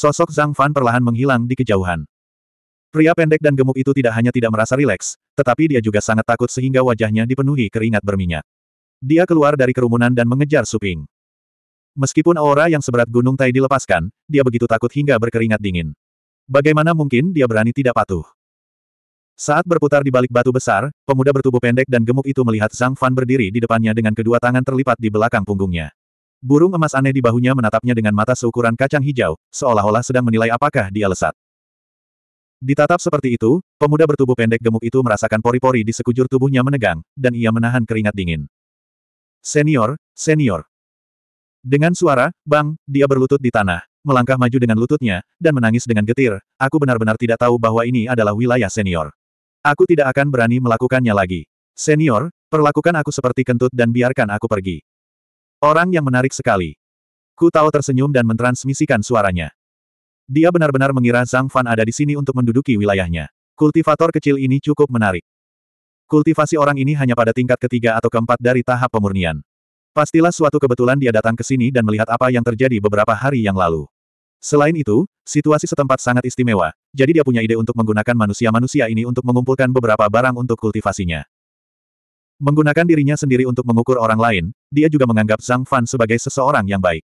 Sosok Zhang Fan perlahan menghilang di kejauhan. Pria pendek dan gemuk itu tidak hanya tidak merasa rileks, tetapi dia juga sangat takut sehingga wajahnya dipenuhi keringat berminyak. Dia keluar dari kerumunan dan mengejar Suping. Meskipun aura yang seberat gunung Tai dilepaskan, dia begitu takut hingga berkeringat dingin. Bagaimana mungkin dia berani tidak patuh? Saat berputar di balik batu besar, pemuda bertubuh pendek dan gemuk itu melihat Zhang Fan berdiri di depannya dengan kedua tangan terlipat di belakang punggungnya. Burung emas aneh di bahunya menatapnya dengan mata seukuran kacang hijau, seolah-olah sedang menilai apakah dia lesat. Ditatap seperti itu, pemuda bertubuh pendek gemuk itu merasakan pori-pori di sekujur tubuhnya menegang, dan ia menahan keringat dingin. Senior, senior. Dengan suara, bang, dia berlutut di tanah, melangkah maju dengan lututnya, dan menangis dengan getir, aku benar-benar tidak tahu bahwa ini adalah wilayah senior. Aku tidak akan berani melakukannya lagi. Senior, perlakukan aku seperti kentut dan biarkan aku pergi. Orang yang menarik sekali. Ku Tao tersenyum dan mentransmisikan suaranya. Dia benar-benar mengira Zhang Fan ada di sini untuk menduduki wilayahnya. Kultivator kecil ini cukup menarik. Kultivasi orang ini hanya pada tingkat ketiga atau keempat dari tahap pemurnian. Pastilah suatu kebetulan dia datang ke sini dan melihat apa yang terjadi beberapa hari yang lalu. Selain itu, situasi setempat sangat istimewa, jadi dia punya ide untuk menggunakan manusia-manusia ini untuk mengumpulkan beberapa barang untuk kultivasinya. Menggunakan dirinya sendiri untuk mengukur orang lain, dia juga menganggap Zhang Fan sebagai seseorang yang baik.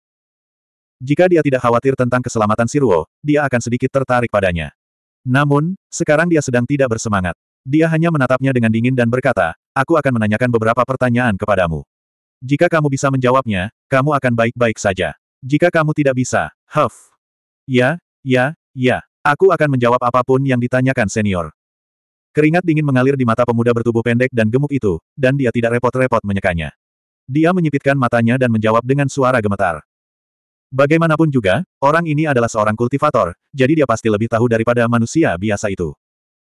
Jika dia tidak khawatir tentang keselamatan Siruo, dia akan sedikit tertarik padanya. Namun, sekarang dia sedang tidak bersemangat. Dia hanya menatapnya dengan dingin dan berkata, aku akan menanyakan beberapa pertanyaan kepadamu. Jika kamu bisa menjawabnya, kamu akan baik-baik saja. Jika kamu tidak bisa, huff. Ya, ya, ya, aku akan menjawab apapun yang ditanyakan senior. Keringat dingin mengalir di mata pemuda bertubuh pendek dan gemuk itu, dan dia tidak repot-repot menyekanya. Dia menyipitkan matanya dan menjawab dengan suara gemetar. Bagaimanapun juga, orang ini adalah seorang kultivator, jadi dia pasti lebih tahu daripada manusia biasa itu.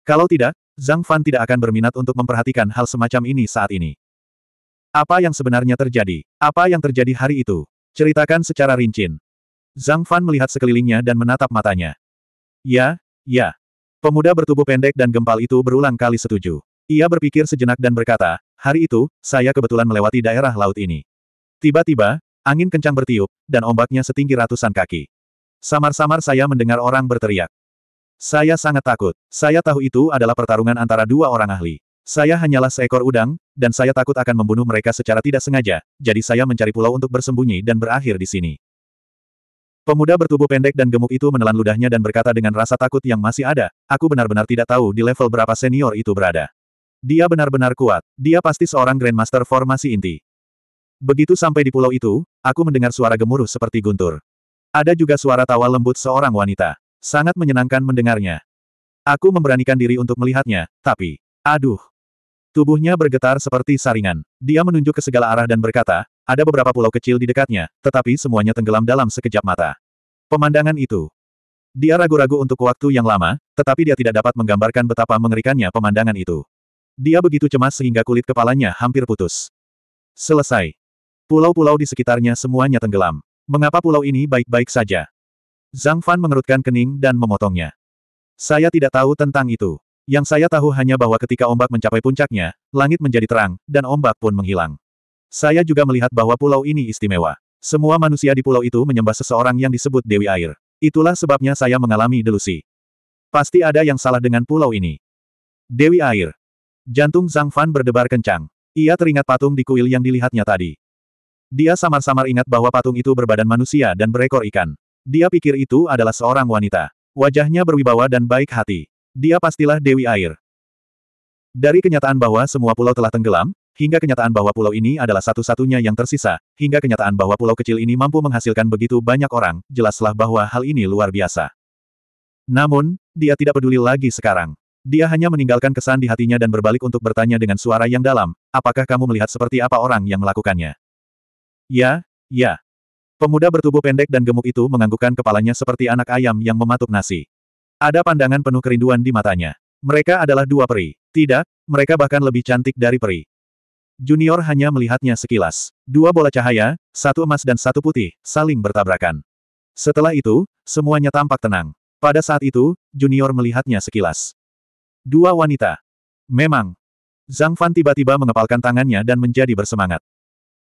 Kalau tidak, Zhang Fan tidak akan berminat untuk memperhatikan hal semacam ini saat ini. Apa yang sebenarnya terjadi? Apa yang terjadi hari itu? Ceritakan secara rinci. Zhang Fan melihat sekelilingnya dan menatap matanya. Ya, ya. Pemuda bertubuh pendek dan gempal itu berulang kali setuju. Ia berpikir sejenak dan berkata, hari itu, saya kebetulan melewati daerah laut ini. Tiba-tiba, angin kencang bertiup, dan ombaknya setinggi ratusan kaki. Samar-samar saya mendengar orang berteriak. Saya sangat takut. Saya tahu itu adalah pertarungan antara dua orang ahli. Saya hanyalah seekor udang, dan saya takut akan membunuh mereka secara tidak sengaja, jadi saya mencari pulau untuk bersembunyi dan berakhir di sini. Pemuda bertubuh pendek dan gemuk itu menelan ludahnya dan berkata dengan rasa takut yang masih ada, aku benar-benar tidak tahu di level berapa senior itu berada. Dia benar-benar kuat, dia pasti seorang Grandmaster formasi inti. Begitu sampai di pulau itu, aku mendengar suara gemuruh seperti guntur. Ada juga suara tawa lembut seorang wanita. Sangat menyenangkan mendengarnya. Aku memberanikan diri untuk melihatnya, tapi... Aduh, Tubuhnya bergetar seperti saringan. Dia menunjuk ke segala arah dan berkata, ada beberapa pulau kecil di dekatnya, tetapi semuanya tenggelam dalam sekejap mata. Pemandangan itu. Dia ragu-ragu untuk waktu yang lama, tetapi dia tidak dapat menggambarkan betapa mengerikannya pemandangan itu. Dia begitu cemas sehingga kulit kepalanya hampir putus. Selesai. Pulau-pulau di sekitarnya semuanya tenggelam. Mengapa pulau ini baik-baik saja? Zhang Fan mengerutkan kening dan memotongnya. Saya tidak tahu tentang itu. Yang saya tahu hanya bahwa ketika ombak mencapai puncaknya, langit menjadi terang, dan ombak pun menghilang. Saya juga melihat bahwa pulau ini istimewa. Semua manusia di pulau itu menyembah seseorang yang disebut Dewi Air. Itulah sebabnya saya mengalami delusi. Pasti ada yang salah dengan pulau ini. Dewi Air. Jantung Zhang Fan berdebar kencang. Ia teringat patung di kuil yang dilihatnya tadi. Dia samar-samar ingat bahwa patung itu berbadan manusia dan berekor ikan. Dia pikir itu adalah seorang wanita. Wajahnya berwibawa dan baik hati. Dia pastilah Dewi Air. Dari kenyataan bahwa semua pulau telah tenggelam, hingga kenyataan bahwa pulau ini adalah satu-satunya yang tersisa, hingga kenyataan bahwa pulau kecil ini mampu menghasilkan begitu banyak orang, jelaslah bahwa hal ini luar biasa. Namun, dia tidak peduli lagi sekarang. Dia hanya meninggalkan kesan di hatinya dan berbalik untuk bertanya dengan suara yang dalam, apakah kamu melihat seperti apa orang yang melakukannya? Ya, ya. Pemuda bertubuh pendek dan gemuk itu menganggukkan kepalanya seperti anak ayam yang mematuk nasi. Ada pandangan penuh kerinduan di matanya. Mereka adalah dua peri. Tidak, mereka bahkan lebih cantik dari peri. Junior hanya melihatnya sekilas. Dua bola cahaya, satu emas dan satu putih, saling bertabrakan. Setelah itu, semuanya tampak tenang. Pada saat itu, Junior melihatnya sekilas. Dua wanita. Memang. Zhang Fan tiba-tiba mengepalkan tangannya dan menjadi bersemangat.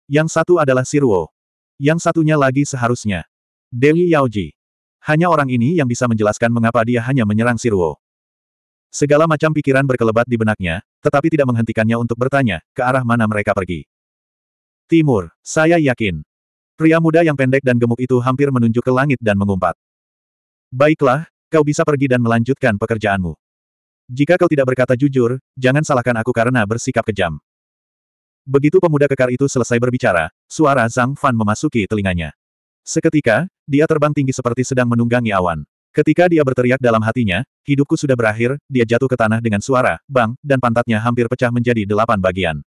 Yang satu adalah Siruo. Yang satunya lagi seharusnya. Dewi Yaoji. Hanya orang ini yang bisa menjelaskan mengapa dia hanya menyerang Siruo. Segala macam pikiran berkelebat di benaknya, tetapi tidak menghentikannya untuk bertanya, ke arah mana mereka pergi. Timur, saya yakin. Pria muda yang pendek dan gemuk itu hampir menunjuk ke langit dan mengumpat. Baiklah, kau bisa pergi dan melanjutkan pekerjaanmu. Jika kau tidak berkata jujur, jangan salahkan aku karena bersikap kejam. Begitu pemuda kekar itu selesai berbicara, suara Zhang Fan memasuki telinganya. Seketika, dia terbang tinggi seperti sedang menunggangi awan. Ketika dia berteriak dalam hatinya, hidupku sudah berakhir, dia jatuh ke tanah dengan suara, bang, dan pantatnya hampir pecah menjadi delapan bagian.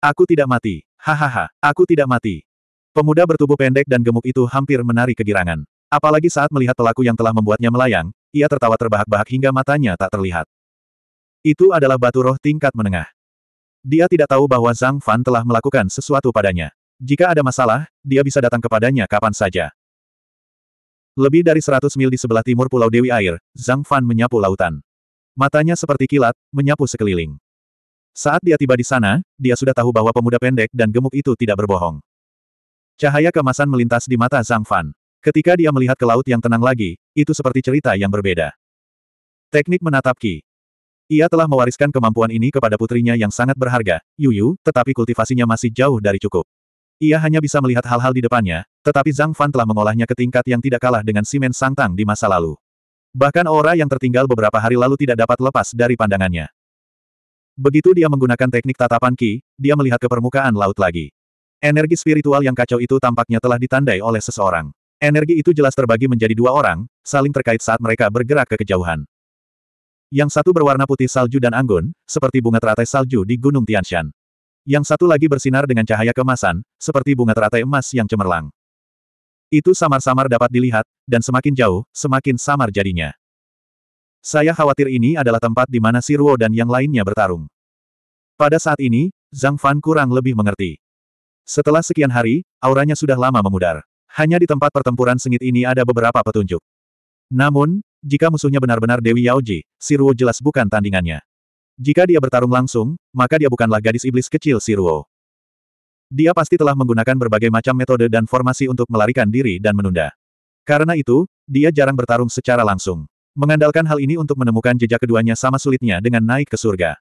Aku tidak mati. Hahaha, aku tidak mati. Pemuda bertubuh pendek dan gemuk itu hampir menari kegirangan. Apalagi saat melihat pelaku yang telah membuatnya melayang, ia tertawa terbahak-bahak hingga matanya tak terlihat. Itu adalah batu roh tingkat menengah. Dia tidak tahu bahwa Zhang Fan telah melakukan sesuatu padanya. Jika ada masalah, dia bisa datang kepadanya kapan saja. Lebih dari 100 mil di sebelah timur Pulau Dewi Air, Zhang Fan menyapu lautan. Matanya seperti kilat, menyapu sekeliling. Saat dia tiba di sana, dia sudah tahu bahwa pemuda pendek dan gemuk itu tidak berbohong. Cahaya kemasan melintas di mata Zhang Fan. Ketika dia melihat ke laut yang tenang lagi, itu seperti cerita yang berbeda. Teknik menatap Ki. Ia telah mewariskan kemampuan ini kepada putrinya yang sangat berharga, Yuyu, tetapi kultivasinya masih jauh dari cukup. Ia hanya bisa melihat hal-hal di depannya, tetapi Zhang Fan telah mengolahnya ke tingkat yang tidak kalah dengan Simen Sang Tang di masa lalu. Bahkan aura yang tertinggal beberapa hari lalu tidak dapat lepas dari pandangannya. Begitu dia menggunakan teknik tatapan Ki, dia melihat ke permukaan laut lagi. Energi spiritual yang kacau itu tampaknya telah ditandai oleh seseorang. Energi itu jelas terbagi menjadi dua orang, saling terkait saat mereka bergerak ke kejauhan. Yang satu berwarna putih salju dan anggun, seperti bunga teratai salju di Gunung Tianshan. Yang satu lagi bersinar dengan cahaya kemasan, seperti bunga teratai emas yang cemerlang. Itu samar-samar dapat dilihat, dan semakin jauh, semakin samar jadinya. Saya khawatir ini adalah tempat di mana Sirwo dan yang lainnya bertarung. Pada saat ini, Zhang Fan kurang lebih mengerti. Setelah sekian hari, auranya sudah lama memudar. Hanya di tempat pertempuran sengit ini ada beberapa petunjuk. Namun, jika musuhnya benar-benar Dewi Yaoji, Sirwo jelas bukan tandingannya. Jika dia bertarung langsung, maka dia bukanlah gadis iblis kecil Siruo. Dia pasti telah menggunakan berbagai macam metode dan formasi untuk melarikan diri dan menunda. Karena itu, dia jarang bertarung secara langsung. Mengandalkan hal ini untuk menemukan jejak keduanya sama sulitnya dengan naik ke surga.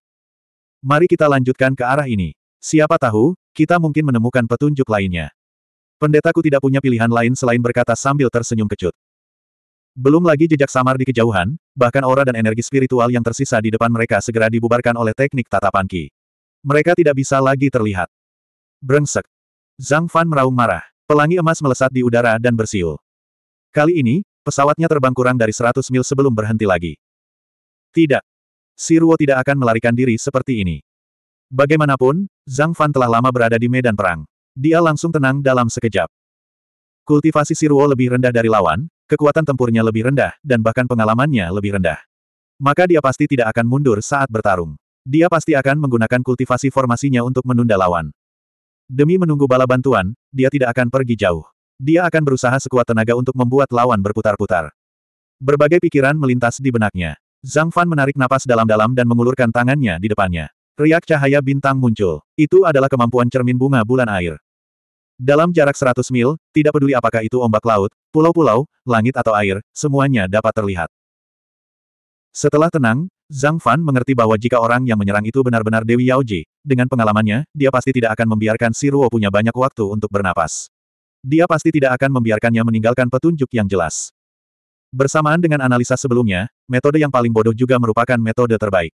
Mari kita lanjutkan ke arah ini. Siapa tahu, kita mungkin menemukan petunjuk lainnya. Pendetaku tidak punya pilihan lain selain berkata sambil tersenyum kecut. Belum lagi jejak samar di kejauhan, bahkan aura dan energi spiritual yang tersisa di depan mereka segera dibubarkan oleh teknik tatapan Ki. Mereka tidak bisa lagi terlihat. Brengsek. Zhang Fan meraung marah. Pelangi emas melesat di udara dan bersiul. Kali ini, pesawatnya terbang kurang dari 100 mil sebelum berhenti lagi. Tidak. Siruo tidak akan melarikan diri seperti ini. Bagaimanapun, Zhang Fan telah lama berada di medan perang. Dia langsung tenang dalam sekejap. Kultivasi Siruo lebih rendah dari lawan, Kekuatan tempurnya lebih rendah, dan bahkan pengalamannya lebih rendah. Maka dia pasti tidak akan mundur saat bertarung. Dia pasti akan menggunakan kultivasi formasinya untuk menunda lawan. Demi menunggu bala bantuan, dia tidak akan pergi jauh. Dia akan berusaha sekuat tenaga untuk membuat lawan berputar-putar. Berbagai pikiran melintas di benaknya. Zhang Fan menarik napas dalam-dalam dan mengulurkan tangannya di depannya. Riak cahaya bintang muncul. Itu adalah kemampuan cermin bunga bulan air. Dalam jarak 100 mil, tidak peduli apakah itu ombak laut, pulau-pulau, langit atau air, semuanya dapat terlihat. Setelah tenang, Zhang Fan mengerti bahwa jika orang yang menyerang itu benar-benar Dewi Yaoji, dengan pengalamannya, dia pasti tidak akan membiarkan si Ruo punya banyak waktu untuk bernapas. Dia pasti tidak akan membiarkannya meninggalkan petunjuk yang jelas. Bersamaan dengan analisa sebelumnya, metode yang paling bodoh juga merupakan metode terbaik.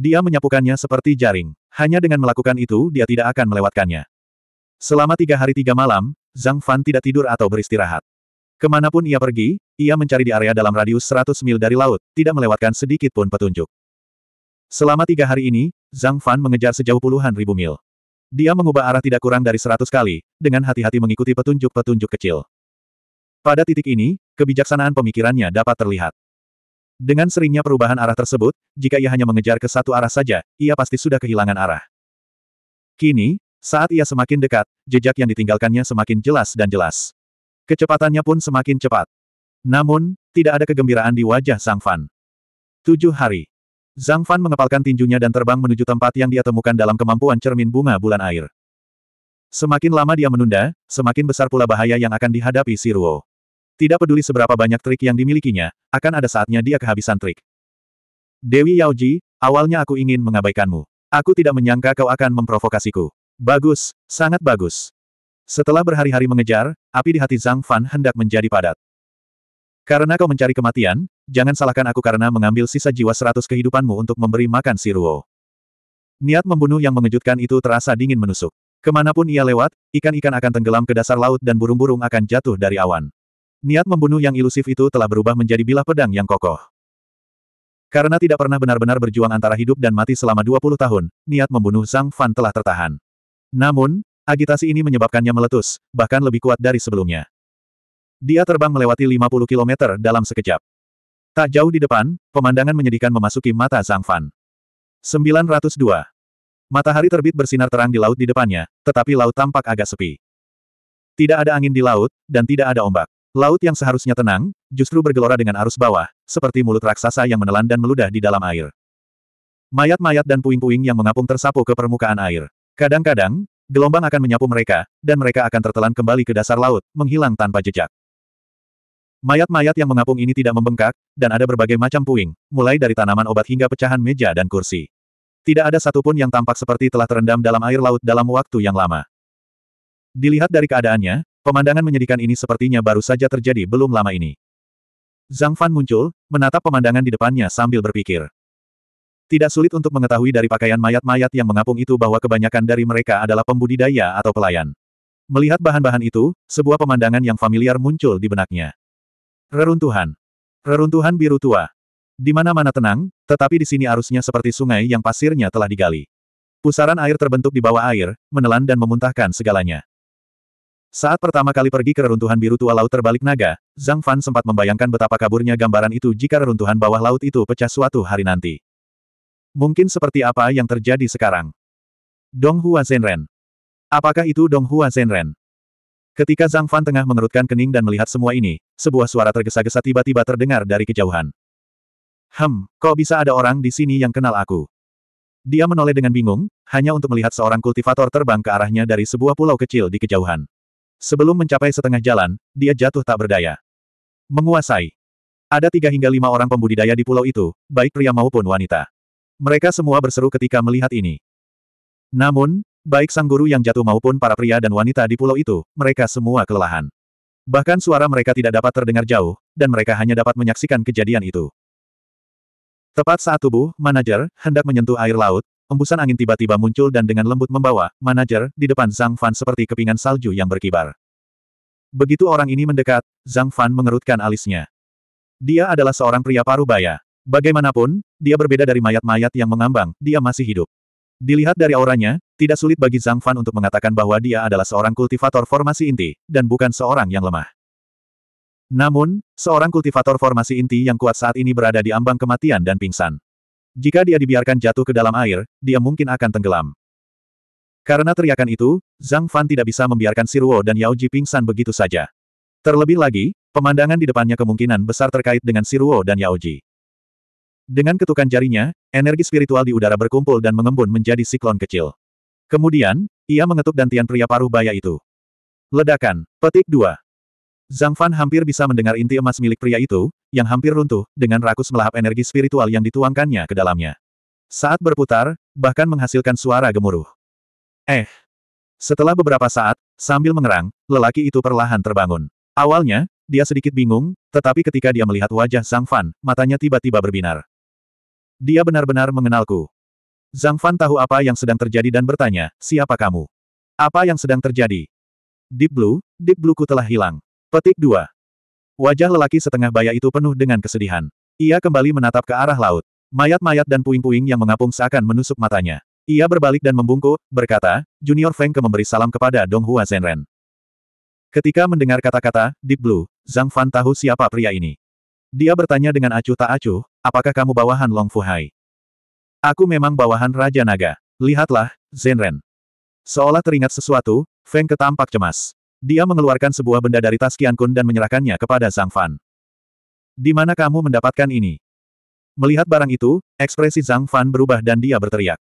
Dia menyapukannya seperti jaring. Hanya dengan melakukan itu dia tidak akan melewatkannya. Selama tiga hari tiga malam, Zhang Fan tidak tidur atau beristirahat. Kemanapun ia pergi, ia mencari di area dalam radius 100 mil dari laut, tidak melewatkan sedikit pun petunjuk. Selama tiga hari ini, Zhang Fan mengejar sejauh puluhan ribu mil. Dia mengubah arah tidak kurang dari seratus kali, dengan hati-hati mengikuti petunjuk-petunjuk kecil. Pada titik ini, kebijaksanaan pemikirannya dapat terlihat. Dengan seringnya perubahan arah tersebut, jika ia hanya mengejar ke satu arah saja, ia pasti sudah kehilangan arah. Kini, saat ia semakin dekat, jejak yang ditinggalkannya semakin jelas dan jelas. Kecepatannya pun semakin cepat. Namun, tidak ada kegembiraan di wajah Zhang Fan. Tujuh hari. Zhang Fan mengepalkan tinjunya dan terbang menuju tempat yang dia temukan dalam kemampuan cermin bunga bulan air. Semakin lama dia menunda, semakin besar pula bahaya yang akan dihadapi si Ruo. Tidak peduli seberapa banyak trik yang dimilikinya, akan ada saatnya dia kehabisan trik. Dewi Yaoji, awalnya aku ingin mengabaikanmu. Aku tidak menyangka kau akan memprovokasiku. Bagus, sangat bagus. Setelah berhari-hari mengejar, api di hati Zhang Fan hendak menjadi padat. Karena kau mencari kematian, jangan salahkan aku karena mengambil sisa jiwa seratus kehidupanmu untuk memberi makan si Ruo. Niat membunuh yang mengejutkan itu terasa dingin menusuk. Kemanapun ia lewat, ikan-ikan akan tenggelam ke dasar laut dan burung-burung akan jatuh dari awan. Niat membunuh yang ilusif itu telah berubah menjadi bilah pedang yang kokoh. Karena tidak pernah benar-benar berjuang antara hidup dan mati selama 20 tahun, niat membunuh Zhang Fan telah tertahan. Namun, agitasi ini menyebabkannya meletus, bahkan lebih kuat dari sebelumnya. Dia terbang melewati 50 km dalam sekejap. Tak jauh di depan, pemandangan menyedihkan memasuki mata Zhang Fan. 902. Matahari terbit bersinar terang di laut di depannya, tetapi laut tampak agak sepi. Tidak ada angin di laut, dan tidak ada ombak. Laut yang seharusnya tenang, justru bergelora dengan arus bawah, seperti mulut raksasa yang menelan dan meludah di dalam air. Mayat-mayat dan puing-puing yang mengapung tersapu ke permukaan air. Kadang-kadang, gelombang akan menyapu mereka, dan mereka akan tertelan kembali ke dasar laut, menghilang tanpa jejak. Mayat-mayat yang mengapung ini tidak membengkak, dan ada berbagai macam puing, mulai dari tanaman obat hingga pecahan meja dan kursi. Tidak ada satupun yang tampak seperti telah terendam dalam air laut dalam waktu yang lama. Dilihat dari keadaannya, pemandangan menyedihkan ini sepertinya baru saja terjadi belum lama ini. Zhang Fan muncul, menatap pemandangan di depannya sambil berpikir. Tidak sulit untuk mengetahui dari pakaian mayat-mayat yang mengapung itu bahwa kebanyakan dari mereka adalah pembudidaya atau pelayan. Melihat bahan-bahan itu, sebuah pemandangan yang familiar muncul di benaknya. Reruntuhan. Reruntuhan biru tua. Di mana-mana tenang, tetapi di sini arusnya seperti sungai yang pasirnya telah digali. Pusaran air terbentuk di bawah air, menelan dan memuntahkan segalanya. Saat pertama kali pergi ke reruntuhan biru tua laut terbalik naga, Zhang Fan sempat membayangkan betapa kaburnya gambaran itu jika reruntuhan bawah laut itu pecah suatu hari nanti. Mungkin seperti apa yang terjadi sekarang. Dong Hua Zhenren. Apakah itu Dong Hua Zhenren? Ketika Zhang Fan tengah mengerutkan kening dan melihat semua ini, sebuah suara tergesa-gesa tiba-tiba terdengar dari kejauhan. Hem, kok bisa ada orang di sini yang kenal aku? Dia menoleh dengan bingung, hanya untuk melihat seorang kultivator terbang ke arahnya dari sebuah pulau kecil di kejauhan. Sebelum mencapai setengah jalan, dia jatuh tak berdaya. Menguasai. Ada tiga hingga lima orang pembudidaya di pulau itu, baik pria maupun wanita. Mereka semua berseru ketika melihat ini. Namun, baik sang guru yang jatuh maupun para pria dan wanita di pulau itu, mereka semua kelelahan. Bahkan suara mereka tidak dapat terdengar jauh, dan mereka hanya dapat menyaksikan kejadian itu. Tepat saat tubuh, manajer, hendak menyentuh air laut, embusan angin tiba-tiba muncul dan dengan lembut membawa, manajer, di depan Zhang Fan seperti kepingan salju yang berkibar. Begitu orang ini mendekat, Zhang Fan mengerutkan alisnya. Dia adalah seorang pria parubaya. Bagaimanapun, dia berbeda dari mayat-mayat yang mengambang, dia masih hidup. Dilihat dari auranya, tidak sulit bagi Zhang Fan untuk mengatakan bahwa dia adalah seorang kultivator formasi inti, dan bukan seorang yang lemah. Namun, seorang kultivator formasi inti yang kuat saat ini berada di ambang kematian dan pingsan. Jika dia dibiarkan jatuh ke dalam air, dia mungkin akan tenggelam. Karena teriakan itu, Zhang Fan tidak bisa membiarkan Siruo dan Yao Ji pingsan begitu saja. Terlebih lagi, pemandangan di depannya kemungkinan besar terkait dengan Siruo dan Yao Ji. Dengan ketukan jarinya, energi spiritual di udara berkumpul dan mengembun menjadi siklon kecil. Kemudian, ia mengetuk dantian pria paruh baya itu. Ledakan. Petik 2. Zhang Fan hampir bisa mendengar inti emas milik pria itu, yang hampir runtuh, dengan rakus melahap energi spiritual yang dituangkannya ke dalamnya. Saat berputar, bahkan menghasilkan suara gemuruh. Eh. Setelah beberapa saat, sambil mengerang, lelaki itu perlahan terbangun. Awalnya, dia sedikit bingung, tetapi ketika dia melihat wajah Zhang Fan, matanya tiba-tiba berbinar. Dia benar-benar mengenalku. Zhang Fan tahu apa yang sedang terjadi dan bertanya, siapa kamu? Apa yang sedang terjadi? Deep Blue, Deep Blue ku telah hilang. Petik 2. Wajah lelaki setengah baya itu penuh dengan kesedihan. Ia kembali menatap ke arah laut. Mayat-mayat dan puing-puing yang mengapung seakan menusuk matanya. Ia berbalik dan membungkuk, berkata, Junior Feng ke memberi salam kepada Dong Hua Zhenren. Ketika mendengar kata-kata, Deep Blue, Zhang Fan tahu siapa pria ini. Dia bertanya dengan acuh tak acuh, Apakah kamu bawahan Long Fuhai? Aku memang bawahan Raja Naga. Lihatlah, Zenren. Seolah teringat sesuatu, Feng ketampak cemas. Dia mengeluarkan sebuah benda dari tas Qiankun dan menyerahkannya kepada Zhang Fan. Di mana kamu mendapatkan ini? Melihat barang itu, ekspresi Zhang Fan berubah dan dia berteriak.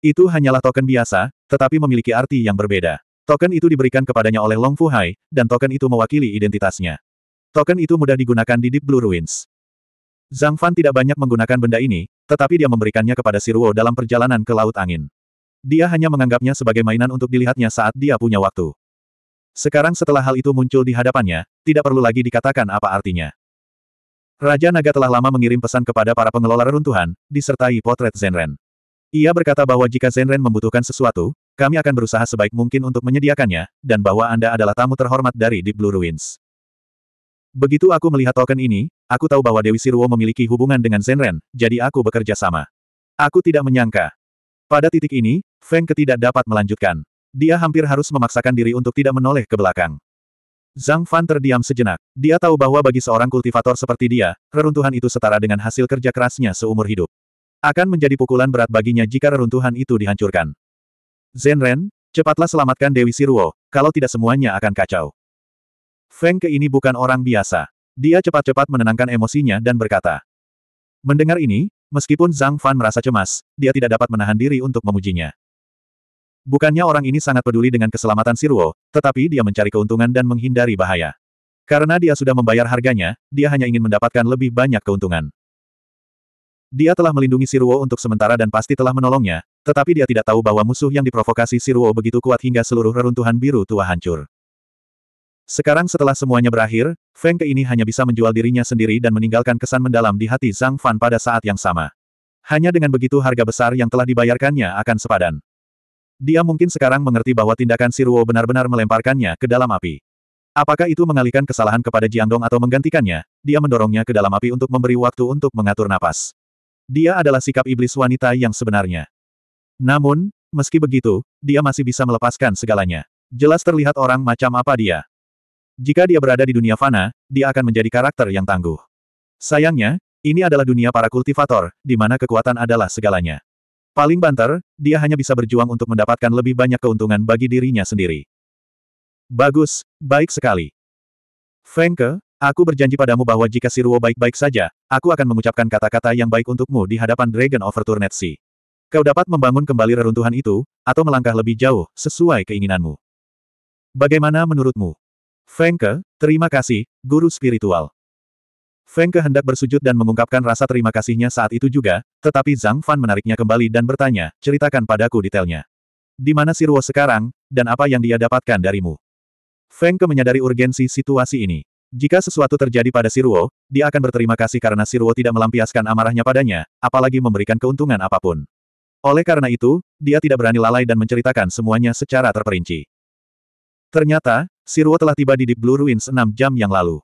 Itu hanyalah token biasa, tetapi memiliki arti yang berbeda. Token itu diberikan kepadanya oleh Long Fuhai, dan token itu mewakili identitasnya. Token itu mudah digunakan di Deep Blue Ruins. Zhang Fan tidak banyak menggunakan benda ini, tetapi dia memberikannya kepada Siruo dalam perjalanan ke Laut Angin. Dia hanya menganggapnya sebagai mainan untuk dilihatnya saat dia punya waktu. Sekarang setelah hal itu muncul di hadapannya, tidak perlu lagi dikatakan apa artinya. Raja Naga telah lama mengirim pesan kepada para pengelola reruntuhan, disertai potret Zenren. Ia berkata bahwa jika Zenren membutuhkan sesuatu, kami akan berusaha sebaik mungkin untuk menyediakannya, dan bahwa Anda adalah tamu terhormat dari Deep Blue Ruins. Begitu aku melihat token ini, Aku tahu bahwa Dewi Sirwo memiliki hubungan dengan Zenren, jadi aku bekerja sama. Aku tidak menyangka. Pada titik ini, Feng ketidak dapat melanjutkan. Dia hampir harus memaksakan diri untuk tidak menoleh ke belakang. Zhang Fan terdiam sejenak. Dia tahu bahwa bagi seorang kultivator seperti dia, reruntuhan itu setara dengan hasil kerja kerasnya seumur hidup. Akan menjadi pukulan berat baginya jika reruntuhan itu dihancurkan. Zenren, cepatlah selamatkan Dewi Siruo. kalau tidak semuanya akan kacau. Feng Ke ini bukan orang biasa. Dia cepat-cepat menenangkan emosinya dan berkata. Mendengar ini, meskipun Zhang Fan merasa cemas, dia tidak dapat menahan diri untuk memujinya. Bukannya orang ini sangat peduli dengan keselamatan Siruo, tetapi dia mencari keuntungan dan menghindari bahaya. Karena dia sudah membayar harganya, dia hanya ingin mendapatkan lebih banyak keuntungan. Dia telah melindungi Siruo untuk sementara dan pasti telah menolongnya, tetapi dia tidak tahu bahwa musuh yang diprovokasi Siruo begitu kuat hingga seluruh reruntuhan biru tua hancur. Sekarang setelah semuanya berakhir, Feng Ke ini hanya bisa menjual dirinya sendiri dan meninggalkan kesan mendalam di hati Zhang Fan pada saat yang sama. Hanya dengan begitu harga besar yang telah dibayarkannya akan sepadan. Dia mungkin sekarang mengerti bahwa tindakan Siruo benar-benar melemparkannya ke dalam api. Apakah itu mengalihkan kesalahan kepada Jiangdong atau menggantikannya? Dia mendorongnya ke dalam api untuk memberi waktu untuk mengatur napas. Dia adalah sikap iblis wanita yang sebenarnya. Namun, meski begitu, dia masih bisa melepaskan segalanya. Jelas terlihat orang macam apa dia. Jika dia berada di dunia fana, dia akan menjadi karakter yang tangguh. Sayangnya, ini adalah dunia para kultivator, di mana kekuatan adalah segalanya. Paling banter, dia hanya bisa berjuang untuk mendapatkan lebih banyak keuntungan bagi dirinya sendiri. Bagus, baik sekali. Fengke, aku berjanji padamu bahwa jika Siruo baik-baik saja, aku akan mengucapkan kata-kata yang baik untukmu di hadapan Dragon Overturnet Sea. Kau dapat membangun kembali reruntuhan itu, atau melangkah lebih jauh, sesuai keinginanmu. Bagaimana menurutmu? Fengke, terima kasih, guru spiritual. Fengke hendak bersujud dan mengungkapkan rasa terima kasihnya saat itu juga, tetapi Zhang Fan menariknya kembali dan bertanya, ceritakan padaku detailnya. Di mana Sirwo sekarang, dan apa yang dia dapatkan darimu? Fengke menyadari urgensi situasi ini. Jika sesuatu terjadi pada Sirwo, dia akan berterima kasih karena Sirwo tidak melampiaskan amarahnya padanya, apalagi memberikan keuntungan apapun. Oleh karena itu, dia tidak berani lalai dan menceritakan semuanya secara terperinci. Ternyata, Sirwo telah tiba di Deep Blue Ruins enam jam yang lalu.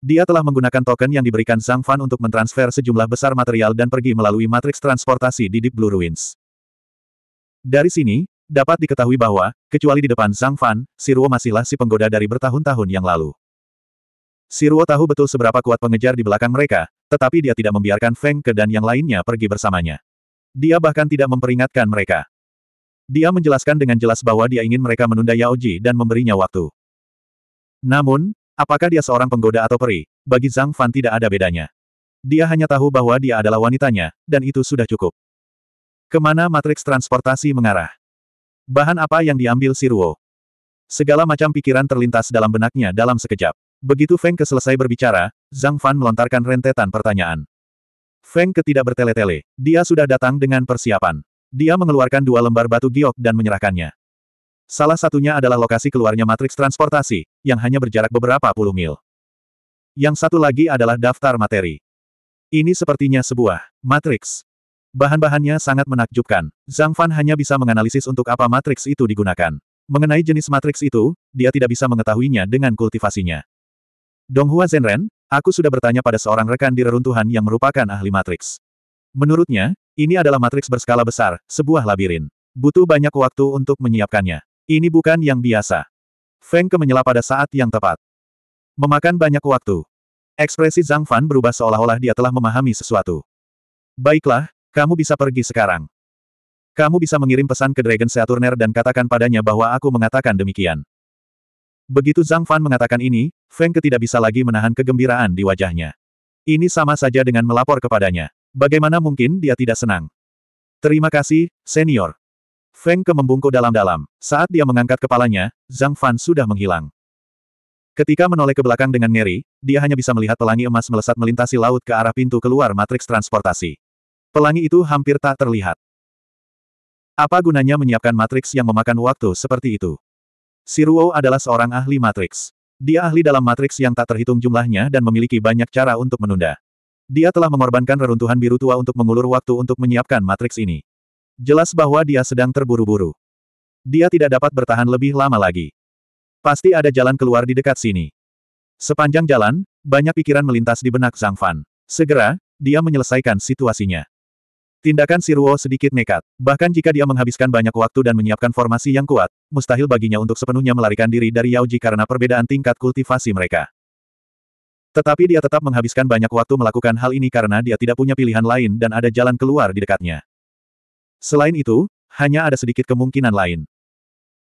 Dia telah menggunakan token yang diberikan Zhang Fan untuk mentransfer sejumlah besar material dan pergi melalui matriks transportasi di Deep Blue Ruins. Dari sini, dapat diketahui bahwa, kecuali di depan Zhang Fan, Sirwo masihlah si penggoda dari bertahun-tahun yang lalu. Sirwo tahu betul seberapa kuat pengejar di belakang mereka, tetapi dia tidak membiarkan Feng Ke dan yang lainnya pergi bersamanya. Dia bahkan tidak memperingatkan mereka. Dia menjelaskan dengan jelas bahwa dia ingin mereka menunda Yao Ji dan memberinya waktu. Namun, apakah dia seorang penggoda atau peri, bagi Zhang Fan tidak ada bedanya. Dia hanya tahu bahwa dia adalah wanitanya, dan itu sudah cukup. Kemana matriks transportasi mengarah? Bahan apa yang diambil Siruo Segala macam pikiran terlintas dalam benaknya dalam sekejap. Begitu Feng Ke selesai berbicara, Zhang Fan melontarkan rentetan pertanyaan. Feng Ke tidak bertele-tele, dia sudah datang dengan persiapan. Dia mengeluarkan dua lembar batu giok dan menyerahkannya. Salah satunya adalah lokasi keluarnya matriks transportasi, yang hanya berjarak beberapa puluh mil. Yang satu lagi adalah daftar materi. Ini sepertinya sebuah matriks. Bahan-bahannya sangat menakjubkan. Zhang Fan hanya bisa menganalisis untuk apa matriks itu digunakan. Mengenai jenis matriks itu, dia tidak bisa mengetahuinya dengan kultivasinya. Donghua Zhenren, aku sudah bertanya pada seorang rekan di reruntuhan yang merupakan ahli matriks. Menurutnya, ini adalah matriks berskala besar, sebuah labirin. Butuh banyak waktu untuk menyiapkannya. Ini bukan yang biasa. Feng Ke menyela pada saat yang tepat. Memakan banyak waktu. Ekspresi Zhang Fan berubah seolah-olah dia telah memahami sesuatu. Baiklah, kamu bisa pergi sekarang. Kamu bisa mengirim pesan ke Dragon Saturner dan katakan padanya bahwa aku mengatakan demikian. Begitu Zhang Fan mengatakan ini, Feng tidak bisa lagi menahan kegembiraan di wajahnya. Ini sama saja dengan melapor kepadanya. Bagaimana mungkin dia tidak senang? Terima kasih, senior. Feng Ke membungkuk dalam-dalam. Saat dia mengangkat kepalanya, Zhang Fan sudah menghilang. Ketika menoleh ke belakang dengan ngeri, dia hanya bisa melihat pelangi emas melesat melintasi laut ke arah pintu keluar matriks transportasi. Pelangi itu hampir tak terlihat. Apa gunanya menyiapkan matriks yang memakan waktu seperti itu? Siruo adalah seorang ahli matriks. Dia ahli dalam matriks yang tak terhitung jumlahnya dan memiliki banyak cara untuk menunda. Dia telah mengorbankan reruntuhan biru tua untuk mengulur waktu untuk menyiapkan matriks ini. Jelas bahwa dia sedang terburu-buru. Dia tidak dapat bertahan lebih lama lagi. Pasti ada jalan keluar di dekat sini. Sepanjang jalan, banyak pikiran melintas di benak Zhang Fan. Segera, dia menyelesaikan situasinya. Tindakan Siruo sedikit nekat. Bahkan jika dia menghabiskan banyak waktu dan menyiapkan formasi yang kuat, mustahil baginya untuk sepenuhnya melarikan diri dari Yaoji karena perbedaan tingkat kultivasi mereka. Tetapi dia tetap menghabiskan banyak waktu melakukan hal ini karena dia tidak punya pilihan lain dan ada jalan keluar di dekatnya. Selain itu, hanya ada sedikit kemungkinan lain.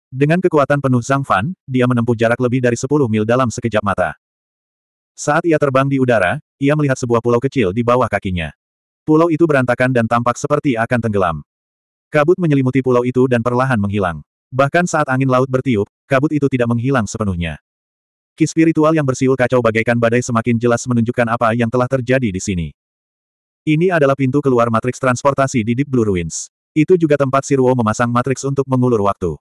Dengan kekuatan penuh Zhang Fan, dia menempuh jarak lebih dari 10 mil dalam sekejap mata. Saat ia terbang di udara, ia melihat sebuah pulau kecil di bawah kakinya. Pulau itu berantakan dan tampak seperti akan tenggelam. Kabut menyelimuti pulau itu dan perlahan menghilang. Bahkan saat angin laut bertiup, kabut itu tidak menghilang sepenuhnya. Ki spiritual yang bersiul kacau bagaikan badai semakin jelas menunjukkan apa yang telah terjadi di sini. Ini adalah pintu keluar matriks transportasi di Deep Blue Ruins. Itu juga tempat Sirwo memasang matriks untuk mengulur waktu.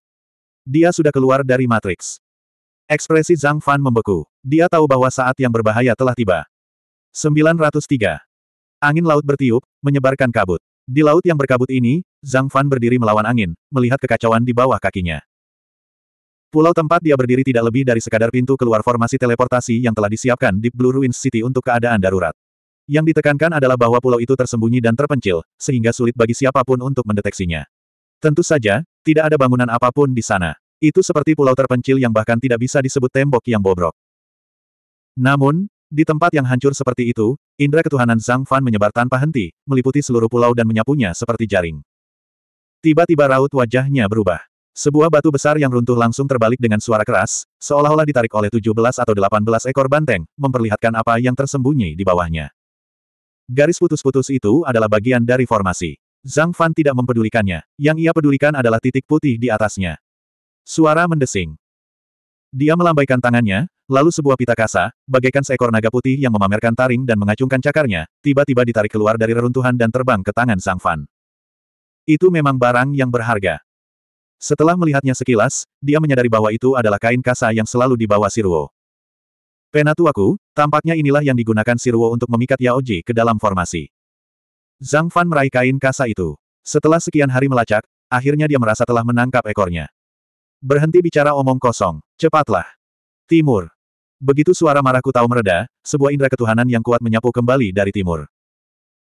Dia sudah keluar dari matriks. Ekspresi Zhang Fan membeku. Dia tahu bahwa saat yang berbahaya telah tiba. 903. Angin laut bertiup, menyebarkan kabut. Di laut yang berkabut ini, Zhang Fan berdiri melawan angin, melihat kekacauan di bawah kakinya. Pulau tempat dia berdiri tidak lebih dari sekadar pintu keluar formasi teleportasi yang telah disiapkan di Blue Ruins City untuk keadaan darurat. Yang ditekankan adalah bahwa pulau itu tersembunyi dan terpencil, sehingga sulit bagi siapapun untuk mendeteksinya. Tentu saja, tidak ada bangunan apapun di sana. Itu seperti pulau terpencil yang bahkan tidak bisa disebut tembok yang bobrok. Namun, di tempat yang hancur seperti itu, indera ketuhanan Zhang Fan menyebar tanpa henti, meliputi seluruh pulau dan menyapunya seperti jaring. Tiba-tiba raut wajahnya berubah. Sebuah batu besar yang runtuh langsung terbalik dengan suara keras, seolah-olah ditarik oleh 17 atau 18 ekor banteng, memperlihatkan apa yang tersembunyi di bawahnya. Garis putus-putus itu adalah bagian dari formasi. Zhang Fan tidak mempedulikannya, yang ia pedulikan adalah titik putih di atasnya. Suara mendesing. Dia melambaikan tangannya, lalu sebuah pita kasa, bagaikan seekor naga putih yang memamerkan taring dan mengacungkan cakarnya, tiba-tiba ditarik keluar dari reruntuhan dan terbang ke tangan Zhang Fan. Itu memang barang yang berharga. Setelah melihatnya sekilas, dia menyadari bahwa itu adalah kain kasa yang selalu dibawa Siruo. Penatuaku, tampaknya inilah yang digunakan Sirwo untuk memikat Yao Ji ke dalam formasi. Zhang Fan meraih kain kasa itu. Setelah sekian hari melacak, akhirnya dia merasa telah menangkap ekornya. Berhenti bicara omong kosong, cepatlah. Timur. Begitu suara marahku tahu mereda, sebuah indera ketuhanan yang kuat menyapu kembali dari timur.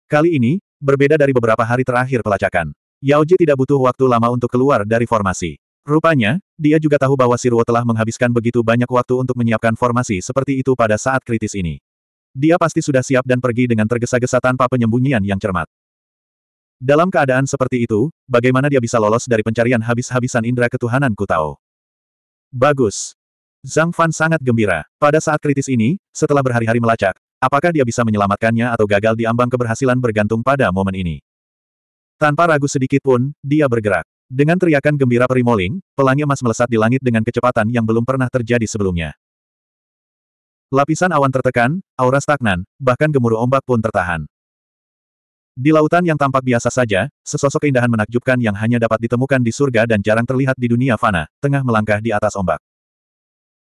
Kali ini, berbeda dari beberapa hari terakhir pelacakan. Yao Ji tidak butuh waktu lama untuk keluar dari formasi. Rupanya, dia juga tahu bahwa Sirwo telah menghabiskan begitu banyak waktu untuk menyiapkan formasi seperti itu pada saat kritis ini. Dia pasti sudah siap dan pergi dengan tergesa-gesa tanpa penyembunyian yang cermat. Dalam keadaan seperti itu, bagaimana dia bisa lolos dari pencarian habis-habisan indera ketuhanan Kutao? Bagus. Zhang Fan sangat gembira. Pada saat kritis ini, setelah berhari-hari melacak, apakah dia bisa menyelamatkannya atau gagal di ambang keberhasilan bergantung pada momen ini. Tanpa ragu sedikit pun, dia bergerak. Dengan teriakan gembira Primoling, pelangi emas melesat di langit dengan kecepatan yang belum pernah terjadi sebelumnya. Lapisan awan tertekan, aura stagnan, bahkan gemuruh ombak pun tertahan. Di lautan yang tampak biasa saja, sesosok keindahan menakjubkan yang hanya dapat ditemukan di surga dan jarang terlihat di dunia fana, tengah melangkah di atas ombak.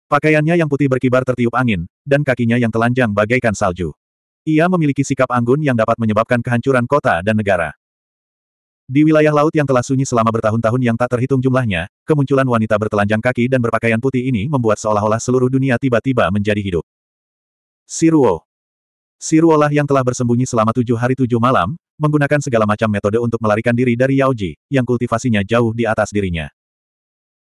Pakaiannya yang putih berkibar tertiup angin, dan kakinya yang telanjang bagaikan salju. Ia memiliki sikap anggun yang dapat menyebabkan kehancuran kota dan negara. Di wilayah laut yang telah sunyi selama bertahun-tahun yang tak terhitung jumlahnya, kemunculan wanita bertelanjang kaki dan berpakaian putih ini membuat seolah-olah seluruh dunia tiba-tiba menjadi hidup. Siruo Siruo lah yang telah bersembunyi selama tujuh hari tujuh malam, menggunakan segala macam metode untuk melarikan diri dari Yaoji, yang kultivasinya jauh di atas dirinya.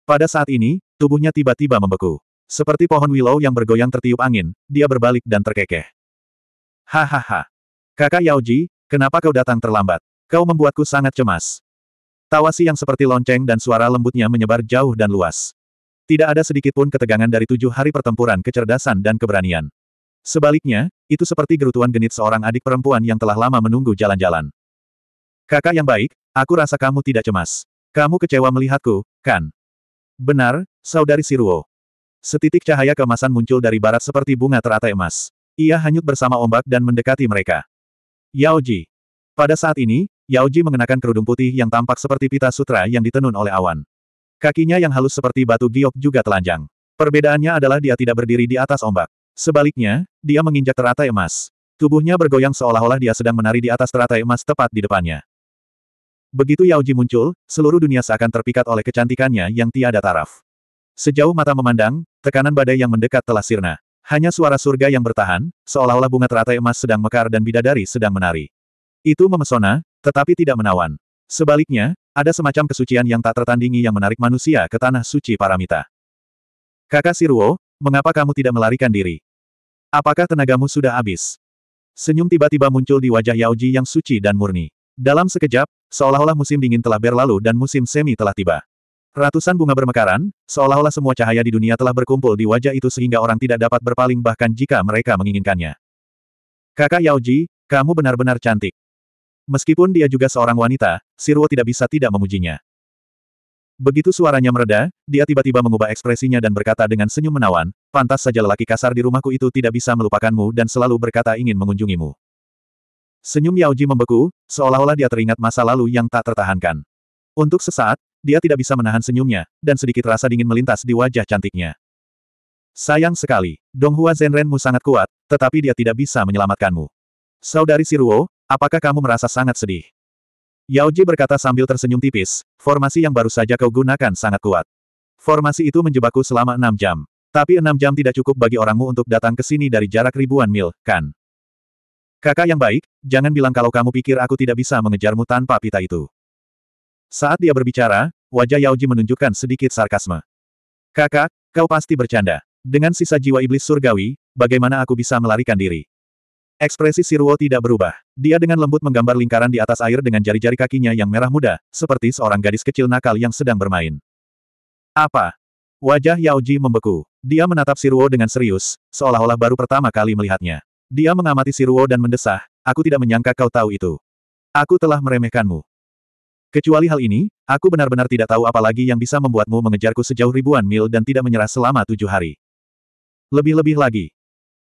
Pada saat ini, tubuhnya tiba-tiba membeku. Seperti pohon willow yang bergoyang tertiup angin, dia berbalik dan terkekeh. Hahaha. Kakak Yaoji, kenapa kau datang terlambat? Kau membuatku sangat cemas. si yang seperti lonceng dan suara lembutnya menyebar jauh dan luas. Tidak ada sedikitpun ketegangan dari tujuh hari pertempuran kecerdasan dan keberanian. Sebaliknya, itu seperti gerutuan genit seorang adik perempuan yang telah lama menunggu jalan-jalan. Kakak yang baik, aku rasa kamu tidak cemas. Kamu kecewa melihatku, kan? Benar, saudari Siruo. Setitik cahaya kemasan muncul dari barat seperti bunga teratai emas. Ia hanyut bersama ombak dan mendekati mereka. Yaoji. Pada saat ini, Yaoji mengenakan kerudung putih yang tampak seperti pita sutra yang ditenun oleh awan. Kakinya yang halus seperti batu giok juga telanjang. Perbedaannya adalah dia tidak berdiri di atas ombak. Sebaliknya, dia menginjak teratai emas. Tubuhnya bergoyang seolah-olah dia sedang menari di atas teratai emas tepat di depannya. Begitu Yaoji muncul, seluruh dunia seakan terpikat oleh kecantikannya yang tiada taraf. Sejauh mata memandang, tekanan badai yang mendekat telah sirna. Hanya suara surga yang bertahan, seolah-olah bunga teratai emas sedang mekar dan bidadari sedang menari. Itu memesona, tetapi tidak menawan. Sebaliknya, ada semacam kesucian yang tak tertandingi yang menarik manusia ke tanah suci Paramita. Kakak Siruo, mengapa kamu tidak melarikan diri? Apakah tenagamu sudah habis? Senyum tiba-tiba muncul di wajah Yaoji yang suci dan murni. Dalam sekejap, seolah-olah musim dingin telah berlalu dan musim semi telah tiba. Ratusan bunga bermekaran, seolah-olah semua cahaya di dunia telah berkumpul di wajah itu sehingga orang tidak dapat berpaling bahkan jika mereka menginginkannya. Kakak Yaoji, kamu benar-benar cantik. Meskipun dia juga seorang wanita, Sirwo tidak bisa tidak memujinya. Begitu suaranya mereda, dia tiba-tiba mengubah ekspresinya dan berkata dengan senyum menawan, pantas saja lelaki kasar di rumahku itu tidak bisa melupakanmu dan selalu berkata ingin mengunjungimu. Senyum Yaoji membeku, seolah-olah dia teringat masa lalu yang tak tertahankan. Untuk sesaat, dia tidak bisa menahan senyumnya, dan sedikit rasa dingin melintas di wajah cantiknya. Sayang sekali, Donghua Zenrenmu sangat kuat, tetapi dia tidak bisa menyelamatkanmu. Saudari Siruo, Apakah kamu merasa sangat sedih? Yao Ji berkata sambil tersenyum tipis, formasi yang baru saja kau gunakan sangat kuat. Formasi itu menjebakku selama enam jam. Tapi enam jam tidak cukup bagi orangmu untuk datang ke sini dari jarak ribuan mil, kan? Kakak yang baik, jangan bilang kalau kamu pikir aku tidak bisa mengejarmu tanpa pita itu. Saat dia berbicara, wajah Yao Ji menunjukkan sedikit sarkasme. Kakak, kau pasti bercanda. Dengan sisa jiwa iblis surgawi, bagaimana aku bisa melarikan diri? Ekspresi Siruo tidak berubah. Dia dengan lembut menggambar lingkaran di atas air dengan jari-jari kakinya yang merah muda, seperti seorang gadis kecil nakal yang sedang bermain. Apa? Wajah Yao Ji membeku. Dia menatap Siruo dengan serius, seolah-olah baru pertama kali melihatnya. Dia mengamati Siruo dan mendesah, aku tidak menyangka kau tahu itu. Aku telah meremehkanmu. Kecuali hal ini, aku benar-benar tidak tahu apa lagi yang bisa membuatmu mengejarku sejauh ribuan mil dan tidak menyerah selama tujuh hari. Lebih-lebih lagi,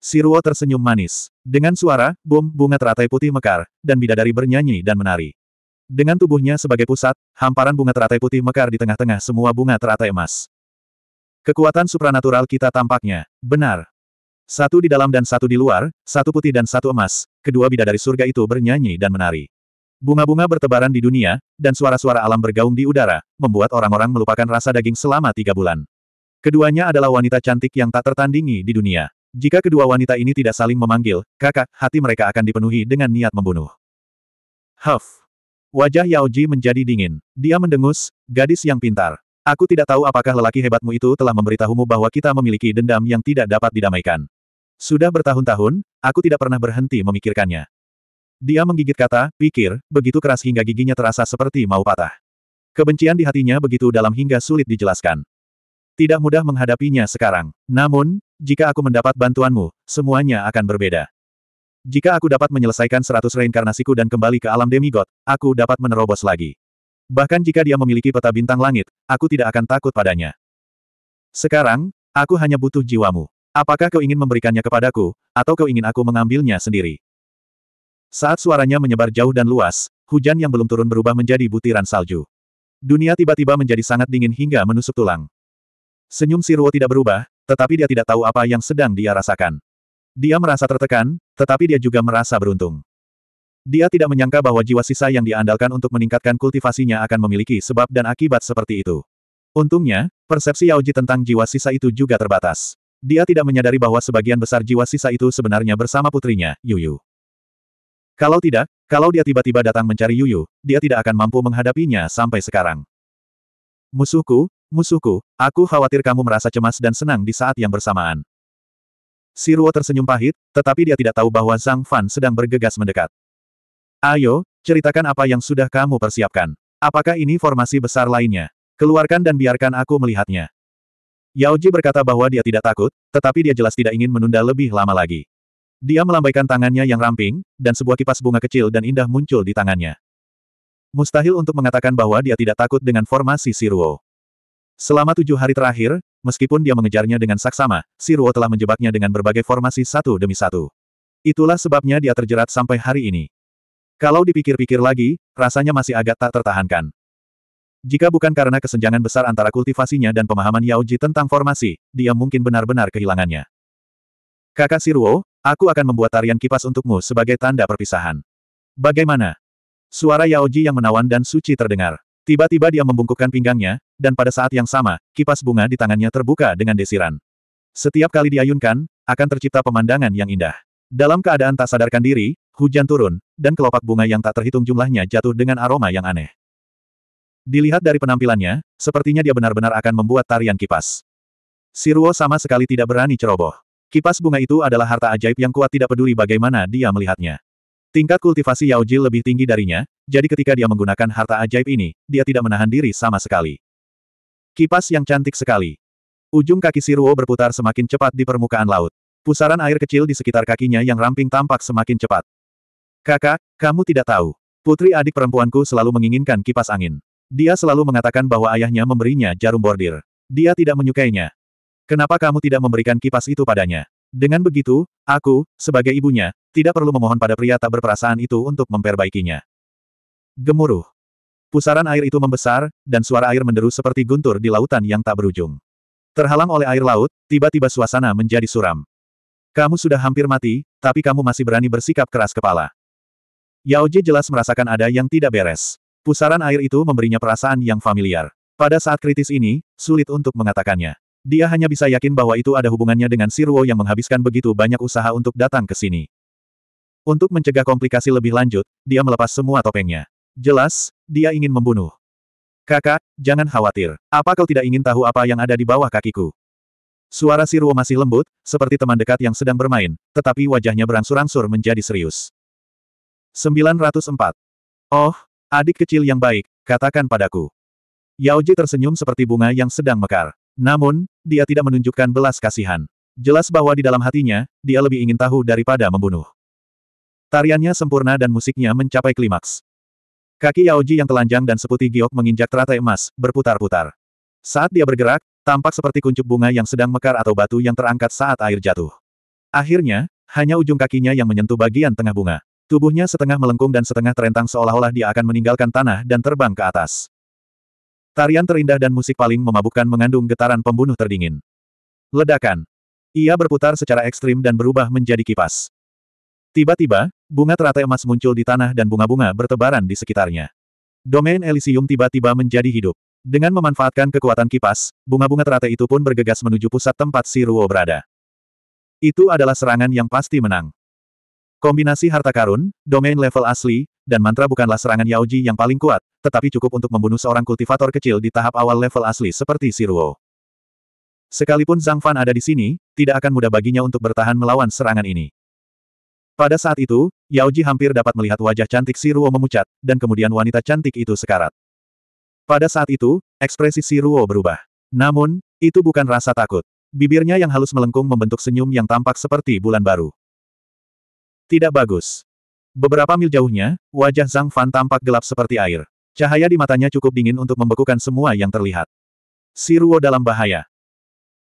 Siruo tersenyum manis. Dengan suara, bom, bunga teratai putih mekar, dan bidadari bernyanyi dan menari. Dengan tubuhnya sebagai pusat, hamparan bunga teratai putih mekar di tengah-tengah semua bunga teratai emas. Kekuatan supranatural kita tampaknya, benar. Satu di dalam dan satu di luar, satu putih dan satu emas, kedua bidadari surga itu bernyanyi dan menari. Bunga-bunga bertebaran di dunia, dan suara-suara alam bergaung di udara, membuat orang-orang melupakan rasa daging selama tiga bulan. Keduanya adalah wanita cantik yang tak tertandingi di dunia. Jika kedua wanita ini tidak saling memanggil, kakak, hati mereka akan dipenuhi dengan niat membunuh. Huff. Wajah Yao Ji menjadi dingin. Dia mendengus, gadis yang pintar. Aku tidak tahu apakah lelaki hebatmu itu telah memberitahumu bahwa kita memiliki dendam yang tidak dapat didamaikan. Sudah bertahun-tahun, aku tidak pernah berhenti memikirkannya. Dia menggigit kata, pikir, begitu keras hingga giginya terasa seperti mau patah. Kebencian di hatinya begitu dalam hingga sulit dijelaskan. Tidak mudah menghadapinya sekarang. Namun, jika aku mendapat bantuanmu, semuanya akan berbeda. Jika aku dapat menyelesaikan seratus reinkarnasiku dan kembali ke alam demigod, aku dapat menerobos lagi. Bahkan jika dia memiliki peta bintang langit, aku tidak akan takut padanya. Sekarang, aku hanya butuh jiwamu. Apakah kau ingin memberikannya kepadaku, atau kau ingin aku mengambilnya sendiri? Saat suaranya menyebar jauh dan luas, hujan yang belum turun berubah menjadi butiran salju. Dunia tiba-tiba menjadi sangat dingin hingga menusuk tulang. Senyum Siruo tidak berubah, tetapi dia tidak tahu apa yang sedang dia rasakan. Dia merasa tertekan, tetapi dia juga merasa beruntung. Dia tidak menyangka bahwa jiwa sisa yang diandalkan untuk meningkatkan kultivasinya akan memiliki sebab dan akibat seperti itu. Untungnya, persepsi Yaoji tentang jiwa sisa itu juga terbatas. Dia tidak menyadari bahwa sebagian besar jiwa sisa itu sebenarnya bersama putrinya, Yuyu. Kalau tidak, kalau dia tiba-tiba datang mencari Yuyu, dia tidak akan mampu menghadapinya sampai sekarang. Musuhku, Musuhku, aku khawatir kamu merasa cemas dan senang di saat yang bersamaan. Siruo tersenyum pahit, tetapi dia tidak tahu bahwa Zhang Fan sedang bergegas mendekat. Ayo, ceritakan apa yang sudah kamu persiapkan. Apakah ini formasi besar lainnya? Keluarkan dan biarkan aku melihatnya. Yao Ji berkata bahwa dia tidak takut, tetapi dia jelas tidak ingin menunda lebih lama lagi. Dia melambaikan tangannya yang ramping, dan sebuah kipas bunga kecil dan indah muncul di tangannya. Mustahil untuk mengatakan bahwa dia tidak takut dengan formasi Siruo. Selama tujuh hari terakhir, meskipun dia mengejarnya dengan saksama, Siruo telah menjebaknya dengan berbagai formasi satu demi satu. Itulah sebabnya dia terjerat sampai hari ini. Kalau dipikir-pikir lagi, rasanya masih agak tak tertahankan. Jika bukan karena kesenjangan besar antara kultivasinya dan pemahaman Yaoji tentang formasi, dia mungkin benar-benar kehilangannya. Kakak Siruo, aku akan membuat tarian kipas untukmu sebagai tanda perpisahan. Bagaimana? Suara Yaoji yang menawan dan suci terdengar. Tiba-tiba dia membungkukkan pinggangnya, dan pada saat yang sama, kipas bunga di tangannya terbuka dengan desiran. Setiap kali diayunkan, akan tercipta pemandangan yang indah. Dalam keadaan tak sadarkan diri, hujan turun, dan kelopak bunga yang tak terhitung jumlahnya jatuh dengan aroma yang aneh. Dilihat dari penampilannya, sepertinya dia benar-benar akan membuat tarian kipas. Siruo sama sekali tidak berani ceroboh. Kipas bunga itu adalah harta ajaib yang kuat tidak peduli bagaimana dia melihatnya. Tingkat kultivasi Yao Ji lebih tinggi darinya, jadi ketika dia menggunakan harta ajaib ini, dia tidak menahan diri sama sekali. Kipas yang cantik sekali. Ujung kaki Siruo berputar semakin cepat di permukaan laut. Pusaran air kecil di sekitar kakinya yang ramping tampak semakin cepat. Kakak, kamu tidak tahu. Putri adik perempuanku selalu menginginkan kipas angin. Dia selalu mengatakan bahwa ayahnya memberinya jarum bordir. Dia tidak menyukainya. Kenapa kamu tidak memberikan kipas itu padanya? Dengan begitu, aku, sebagai ibunya, tidak perlu memohon pada pria tak berperasaan itu untuk memperbaikinya. Gemuruh. Pusaran air itu membesar, dan suara air menderu seperti guntur di lautan yang tak berujung. Terhalang oleh air laut, tiba-tiba suasana menjadi suram. Kamu sudah hampir mati, tapi kamu masih berani bersikap keras kepala. Yao Jie jelas merasakan ada yang tidak beres. Pusaran air itu memberinya perasaan yang familiar. Pada saat kritis ini, sulit untuk mengatakannya. Dia hanya bisa yakin bahwa itu ada hubungannya dengan Siruo yang menghabiskan begitu banyak usaha untuk datang ke sini. Untuk mencegah komplikasi lebih lanjut, dia melepas semua topengnya. Jelas, dia ingin membunuh. Kakak, jangan khawatir. Apa kau tidak ingin tahu apa yang ada di bawah kakiku? Suara Siruo masih lembut, seperti teman dekat yang sedang bermain, tetapi wajahnya berangsur-angsur menjadi serius. 904. Oh, adik kecil yang baik, katakan padaku. Yaoji tersenyum seperti bunga yang sedang mekar. Namun, dia tidak menunjukkan belas kasihan. Jelas bahwa di dalam hatinya, dia lebih ingin tahu daripada membunuh. Tariannya sempurna dan musiknya mencapai klimaks. Kaki Yaoji yang telanjang dan seputih giok menginjak teratai emas, berputar-putar. Saat dia bergerak, tampak seperti kuncup bunga yang sedang mekar atau batu yang terangkat saat air jatuh. Akhirnya, hanya ujung kakinya yang menyentuh bagian tengah bunga. Tubuhnya setengah melengkung dan setengah terentang seolah-olah dia akan meninggalkan tanah dan terbang ke atas. Tarian terindah dan musik paling memabukkan mengandung getaran pembunuh terdingin. Ledakan. Ia berputar secara ekstrim dan berubah menjadi kipas. Tiba-tiba, bunga teratai emas muncul di tanah dan bunga-bunga bertebaran di sekitarnya. Domain Elysium tiba-tiba menjadi hidup. Dengan memanfaatkan kekuatan kipas, bunga-bunga teratai itu pun bergegas menuju pusat tempat si Ruo berada. Itu adalah serangan yang pasti menang. Kombinasi harta karun, domain level asli, dan mantra bukanlah serangan Yaoji yang paling kuat, tetapi cukup untuk membunuh seorang kultivator kecil di tahap awal level asli seperti Siruo. Sekalipun Zhang Fan ada di sini, tidak akan mudah baginya untuk bertahan melawan serangan ini. Pada saat itu, Yao Ji hampir dapat melihat wajah cantik Siruo memucat, dan kemudian wanita cantik itu sekarat. Pada saat itu, ekspresi Siruo berubah. Namun, itu bukan rasa takut. Bibirnya yang halus melengkung membentuk senyum yang tampak seperti bulan baru. Tidak bagus. Beberapa mil jauhnya, wajah Zhang Fan tampak gelap seperti air. Cahaya di matanya cukup dingin untuk membekukan semua yang terlihat. Siruo dalam bahaya.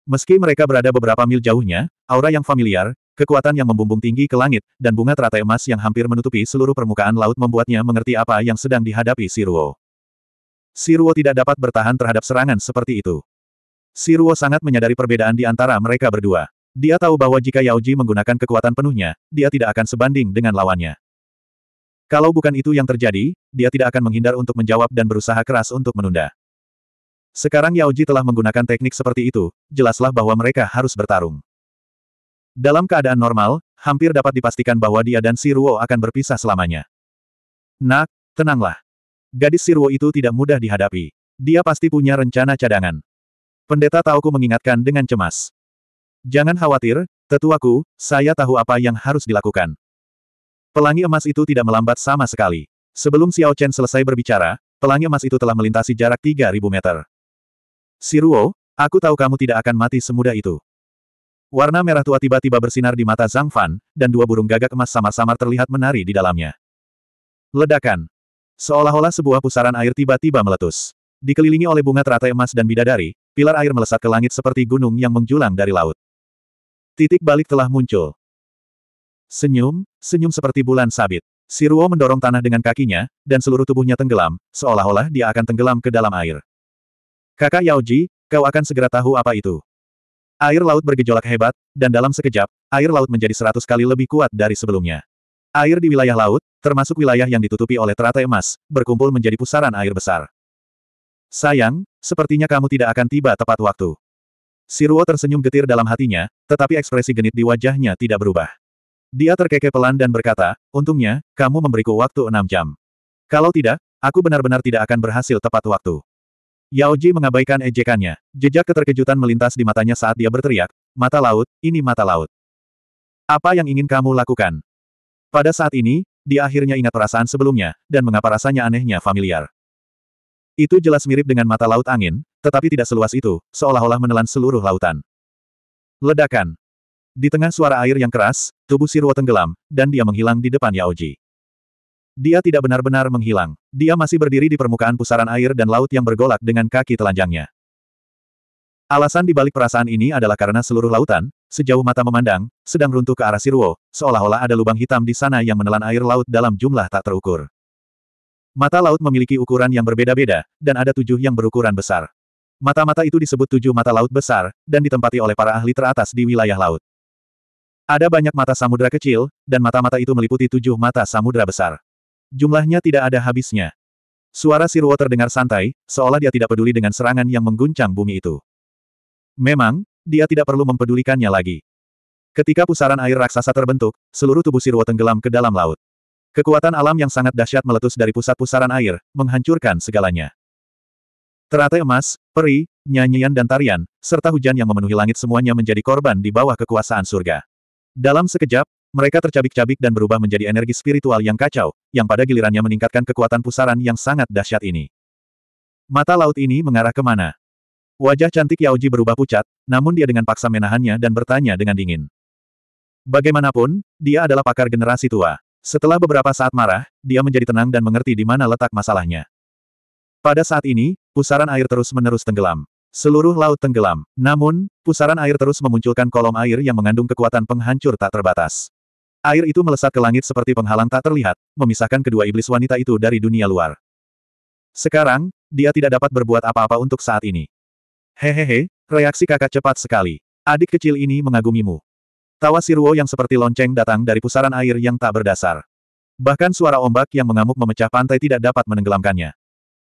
Meski mereka berada beberapa mil jauhnya, aura yang familiar, kekuatan yang membumbung tinggi ke langit, dan bunga teratai emas yang hampir menutupi seluruh permukaan laut membuatnya mengerti apa yang sedang dihadapi Siruo. Siruo tidak dapat bertahan terhadap serangan seperti itu. Siruo sangat menyadari perbedaan di antara mereka berdua. Dia tahu bahwa jika Yaoji menggunakan kekuatan penuhnya, dia tidak akan sebanding dengan lawannya. Kalau bukan itu yang terjadi, dia tidak akan menghindar untuk menjawab dan berusaha keras untuk menunda. Sekarang Yao Ji telah menggunakan teknik seperti itu, jelaslah bahwa mereka harus bertarung. Dalam keadaan normal, hampir dapat dipastikan bahwa dia dan Si Siruo akan berpisah selamanya. Nak, tenanglah. Gadis Si Siruo itu tidak mudah dihadapi. Dia pasti punya rencana cadangan. Pendeta Taoku mengingatkan dengan cemas. Jangan khawatir, tetuaku, saya tahu apa yang harus dilakukan. Pelangi emas itu tidak melambat sama sekali. Sebelum Xiao Chen selesai berbicara, pelangi emas itu telah melintasi jarak 3.000 meter. Siruo, aku tahu kamu tidak akan mati semudah itu. Warna merah tua tiba-tiba bersinar di mata Zhang Fan, dan dua burung gagak emas samar-samar terlihat menari di dalamnya. Ledakan. Seolah-olah sebuah pusaran air tiba-tiba meletus. Dikelilingi oleh bunga teratai emas dan bidadari, pilar air melesat ke langit seperti gunung yang menjulang dari laut. Titik balik telah muncul. Senyum, senyum seperti bulan sabit. Siruo mendorong tanah dengan kakinya, dan seluruh tubuhnya tenggelam, seolah-olah dia akan tenggelam ke dalam air. Kakak Yaoji, kau akan segera tahu apa itu. Air laut bergejolak hebat, dan dalam sekejap, air laut menjadi seratus kali lebih kuat dari sebelumnya. Air di wilayah laut, termasuk wilayah yang ditutupi oleh teratai emas, berkumpul menjadi pusaran air besar. Sayang, sepertinya kamu tidak akan tiba tepat waktu. Siruo tersenyum getir dalam hatinya, tetapi ekspresi genit di wajahnya tidak berubah. Dia terkekeh pelan dan berkata, untungnya, kamu memberiku waktu enam jam. Kalau tidak, aku benar-benar tidak akan berhasil tepat waktu. Yao Ji mengabaikan ejekannya. Jejak keterkejutan melintas di matanya saat dia berteriak, mata laut, ini mata laut. Apa yang ingin kamu lakukan? Pada saat ini, dia akhirnya ingat perasaan sebelumnya, dan mengapa rasanya anehnya familiar. Itu jelas mirip dengan mata laut angin, tetapi tidak seluas itu, seolah-olah menelan seluruh lautan. Ledakan. Di tengah suara air yang keras, tubuh Sirwo tenggelam, dan dia menghilang di depan Yaoji. Dia tidak benar-benar menghilang. Dia masih berdiri di permukaan pusaran air dan laut yang bergolak dengan kaki telanjangnya. Alasan dibalik perasaan ini adalah karena seluruh lautan, sejauh mata memandang, sedang runtuh ke arah Sirwo, seolah-olah ada lubang hitam di sana yang menelan air laut dalam jumlah tak terukur. Mata laut memiliki ukuran yang berbeda-beda, dan ada tujuh yang berukuran besar. Mata-mata itu disebut tujuh mata laut besar, dan ditempati oleh para ahli teratas di wilayah laut. Ada banyak mata samudera kecil, dan mata-mata itu meliputi tujuh mata samudera besar. Jumlahnya tidak ada habisnya. Suara Sirwo terdengar santai, seolah dia tidak peduli dengan serangan yang mengguncang bumi itu. Memang, dia tidak perlu mempedulikannya lagi. Ketika pusaran air raksasa terbentuk, seluruh tubuh Sirwo tenggelam ke dalam laut. Kekuatan alam yang sangat dahsyat meletus dari pusat pusaran air, menghancurkan segalanya. Teratai emas, peri, nyanyian dan tarian, serta hujan yang memenuhi langit semuanya menjadi korban di bawah kekuasaan surga. Dalam sekejap, mereka tercabik-cabik dan berubah menjadi energi spiritual yang kacau, yang pada gilirannya meningkatkan kekuatan pusaran yang sangat dahsyat ini. Mata laut ini mengarah ke mana? Wajah cantik Yaoji berubah pucat, namun dia dengan paksa menahannya dan bertanya dengan dingin. Bagaimanapun, dia adalah pakar generasi tua. Setelah beberapa saat marah, dia menjadi tenang dan mengerti di mana letak masalahnya. Pada saat ini, pusaran air terus-menerus tenggelam. Seluruh laut tenggelam. Namun, pusaran air terus memunculkan kolom air yang mengandung kekuatan penghancur tak terbatas. Air itu melesat ke langit seperti penghalang tak terlihat, memisahkan kedua iblis wanita itu dari dunia luar. Sekarang, dia tidak dapat berbuat apa-apa untuk saat ini. Hehehe, reaksi kakak cepat sekali. Adik kecil ini mengagumimu. Tawa Sirwo yang seperti lonceng datang dari pusaran air yang tak berdasar. Bahkan suara ombak yang mengamuk memecah pantai tidak dapat menenggelamkannya.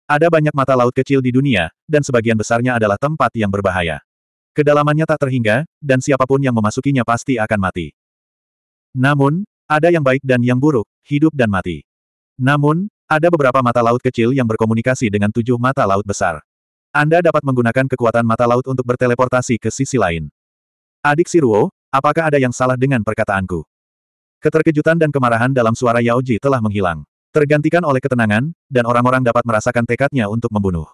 Ada banyak mata laut kecil di dunia, dan sebagian besarnya adalah tempat yang berbahaya. Kedalamannya tak terhingga, dan siapapun yang memasukinya pasti akan mati. Namun, ada yang baik dan yang buruk, hidup dan mati. Namun, ada beberapa mata laut kecil yang berkomunikasi dengan tujuh mata laut besar. Anda dapat menggunakan kekuatan mata laut untuk berteleportasi ke sisi lain. Adik Siruo, apakah ada yang salah dengan perkataanku? Keterkejutan dan kemarahan dalam suara Yaoji telah menghilang. Tergantikan oleh ketenangan, dan orang-orang dapat merasakan tekadnya untuk membunuh.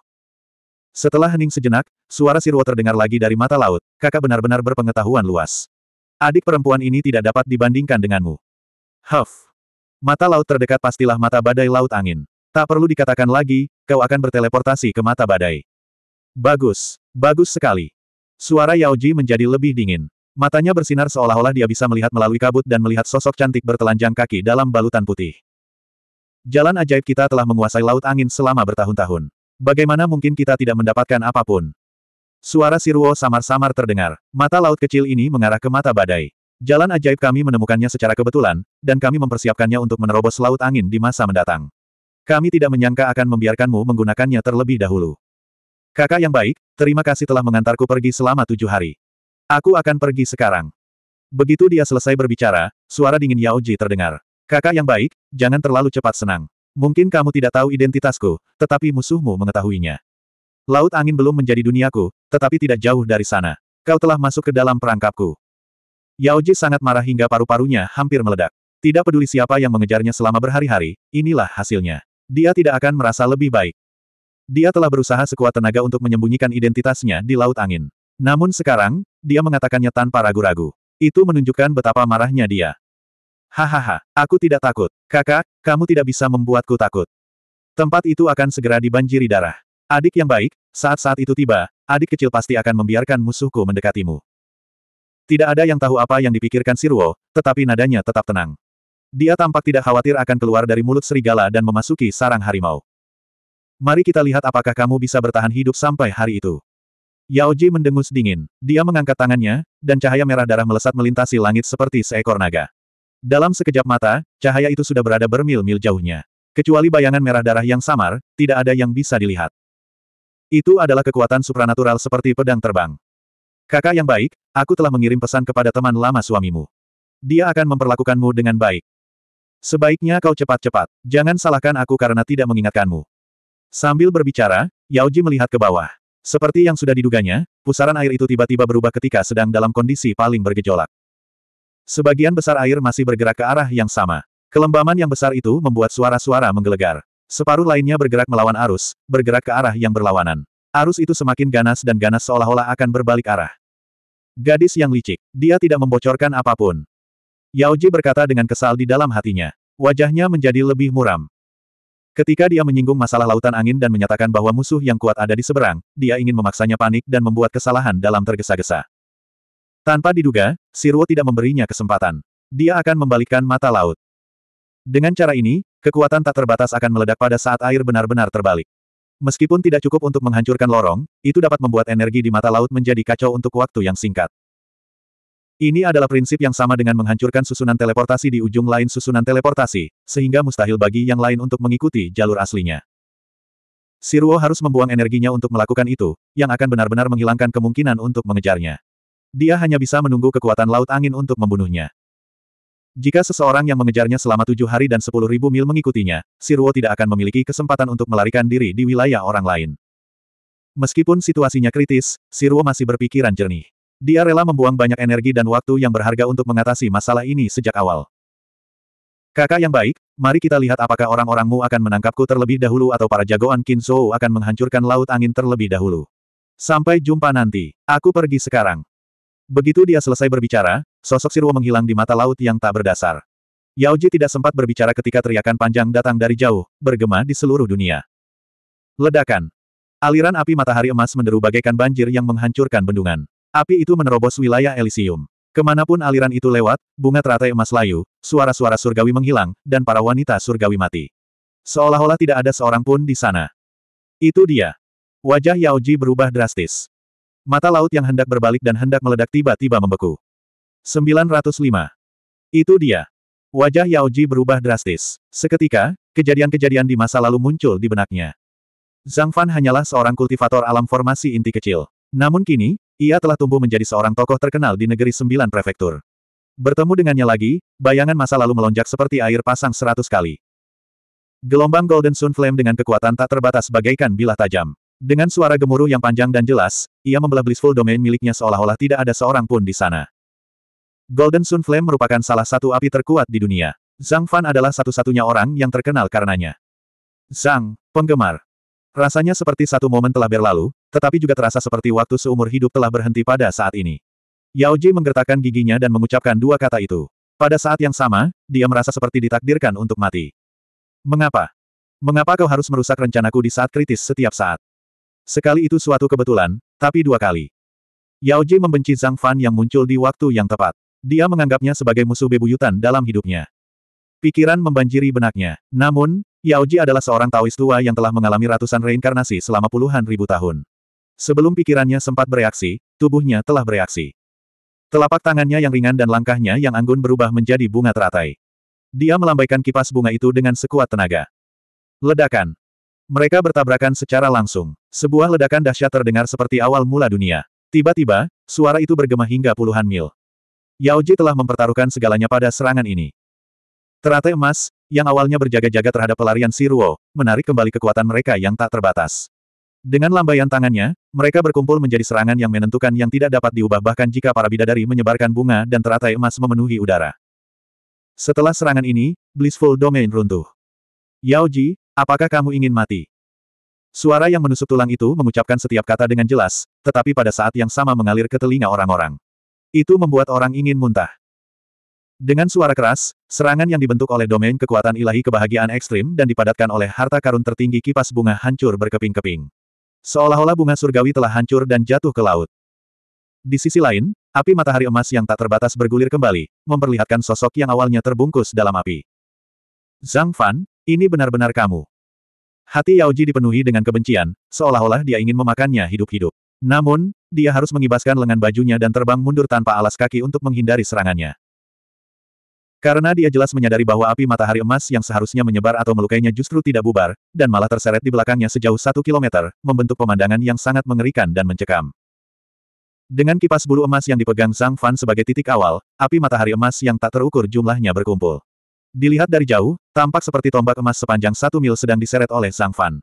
Setelah hening sejenak, suara Sirwo terdengar lagi dari mata laut, kakak benar-benar berpengetahuan luas. Adik perempuan ini tidak dapat dibandingkan denganmu. Huff. Mata laut terdekat pastilah mata badai laut angin. Tak perlu dikatakan lagi, kau akan berteleportasi ke mata badai. Bagus. Bagus sekali. Suara Yaoji menjadi lebih dingin. Matanya bersinar seolah-olah dia bisa melihat melalui kabut dan melihat sosok cantik bertelanjang kaki dalam balutan putih. Jalan ajaib kita telah menguasai laut angin selama bertahun-tahun. Bagaimana mungkin kita tidak mendapatkan apapun? Suara Siruo samar-samar terdengar. Mata laut kecil ini mengarah ke mata badai. Jalan ajaib kami menemukannya secara kebetulan, dan kami mempersiapkannya untuk menerobos laut angin di masa mendatang. Kami tidak menyangka akan membiarkanmu menggunakannya terlebih dahulu. Kakak yang baik, terima kasih telah mengantarku pergi selama tujuh hari. Aku akan pergi sekarang. Begitu dia selesai berbicara, suara dingin Yao Ji terdengar. Kakak yang baik, jangan terlalu cepat senang. Mungkin kamu tidak tahu identitasku, tetapi musuhmu mengetahuinya. Laut angin belum menjadi duniaku, tetapi tidak jauh dari sana. Kau telah masuk ke dalam perangkapku. Yao Ji sangat marah hingga paru-parunya hampir meledak. Tidak peduli siapa yang mengejarnya selama berhari-hari, inilah hasilnya. Dia tidak akan merasa lebih baik. Dia telah berusaha sekuat tenaga untuk menyembunyikan identitasnya di laut angin. Namun sekarang, dia mengatakannya tanpa ragu-ragu. Itu menunjukkan betapa marahnya dia. Hahaha, aku tidak takut. Kakak, kamu tidak bisa membuatku takut. Tempat itu akan segera dibanjiri darah. Adik yang baik, saat-saat itu tiba, adik kecil pasti akan membiarkan musuhku mendekatimu. Tidak ada yang tahu apa yang dipikirkan Sirwo, tetapi nadanya tetap tenang. Dia tampak tidak khawatir akan keluar dari mulut serigala dan memasuki sarang harimau. Mari kita lihat apakah kamu bisa bertahan hidup sampai hari itu. Yao Ji mendengus dingin. Dia mengangkat tangannya, dan cahaya merah darah melesat melintasi langit seperti seekor naga. Dalam sekejap mata, cahaya itu sudah berada bermil-mil jauhnya. Kecuali bayangan merah darah yang samar, tidak ada yang bisa dilihat. Itu adalah kekuatan supranatural seperti pedang terbang. Kakak yang baik, aku telah mengirim pesan kepada teman lama suamimu. Dia akan memperlakukanmu dengan baik. Sebaiknya kau cepat-cepat, jangan salahkan aku karena tidak mengingatkanmu. Sambil berbicara, Yaoji melihat ke bawah. Seperti yang sudah diduganya, pusaran air itu tiba-tiba berubah ketika sedang dalam kondisi paling bergejolak. Sebagian besar air masih bergerak ke arah yang sama. Kelembaman yang besar itu membuat suara-suara menggelegar. Separuh lainnya bergerak melawan arus, bergerak ke arah yang berlawanan. Arus itu semakin ganas dan ganas seolah-olah akan berbalik arah. Gadis yang licik, dia tidak membocorkan apapun. Yaoji berkata dengan kesal di dalam hatinya. Wajahnya menjadi lebih muram. Ketika dia menyinggung masalah lautan angin dan menyatakan bahwa musuh yang kuat ada di seberang, dia ingin memaksanya panik dan membuat kesalahan dalam tergesa-gesa. Tanpa diduga, Siruo tidak memberinya kesempatan. Dia akan membalikkan mata laut. Dengan cara ini, kekuatan tak terbatas akan meledak pada saat air benar-benar terbalik. Meskipun tidak cukup untuk menghancurkan lorong, itu dapat membuat energi di mata laut menjadi kacau untuk waktu yang singkat. Ini adalah prinsip yang sama dengan menghancurkan susunan teleportasi di ujung lain susunan teleportasi, sehingga mustahil bagi yang lain untuk mengikuti jalur aslinya. Siruo harus membuang energinya untuk melakukan itu, yang akan benar-benar menghilangkan kemungkinan untuk mengejarnya. Dia hanya bisa menunggu kekuatan laut angin untuk membunuhnya. Jika seseorang yang mengejarnya selama tujuh hari dan sepuluh ribu mil mengikutinya, Siruo tidak akan memiliki kesempatan untuk melarikan diri di wilayah orang lain. Meskipun situasinya kritis, Siruo masih berpikiran jernih. Dia rela membuang banyak energi dan waktu yang berharga untuk mengatasi masalah ini sejak awal. Kakak yang baik, mari kita lihat apakah orang-orangmu akan menangkapku terlebih dahulu atau para jagoan Qin akan menghancurkan laut angin terlebih dahulu. Sampai jumpa nanti, aku pergi sekarang. Begitu dia selesai berbicara, sosok Sirwo menghilang di mata laut yang tak berdasar. Yao Ji tidak sempat berbicara ketika teriakan panjang datang dari jauh, bergema di seluruh dunia. Ledakan. Aliran api matahari emas menderu bagaikan banjir yang menghancurkan bendungan. Api itu menerobos wilayah Elysium. Kemanapun aliran itu lewat, bunga teratai emas layu, suara-suara surgawi menghilang, dan para wanita surgawi mati. Seolah-olah tidak ada seorang pun di sana. Itu dia. Wajah Yao Ji berubah drastis. Mata laut yang hendak berbalik dan hendak meledak tiba-tiba membeku. 905. Itu dia. Wajah Yao Ji berubah drastis. Seketika, kejadian-kejadian di masa lalu muncul di benaknya. Zhang Fan hanyalah seorang kultivator alam formasi inti kecil. Namun kini, ia telah tumbuh menjadi seorang tokoh terkenal di negeri sembilan prefektur. Bertemu dengannya lagi, bayangan masa lalu melonjak seperti air pasang seratus kali. Gelombang Golden Sun Flame dengan kekuatan tak terbatas bagaikan bilah tajam. Dengan suara gemuruh yang panjang dan jelas, ia membelah blissful domain miliknya seolah-olah tidak ada seorang pun di sana. Golden Sun Flame merupakan salah satu api terkuat di dunia. Zhang Fan adalah satu-satunya orang yang terkenal karenanya. Zhang, penggemar. Rasanya seperti satu momen telah berlalu, tetapi juga terasa seperti waktu seumur hidup telah berhenti pada saat ini. Yao Ji menggertakkan giginya dan mengucapkan dua kata itu. Pada saat yang sama, dia merasa seperti ditakdirkan untuk mati. Mengapa? Mengapa kau harus merusak rencanaku di saat kritis setiap saat? Sekali itu suatu kebetulan, tapi dua kali. Yao Ji membenci Zhang Fan yang muncul di waktu yang tepat. Dia menganggapnya sebagai musuh bebuyutan dalam hidupnya. Pikiran membanjiri benaknya. Namun, Yao Ji adalah seorang Taois tua yang telah mengalami ratusan reinkarnasi selama puluhan ribu tahun. Sebelum pikirannya sempat bereaksi, tubuhnya telah bereaksi. Telapak tangannya yang ringan dan langkahnya yang anggun berubah menjadi bunga teratai. Dia melambaikan kipas bunga itu dengan sekuat tenaga. Ledakan. Mereka bertabrakan secara langsung. Sebuah ledakan dahsyat terdengar seperti awal mula dunia. Tiba-tiba, suara itu bergema hingga puluhan mil. Yao Ji telah mempertaruhkan segalanya pada serangan ini. Teratai emas, yang awalnya berjaga-jaga terhadap pelarian si Ruo, menarik kembali kekuatan mereka yang tak terbatas. Dengan lambaian tangannya, mereka berkumpul menjadi serangan yang menentukan yang tidak dapat diubah bahkan jika para bidadari menyebarkan bunga dan teratai emas memenuhi udara. Setelah serangan ini, Blissful Domain runtuh. Yao Ji, Apakah kamu ingin mati? Suara yang menusuk tulang itu mengucapkan setiap kata dengan jelas, tetapi pada saat yang sama mengalir ke telinga orang-orang. Itu membuat orang ingin muntah. Dengan suara keras, serangan yang dibentuk oleh domain kekuatan ilahi kebahagiaan ekstrim dan dipadatkan oleh harta karun tertinggi kipas bunga hancur berkeping-keping. Seolah-olah bunga surgawi telah hancur dan jatuh ke laut. Di sisi lain, api matahari emas yang tak terbatas bergulir kembali, memperlihatkan sosok yang awalnya terbungkus dalam api. Zhang Fan, ini benar-benar kamu. Hati Yaoji dipenuhi dengan kebencian, seolah-olah dia ingin memakannya hidup-hidup. Namun, dia harus mengibaskan lengan bajunya dan terbang mundur tanpa alas kaki untuk menghindari serangannya. Karena dia jelas menyadari bahwa api matahari emas yang seharusnya menyebar atau melukainya justru tidak bubar, dan malah terseret di belakangnya sejauh satu kilometer, membentuk pemandangan yang sangat mengerikan dan mencekam. Dengan kipas bulu emas yang dipegang Sang Fan sebagai titik awal, api matahari emas yang tak terukur jumlahnya berkumpul. Dilihat dari jauh, tampak seperti tombak emas sepanjang satu mil sedang diseret oleh Zhang Fan.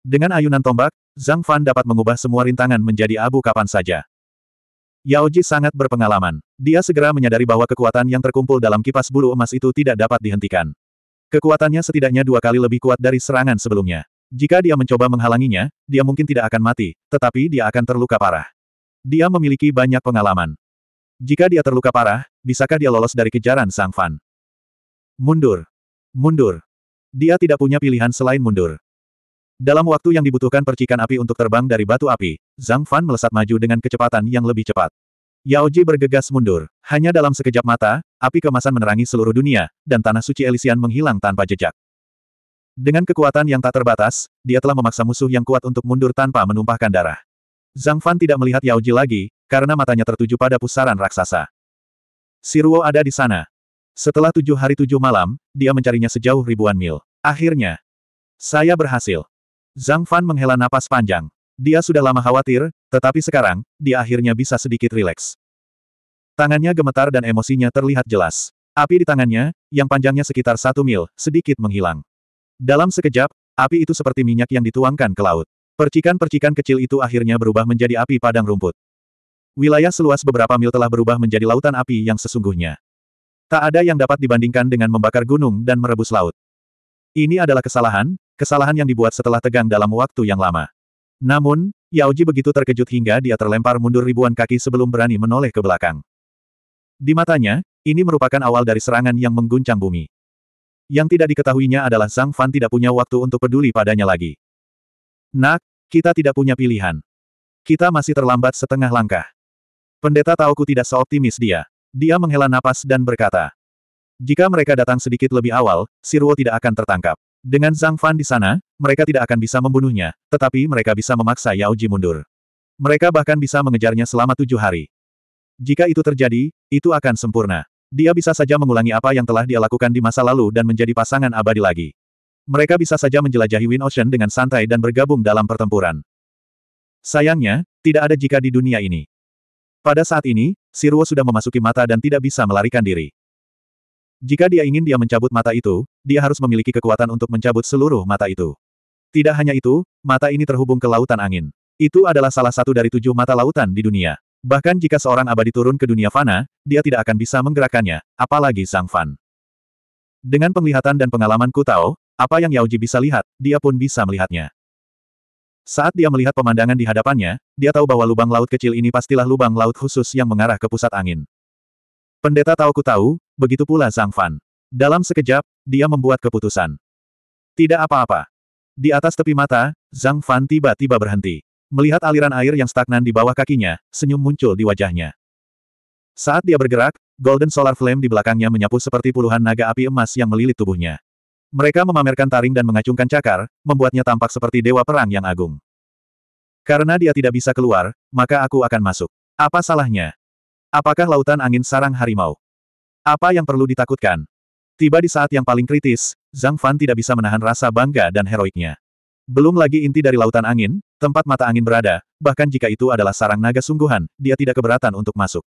Dengan ayunan tombak, Zhang Fan dapat mengubah semua rintangan menjadi abu kapan saja. Yaoji sangat berpengalaman. Dia segera menyadari bahwa kekuatan yang terkumpul dalam kipas bulu emas itu tidak dapat dihentikan. Kekuatannya setidaknya dua kali lebih kuat dari serangan sebelumnya. Jika dia mencoba menghalanginya, dia mungkin tidak akan mati, tetapi dia akan terluka parah. Dia memiliki banyak pengalaman. Jika dia terluka parah, bisakah dia lolos dari kejaran Sang Fan? Mundur. Mundur. Dia tidak punya pilihan selain mundur. Dalam waktu yang dibutuhkan percikan api untuk terbang dari batu api, Zhang Fan melesat maju dengan kecepatan yang lebih cepat. Yao Ji bergegas mundur. Hanya dalam sekejap mata, api kemasan menerangi seluruh dunia, dan tanah suci Elysian menghilang tanpa jejak. Dengan kekuatan yang tak terbatas, dia telah memaksa musuh yang kuat untuk mundur tanpa menumpahkan darah. Zhang Fan tidak melihat Yao Ji lagi, karena matanya tertuju pada pusaran raksasa. Siruo ada di sana. Setelah tujuh hari tujuh malam, dia mencarinya sejauh ribuan mil. Akhirnya, saya berhasil. Zhang Fan menghela napas panjang. Dia sudah lama khawatir, tetapi sekarang, dia akhirnya bisa sedikit rileks. Tangannya gemetar dan emosinya terlihat jelas. Api di tangannya, yang panjangnya sekitar satu mil, sedikit menghilang. Dalam sekejap, api itu seperti minyak yang dituangkan ke laut. Percikan-percikan kecil itu akhirnya berubah menjadi api padang rumput. Wilayah seluas beberapa mil telah berubah menjadi lautan api yang sesungguhnya. Tak ada yang dapat dibandingkan dengan membakar gunung dan merebus laut. Ini adalah kesalahan, kesalahan yang dibuat setelah tegang dalam waktu yang lama. Namun, Yaoji begitu terkejut hingga dia terlempar mundur ribuan kaki sebelum berani menoleh ke belakang. Di matanya, ini merupakan awal dari serangan yang mengguncang bumi. Yang tidak diketahuinya adalah Zhang Fan tidak punya waktu untuk peduli padanya lagi. Nak, kita tidak punya pilihan. Kita masih terlambat setengah langkah. Pendeta Taoku tidak seoptimis dia. Dia menghela napas dan berkata. Jika mereka datang sedikit lebih awal, Siruo tidak akan tertangkap. Dengan Zhang Fan di sana, mereka tidak akan bisa membunuhnya, tetapi mereka bisa memaksa Yao Ji mundur. Mereka bahkan bisa mengejarnya selama tujuh hari. Jika itu terjadi, itu akan sempurna. Dia bisa saja mengulangi apa yang telah dia lakukan di masa lalu dan menjadi pasangan abadi lagi. Mereka bisa saja menjelajahi Wind Ocean dengan santai dan bergabung dalam pertempuran. Sayangnya, tidak ada jika di dunia ini. Pada saat ini, Sirwo sudah memasuki mata dan tidak bisa melarikan diri. Jika dia ingin dia mencabut mata itu, dia harus memiliki kekuatan untuk mencabut seluruh mata itu. Tidak hanya itu, mata ini terhubung ke lautan angin. Itu adalah salah satu dari tujuh mata lautan di dunia. Bahkan jika seorang abadi turun ke dunia fana, dia tidak akan bisa menggerakkannya, apalagi Sang Fan. Dengan penglihatan dan pengalaman Kutao, apa yang Yaoji bisa lihat, dia pun bisa melihatnya. Saat dia melihat pemandangan di hadapannya, dia tahu bahwa lubang laut kecil ini pastilah lubang laut khusus yang mengarah ke pusat angin. Pendeta tahu ku tahu, begitu pula Zhang Fan. Dalam sekejap, dia membuat keputusan. Tidak apa-apa. Di atas tepi mata, Zhang Fan tiba-tiba berhenti. Melihat aliran air yang stagnan di bawah kakinya, senyum muncul di wajahnya. Saat dia bergerak, Golden Solar Flame di belakangnya menyapu seperti puluhan naga api emas yang melilit tubuhnya. Mereka memamerkan taring dan mengacungkan cakar, membuatnya tampak seperti dewa perang yang agung. Karena dia tidak bisa keluar, maka aku akan masuk. Apa salahnya? Apakah lautan angin sarang harimau? Apa yang perlu ditakutkan? Tiba di saat yang paling kritis, Zhang Fan tidak bisa menahan rasa bangga dan heroiknya. Belum lagi inti dari lautan angin, tempat mata angin berada, bahkan jika itu adalah sarang naga sungguhan, dia tidak keberatan untuk masuk.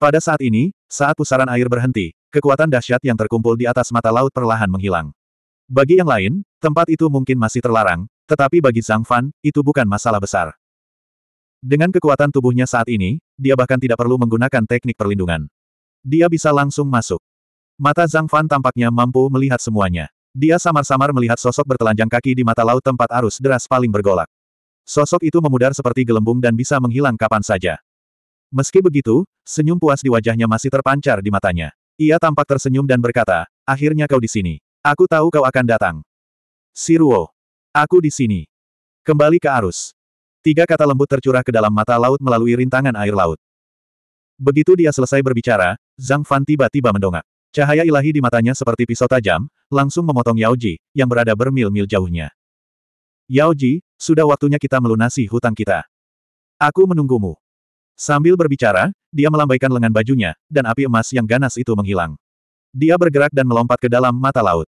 Pada saat ini, saat pusaran air berhenti, Kekuatan dahsyat yang terkumpul di atas mata laut perlahan menghilang. Bagi yang lain, tempat itu mungkin masih terlarang, tetapi bagi Zhang Fan, itu bukan masalah besar. Dengan kekuatan tubuhnya saat ini, dia bahkan tidak perlu menggunakan teknik perlindungan. Dia bisa langsung masuk. Mata Zhang Fan tampaknya mampu melihat semuanya. Dia samar-samar melihat sosok bertelanjang kaki di mata laut tempat arus deras paling bergolak. Sosok itu memudar seperti gelembung dan bisa menghilang kapan saja. Meski begitu, senyum puas di wajahnya masih terpancar di matanya. Ia tampak tersenyum dan berkata, akhirnya kau di sini. Aku tahu kau akan datang. Siruo. Aku di sini. Kembali ke arus. Tiga kata lembut tercurah ke dalam mata laut melalui rintangan air laut. Begitu dia selesai berbicara, Zhang Fan tiba-tiba mendongak. Cahaya ilahi di matanya seperti pisau tajam, langsung memotong Yao Ji, yang berada bermil-mil jauhnya. Yao Ji, sudah waktunya kita melunasi hutang kita. Aku menunggumu. Sambil berbicara, dia melambaikan lengan bajunya, dan api emas yang ganas itu menghilang. Dia bergerak dan melompat ke dalam mata laut.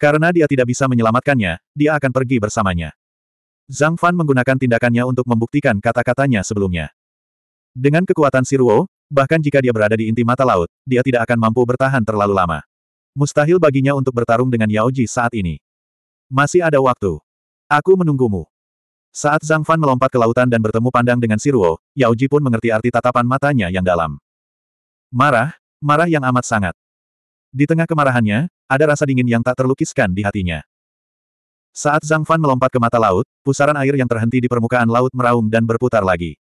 Karena dia tidak bisa menyelamatkannya, dia akan pergi bersamanya. Zhang Fan menggunakan tindakannya untuk membuktikan kata-katanya sebelumnya. Dengan kekuatan Siruo, bahkan jika dia berada di inti mata laut, dia tidak akan mampu bertahan terlalu lama. Mustahil baginya untuk bertarung dengan Yao Ji saat ini. Masih ada waktu. Aku menunggumu. Saat Zhang Fan melompat ke lautan dan bertemu pandang dengan Siruo, Yao Ji pun mengerti arti tatapan matanya yang dalam. Marah, marah yang amat sangat. Di tengah kemarahannya, ada rasa dingin yang tak terlukiskan di hatinya. Saat Zhang Fan melompat ke mata laut, pusaran air yang terhenti di permukaan laut meraung dan berputar lagi.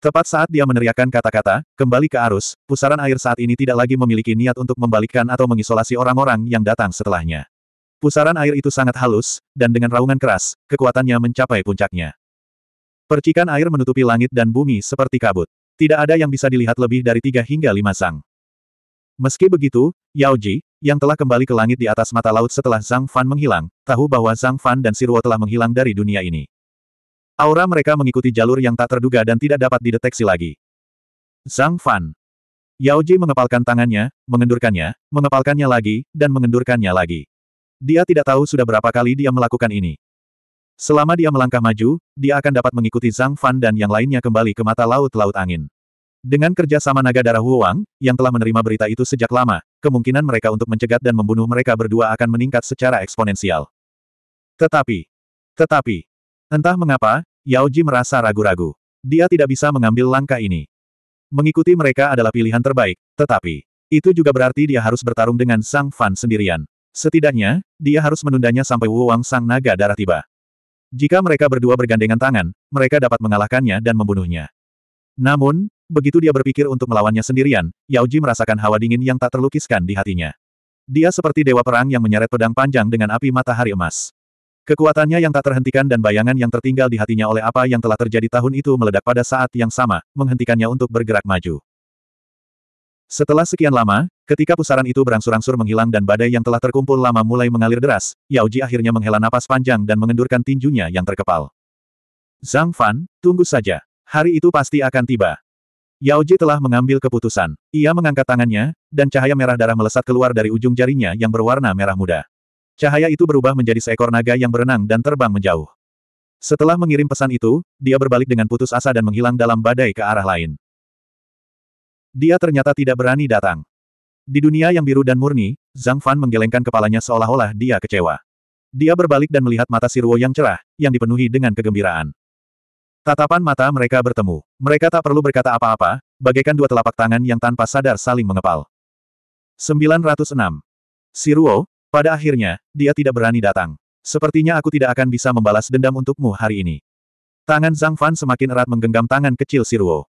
Tepat saat dia meneriakkan kata-kata, kembali ke arus, pusaran air saat ini tidak lagi memiliki niat untuk membalikkan atau mengisolasi orang-orang yang datang setelahnya. Pusaran air itu sangat halus, dan dengan raungan keras, kekuatannya mencapai puncaknya. Percikan air menutupi langit dan bumi seperti kabut. Tidak ada yang bisa dilihat lebih dari tiga hingga lima sang. Meski begitu, Yao Ji, yang telah kembali ke langit di atas mata laut setelah Zhang Fan menghilang, tahu bahwa Zhang Fan dan Sirwo telah menghilang dari dunia ini. Aura mereka mengikuti jalur yang tak terduga dan tidak dapat dideteksi lagi. Zhang Fan. Yao Ji mengepalkan tangannya, mengendurkannya, mengepalkannya lagi, dan mengendurkannya lagi. Dia tidak tahu sudah berapa kali dia melakukan ini. Selama dia melangkah maju, dia akan dapat mengikuti Zhang Fan dan yang lainnya kembali ke mata laut-laut angin. Dengan kerja sama naga darah Huang, yang telah menerima berita itu sejak lama, kemungkinan mereka untuk mencegat dan membunuh mereka berdua akan meningkat secara eksponensial. Tetapi, tetapi, entah mengapa, Yao Ji merasa ragu-ragu. Dia tidak bisa mengambil langkah ini. Mengikuti mereka adalah pilihan terbaik, tetapi, itu juga berarti dia harus bertarung dengan Sang Fan sendirian. Setidaknya, dia harus menundanya sampai Wu Wang Sang Naga Darah tiba. Jika mereka berdua bergandengan tangan, mereka dapat mengalahkannya dan membunuhnya. Namun, begitu dia berpikir untuk melawannya sendirian, Yao Ji merasakan hawa dingin yang tak terlukiskan di hatinya. Dia seperti dewa perang yang menyeret pedang panjang dengan api matahari emas. Kekuatannya yang tak terhentikan dan bayangan yang tertinggal di hatinya oleh apa yang telah terjadi tahun itu meledak pada saat yang sama, menghentikannya untuk bergerak maju. Setelah sekian lama, ketika pusaran itu berangsur-angsur menghilang dan badai yang telah terkumpul lama mulai mengalir deras, Yao Ji akhirnya menghela napas panjang dan mengendurkan tinjunya yang terkepal. Zhang Fan, tunggu saja. Hari itu pasti akan tiba. Yao Ji telah mengambil keputusan. Ia mengangkat tangannya, dan cahaya merah darah melesat keluar dari ujung jarinya yang berwarna merah muda. Cahaya itu berubah menjadi seekor naga yang berenang dan terbang menjauh. Setelah mengirim pesan itu, dia berbalik dengan putus asa dan menghilang dalam badai ke arah lain. Dia ternyata tidak berani datang. Di dunia yang biru dan murni, Zhang Fan menggelengkan kepalanya seolah-olah dia kecewa. Dia berbalik dan melihat mata Siruo yang cerah, yang dipenuhi dengan kegembiraan. Tatapan mata mereka bertemu. Mereka tak perlu berkata apa-apa, bagaikan dua telapak tangan yang tanpa sadar saling mengepal. 906. Siruo, pada akhirnya, dia tidak berani datang. Sepertinya aku tidak akan bisa membalas dendam untukmu hari ini. Tangan Zhang Fan semakin erat menggenggam tangan kecil Siruo.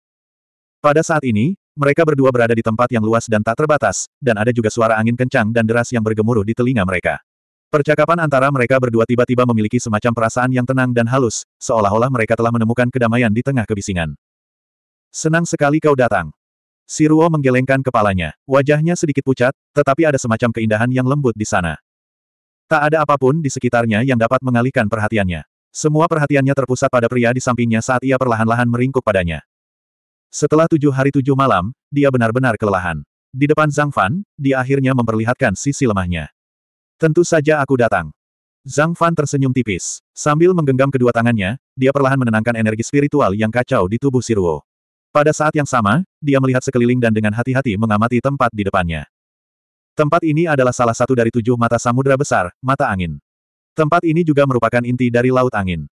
Pada saat ini, mereka berdua berada di tempat yang luas dan tak terbatas, dan ada juga suara angin kencang dan deras yang bergemuruh di telinga mereka. Percakapan antara mereka berdua tiba-tiba memiliki semacam perasaan yang tenang dan halus, seolah-olah mereka telah menemukan kedamaian di tengah kebisingan. Senang sekali kau datang. Siruo menggelengkan kepalanya, wajahnya sedikit pucat, tetapi ada semacam keindahan yang lembut di sana. Tak ada apapun di sekitarnya yang dapat mengalihkan perhatiannya. Semua perhatiannya terpusat pada pria di sampingnya saat ia perlahan-lahan meringkuk padanya. Setelah tujuh hari tujuh malam, dia benar-benar kelelahan. Di depan Zhang Fan, dia akhirnya memperlihatkan sisi lemahnya. Tentu saja aku datang. Zhang Fan tersenyum tipis. Sambil menggenggam kedua tangannya, dia perlahan menenangkan energi spiritual yang kacau di tubuh Siruo. Pada saat yang sama, dia melihat sekeliling dan dengan hati-hati mengamati tempat di depannya. Tempat ini adalah salah satu dari tujuh mata samudera besar, mata angin. Tempat ini juga merupakan inti dari laut angin.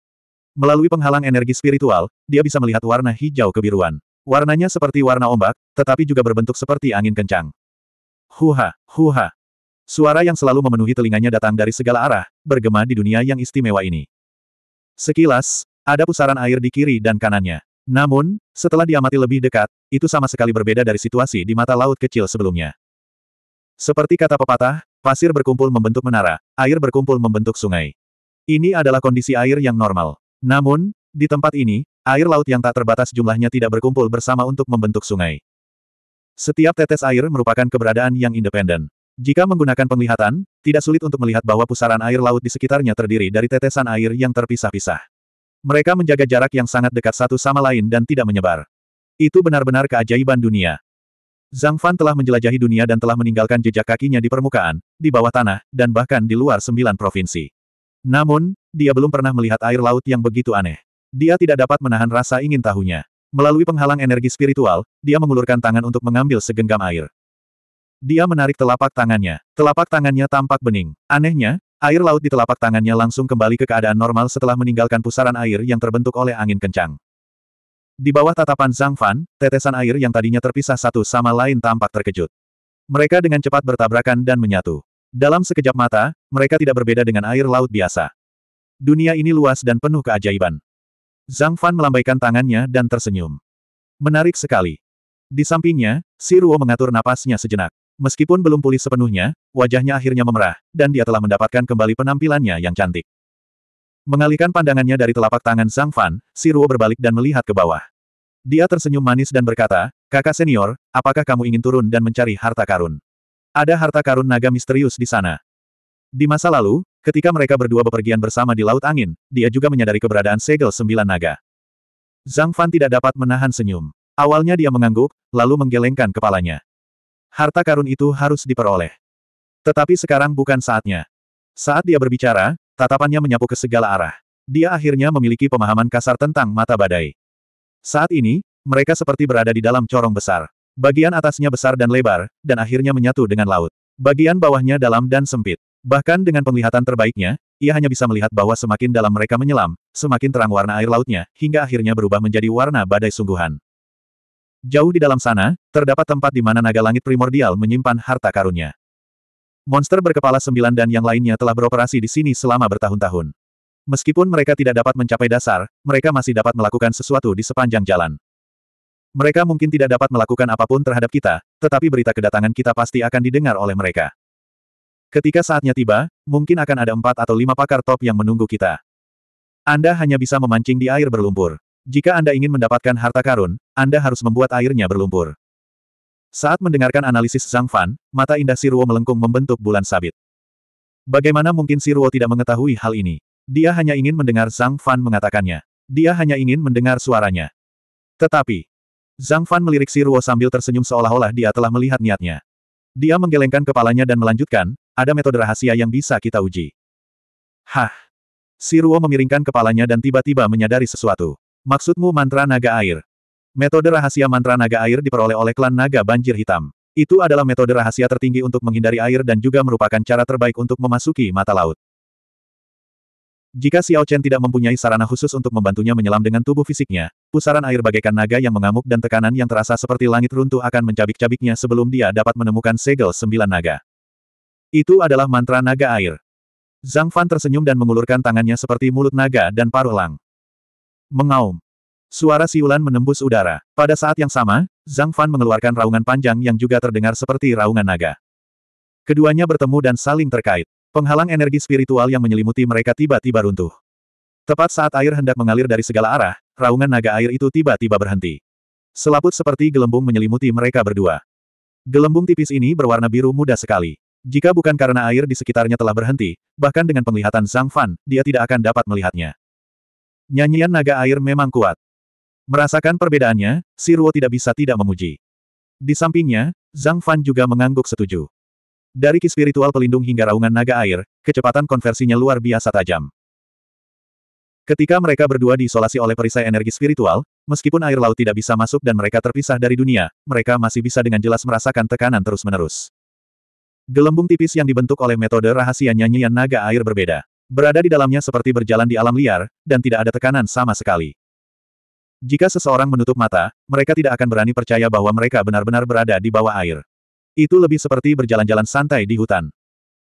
Melalui penghalang energi spiritual, dia bisa melihat warna hijau kebiruan. Warnanya seperti warna ombak, tetapi juga berbentuk seperti angin kencang. Huha, huha. Suara yang selalu memenuhi telinganya datang dari segala arah, bergema di dunia yang istimewa ini. Sekilas, ada pusaran air di kiri dan kanannya. Namun, setelah diamati lebih dekat, itu sama sekali berbeda dari situasi di mata laut kecil sebelumnya. Seperti kata pepatah, pasir berkumpul membentuk menara, air berkumpul membentuk sungai. Ini adalah kondisi air yang normal. Namun, di tempat ini, Air laut yang tak terbatas jumlahnya tidak berkumpul bersama untuk membentuk sungai. Setiap tetes air merupakan keberadaan yang independen. Jika menggunakan penglihatan, tidak sulit untuk melihat bahwa pusaran air laut di sekitarnya terdiri dari tetesan air yang terpisah-pisah. Mereka menjaga jarak yang sangat dekat satu sama lain dan tidak menyebar. Itu benar-benar keajaiban dunia. Zhang Fan telah menjelajahi dunia dan telah meninggalkan jejak kakinya di permukaan, di bawah tanah, dan bahkan di luar sembilan provinsi. Namun, dia belum pernah melihat air laut yang begitu aneh. Dia tidak dapat menahan rasa ingin tahunya. Melalui penghalang energi spiritual, dia mengulurkan tangan untuk mengambil segenggam air. Dia menarik telapak tangannya. Telapak tangannya tampak bening. Anehnya, air laut di telapak tangannya langsung kembali ke keadaan normal setelah meninggalkan pusaran air yang terbentuk oleh angin kencang. Di bawah tatapan Zhang Fan, tetesan air yang tadinya terpisah satu sama lain tampak terkejut. Mereka dengan cepat bertabrakan dan menyatu. Dalam sekejap mata, mereka tidak berbeda dengan air laut biasa. Dunia ini luas dan penuh keajaiban. Zhang Fan melambaikan tangannya dan tersenyum. Menarik sekali. Di sampingnya, si Ruo mengatur napasnya sejenak. Meskipun belum pulih sepenuhnya, wajahnya akhirnya memerah, dan dia telah mendapatkan kembali penampilannya yang cantik. Mengalihkan pandangannya dari telapak tangan Zhang Fan, si Ruo berbalik dan melihat ke bawah. Dia tersenyum manis dan berkata, kakak senior, apakah kamu ingin turun dan mencari harta karun? Ada harta karun naga misterius di sana. Di masa lalu, ketika mereka berdua bepergian bersama di Laut Angin, dia juga menyadari keberadaan segel sembilan naga. Zhang Fan tidak dapat menahan senyum. Awalnya dia mengangguk, lalu menggelengkan kepalanya. Harta karun itu harus diperoleh. Tetapi sekarang bukan saatnya. Saat dia berbicara, tatapannya menyapu ke segala arah. Dia akhirnya memiliki pemahaman kasar tentang mata badai. Saat ini, mereka seperti berada di dalam corong besar. Bagian atasnya besar dan lebar, dan akhirnya menyatu dengan laut. Bagian bawahnya dalam dan sempit. Bahkan dengan penglihatan terbaiknya, ia hanya bisa melihat bahwa semakin dalam mereka menyelam, semakin terang warna air lautnya, hingga akhirnya berubah menjadi warna badai sungguhan. Jauh di dalam sana, terdapat tempat di mana naga langit primordial menyimpan harta karunnya. Monster berkepala sembilan dan yang lainnya telah beroperasi di sini selama bertahun-tahun. Meskipun mereka tidak dapat mencapai dasar, mereka masih dapat melakukan sesuatu di sepanjang jalan. Mereka mungkin tidak dapat melakukan apapun terhadap kita, tetapi berita kedatangan kita pasti akan didengar oleh mereka. Ketika saatnya tiba, mungkin akan ada empat atau lima pakar top yang menunggu kita. Anda hanya bisa memancing di air berlumpur. Jika Anda ingin mendapatkan harta karun, Anda harus membuat airnya berlumpur. Saat mendengarkan analisis Zhang Fan, mata indah Siruo melengkung membentuk bulan sabit. Bagaimana mungkin Siruo tidak mengetahui hal ini? Dia hanya ingin mendengar Zhang Fan mengatakannya. Dia hanya ingin mendengar suaranya. Tetapi, Zhang Fan melirik Siruo sambil tersenyum seolah-olah dia telah melihat niatnya. Dia menggelengkan kepalanya dan melanjutkan, ada metode rahasia yang bisa kita uji. Hah. Si Ruo memiringkan kepalanya dan tiba-tiba menyadari sesuatu. Maksudmu mantra naga air. Metode rahasia mantra naga air diperoleh oleh klan naga banjir hitam. Itu adalah metode rahasia tertinggi untuk menghindari air dan juga merupakan cara terbaik untuk memasuki mata laut. Jika Xiao Chen tidak mempunyai sarana khusus untuk membantunya menyelam dengan tubuh fisiknya, pusaran air bagaikan naga yang mengamuk dan tekanan yang terasa seperti langit runtuh akan mencabik-cabiknya sebelum dia dapat menemukan segel sembilan naga. Itu adalah mantra naga air. Zhang Fan tersenyum dan mengulurkan tangannya seperti mulut naga dan paruh lang. Mengaum. Suara siulan menembus udara. Pada saat yang sama, Zhang Fan mengeluarkan raungan panjang yang juga terdengar seperti raungan naga. Keduanya bertemu dan saling terkait. Penghalang energi spiritual yang menyelimuti mereka tiba-tiba runtuh. Tepat saat air hendak mengalir dari segala arah, raungan naga air itu tiba-tiba berhenti. Selaput seperti gelembung menyelimuti mereka berdua. Gelembung tipis ini berwarna biru muda sekali. Jika bukan karena air di sekitarnya telah berhenti, bahkan dengan penglihatan Zhang Fan, dia tidak akan dapat melihatnya. Nyanyian naga air memang kuat. Merasakan perbedaannya, Si Ruo tidak bisa tidak memuji. Di sampingnya, Zhang Fan juga mengangguk setuju. Dari ki spiritual pelindung hingga raungan naga air, kecepatan konversinya luar biasa tajam. Ketika mereka berdua diisolasi oleh perisai energi spiritual, meskipun air laut tidak bisa masuk dan mereka terpisah dari dunia, mereka masih bisa dengan jelas merasakan tekanan terus-menerus. Gelembung tipis yang dibentuk oleh metode rahasia nyanyian naga air berbeda. Berada di dalamnya seperti berjalan di alam liar, dan tidak ada tekanan sama sekali. Jika seseorang menutup mata, mereka tidak akan berani percaya bahwa mereka benar-benar berada di bawah air. Itu lebih seperti berjalan-jalan santai di hutan.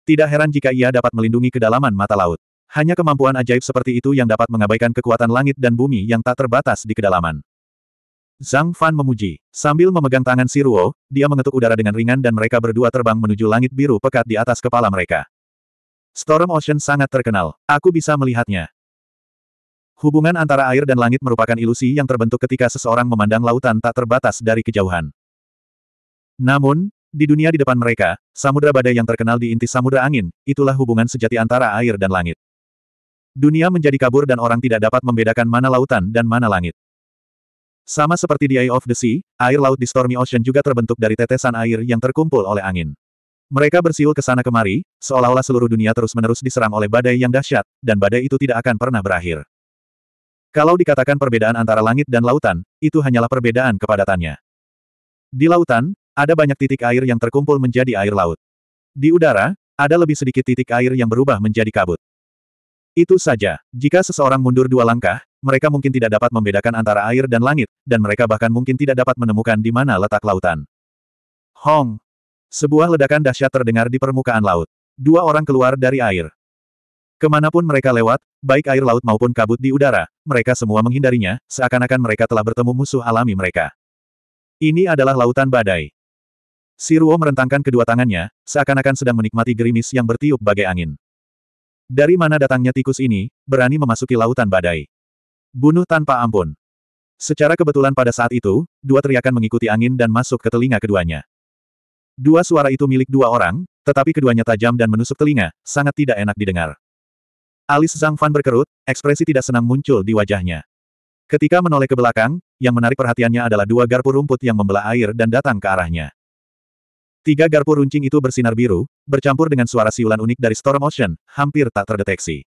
Tidak heran jika ia dapat melindungi kedalaman mata laut. Hanya kemampuan ajaib seperti itu yang dapat mengabaikan kekuatan langit dan bumi yang tak terbatas di kedalaman. Zhang Fan memuji. Sambil memegang tangan Si Ruo, dia mengetuk udara dengan ringan dan mereka berdua terbang menuju langit biru pekat di atas kepala mereka. Storm Ocean sangat terkenal. Aku bisa melihatnya. Hubungan antara air dan langit merupakan ilusi yang terbentuk ketika seseorang memandang lautan tak terbatas dari kejauhan. Namun, di dunia di depan mereka, samudra badai yang terkenal di inti samudra angin, itulah hubungan sejati antara air dan langit. Dunia menjadi kabur dan orang tidak dapat membedakan mana lautan dan mana langit. Sama seperti di Eye of the Sea, air laut di Stormy Ocean juga terbentuk dari tetesan air yang terkumpul oleh angin. Mereka bersiul ke sana kemari, seolah-olah seluruh dunia terus-menerus diserang oleh badai yang dahsyat, dan badai itu tidak akan pernah berakhir. Kalau dikatakan perbedaan antara langit dan lautan, itu hanyalah perbedaan kepadatannya. Di lautan, ada banyak titik air yang terkumpul menjadi air laut. Di udara, ada lebih sedikit titik air yang berubah menjadi kabut. Itu saja, jika seseorang mundur dua langkah, mereka mungkin tidak dapat membedakan antara air dan langit, dan mereka bahkan mungkin tidak dapat menemukan di mana letak lautan. Hong! Sebuah ledakan dahsyat terdengar di permukaan laut. Dua orang keluar dari air. Kemanapun mereka lewat, baik air laut maupun kabut di udara, mereka semua menghindarinya, seakan-akan mereka telah bertemu musuh alami mereka. Ini adalah lautan badai. Siruo merentangkan kedua tangannya, seakan-akan sedang menikmati gerimis yang bertiup bagai angin. Dari mana datangnya tikus ini, berani memasuki lautan badai. Bunuh tanpa ampun. Secara kebetulan pada saat itu, dua teriakan mengikuti angin dan masuk ke telinga keduanya. Dua suara itu milik dua orang, tetapi keduanya tajam dan menusuk telinga, sangat tidak enak didengar. Alis Zhang Fan berkerut, ekspresi tidak senang muncul di wajahnya. Ketika menoleh ke belakang, yang menarik perhatiannya adalah dua garpu rumput yang membelah air dan datang ke arahnya. Tiga garpu runcing itu bersinar biru, bercampur dengan suara siulan unik dari Storm Ocean, hampir tak terdeteksi.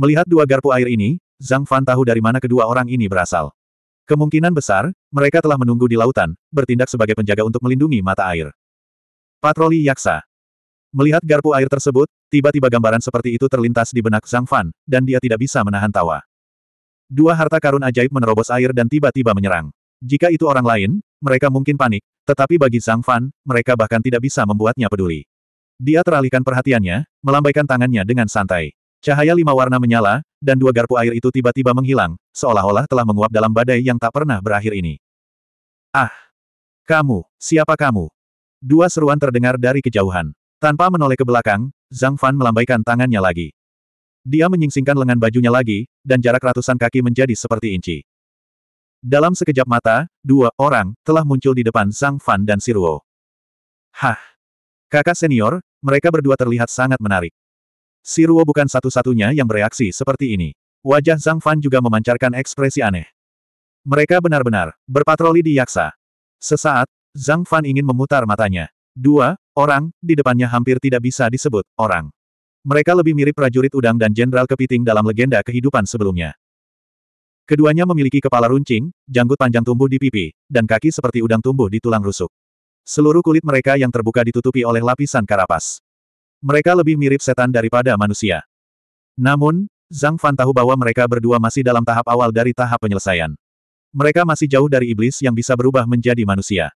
Melihat dua garpu air ini, Zhang Fan tahu dari mana kedua orang ini berasal. Kemungkinan besar, mereka telah menunggu di lautan, bertindak sebagai penjaga untuk melindungi mata air. Patroli Yaksa Melihat garpu air tersebut, tiba-tiba gambaran seperti itu terlintas di benak Zhang Fan, dan dia tidak bisa menahan tawa. Dua harta karun ajaib menerobos air dan tiba-tiba menyerang. Jika itu orang lain, mereka mungkin panik, tetapi bagi Zhang Fan, mereka bahkan tidak bisa membuatnya peduli. Dia teralihkan perhatiannya, melambaikan tangannya dengan santai. Cahaya lima warna menyala, dan dua garpu air itu tiba-tiba menghilang, seolah-olah telah menguap dalam badai yang tak pernah berakhir ini. Ah! Kamu, siapa kamu? Dua seruan terdengar dari kejauhan. Tanpa menoleh ke belakang, Zhang Fan melambaikan tangannya lagi. Dia menyingsingkan lengan bajunya lagi, dan jarak ratusan kaki menjadi seperti inci. Dalam sekejap mata, dua orang telah muncul di depan Zhang Fan dan Siruo. Hah! Kakak senior, mereka berdua terlihat sangat menarik. Siruo bukan satu-satunya yang bereaksi seperti ini. Wajah Zhang Fan juga memancarkan ekspresi aneh. Mereka benar-benar berpatroli di Yaksa. Sesaat, Zhang Fan ingin memutar matanya. Dua orang di depannya hampir tidak bisa disebut orang. Mereka lebih mirip prajurit udang dan jenderal kepiting dalam legenda kehidupan sebelumnya. Keduanya memiliki kepala runcing, janggut panjang tumbuh di pipi, dan kaki seperti udang tumbuh di tulang rusuk. Seluruh kulit mereka yang terbuka ditutupi oleh lapisan karapas. Mereka lebih mirip setan daripada manusia. Namun, Zhang Fan tahu bahwa mereka berdua masih dalam tahap awal dari tahap penyelesaian. Mereka masih jauh dari iblis yang bisa berubah menjadi manusia.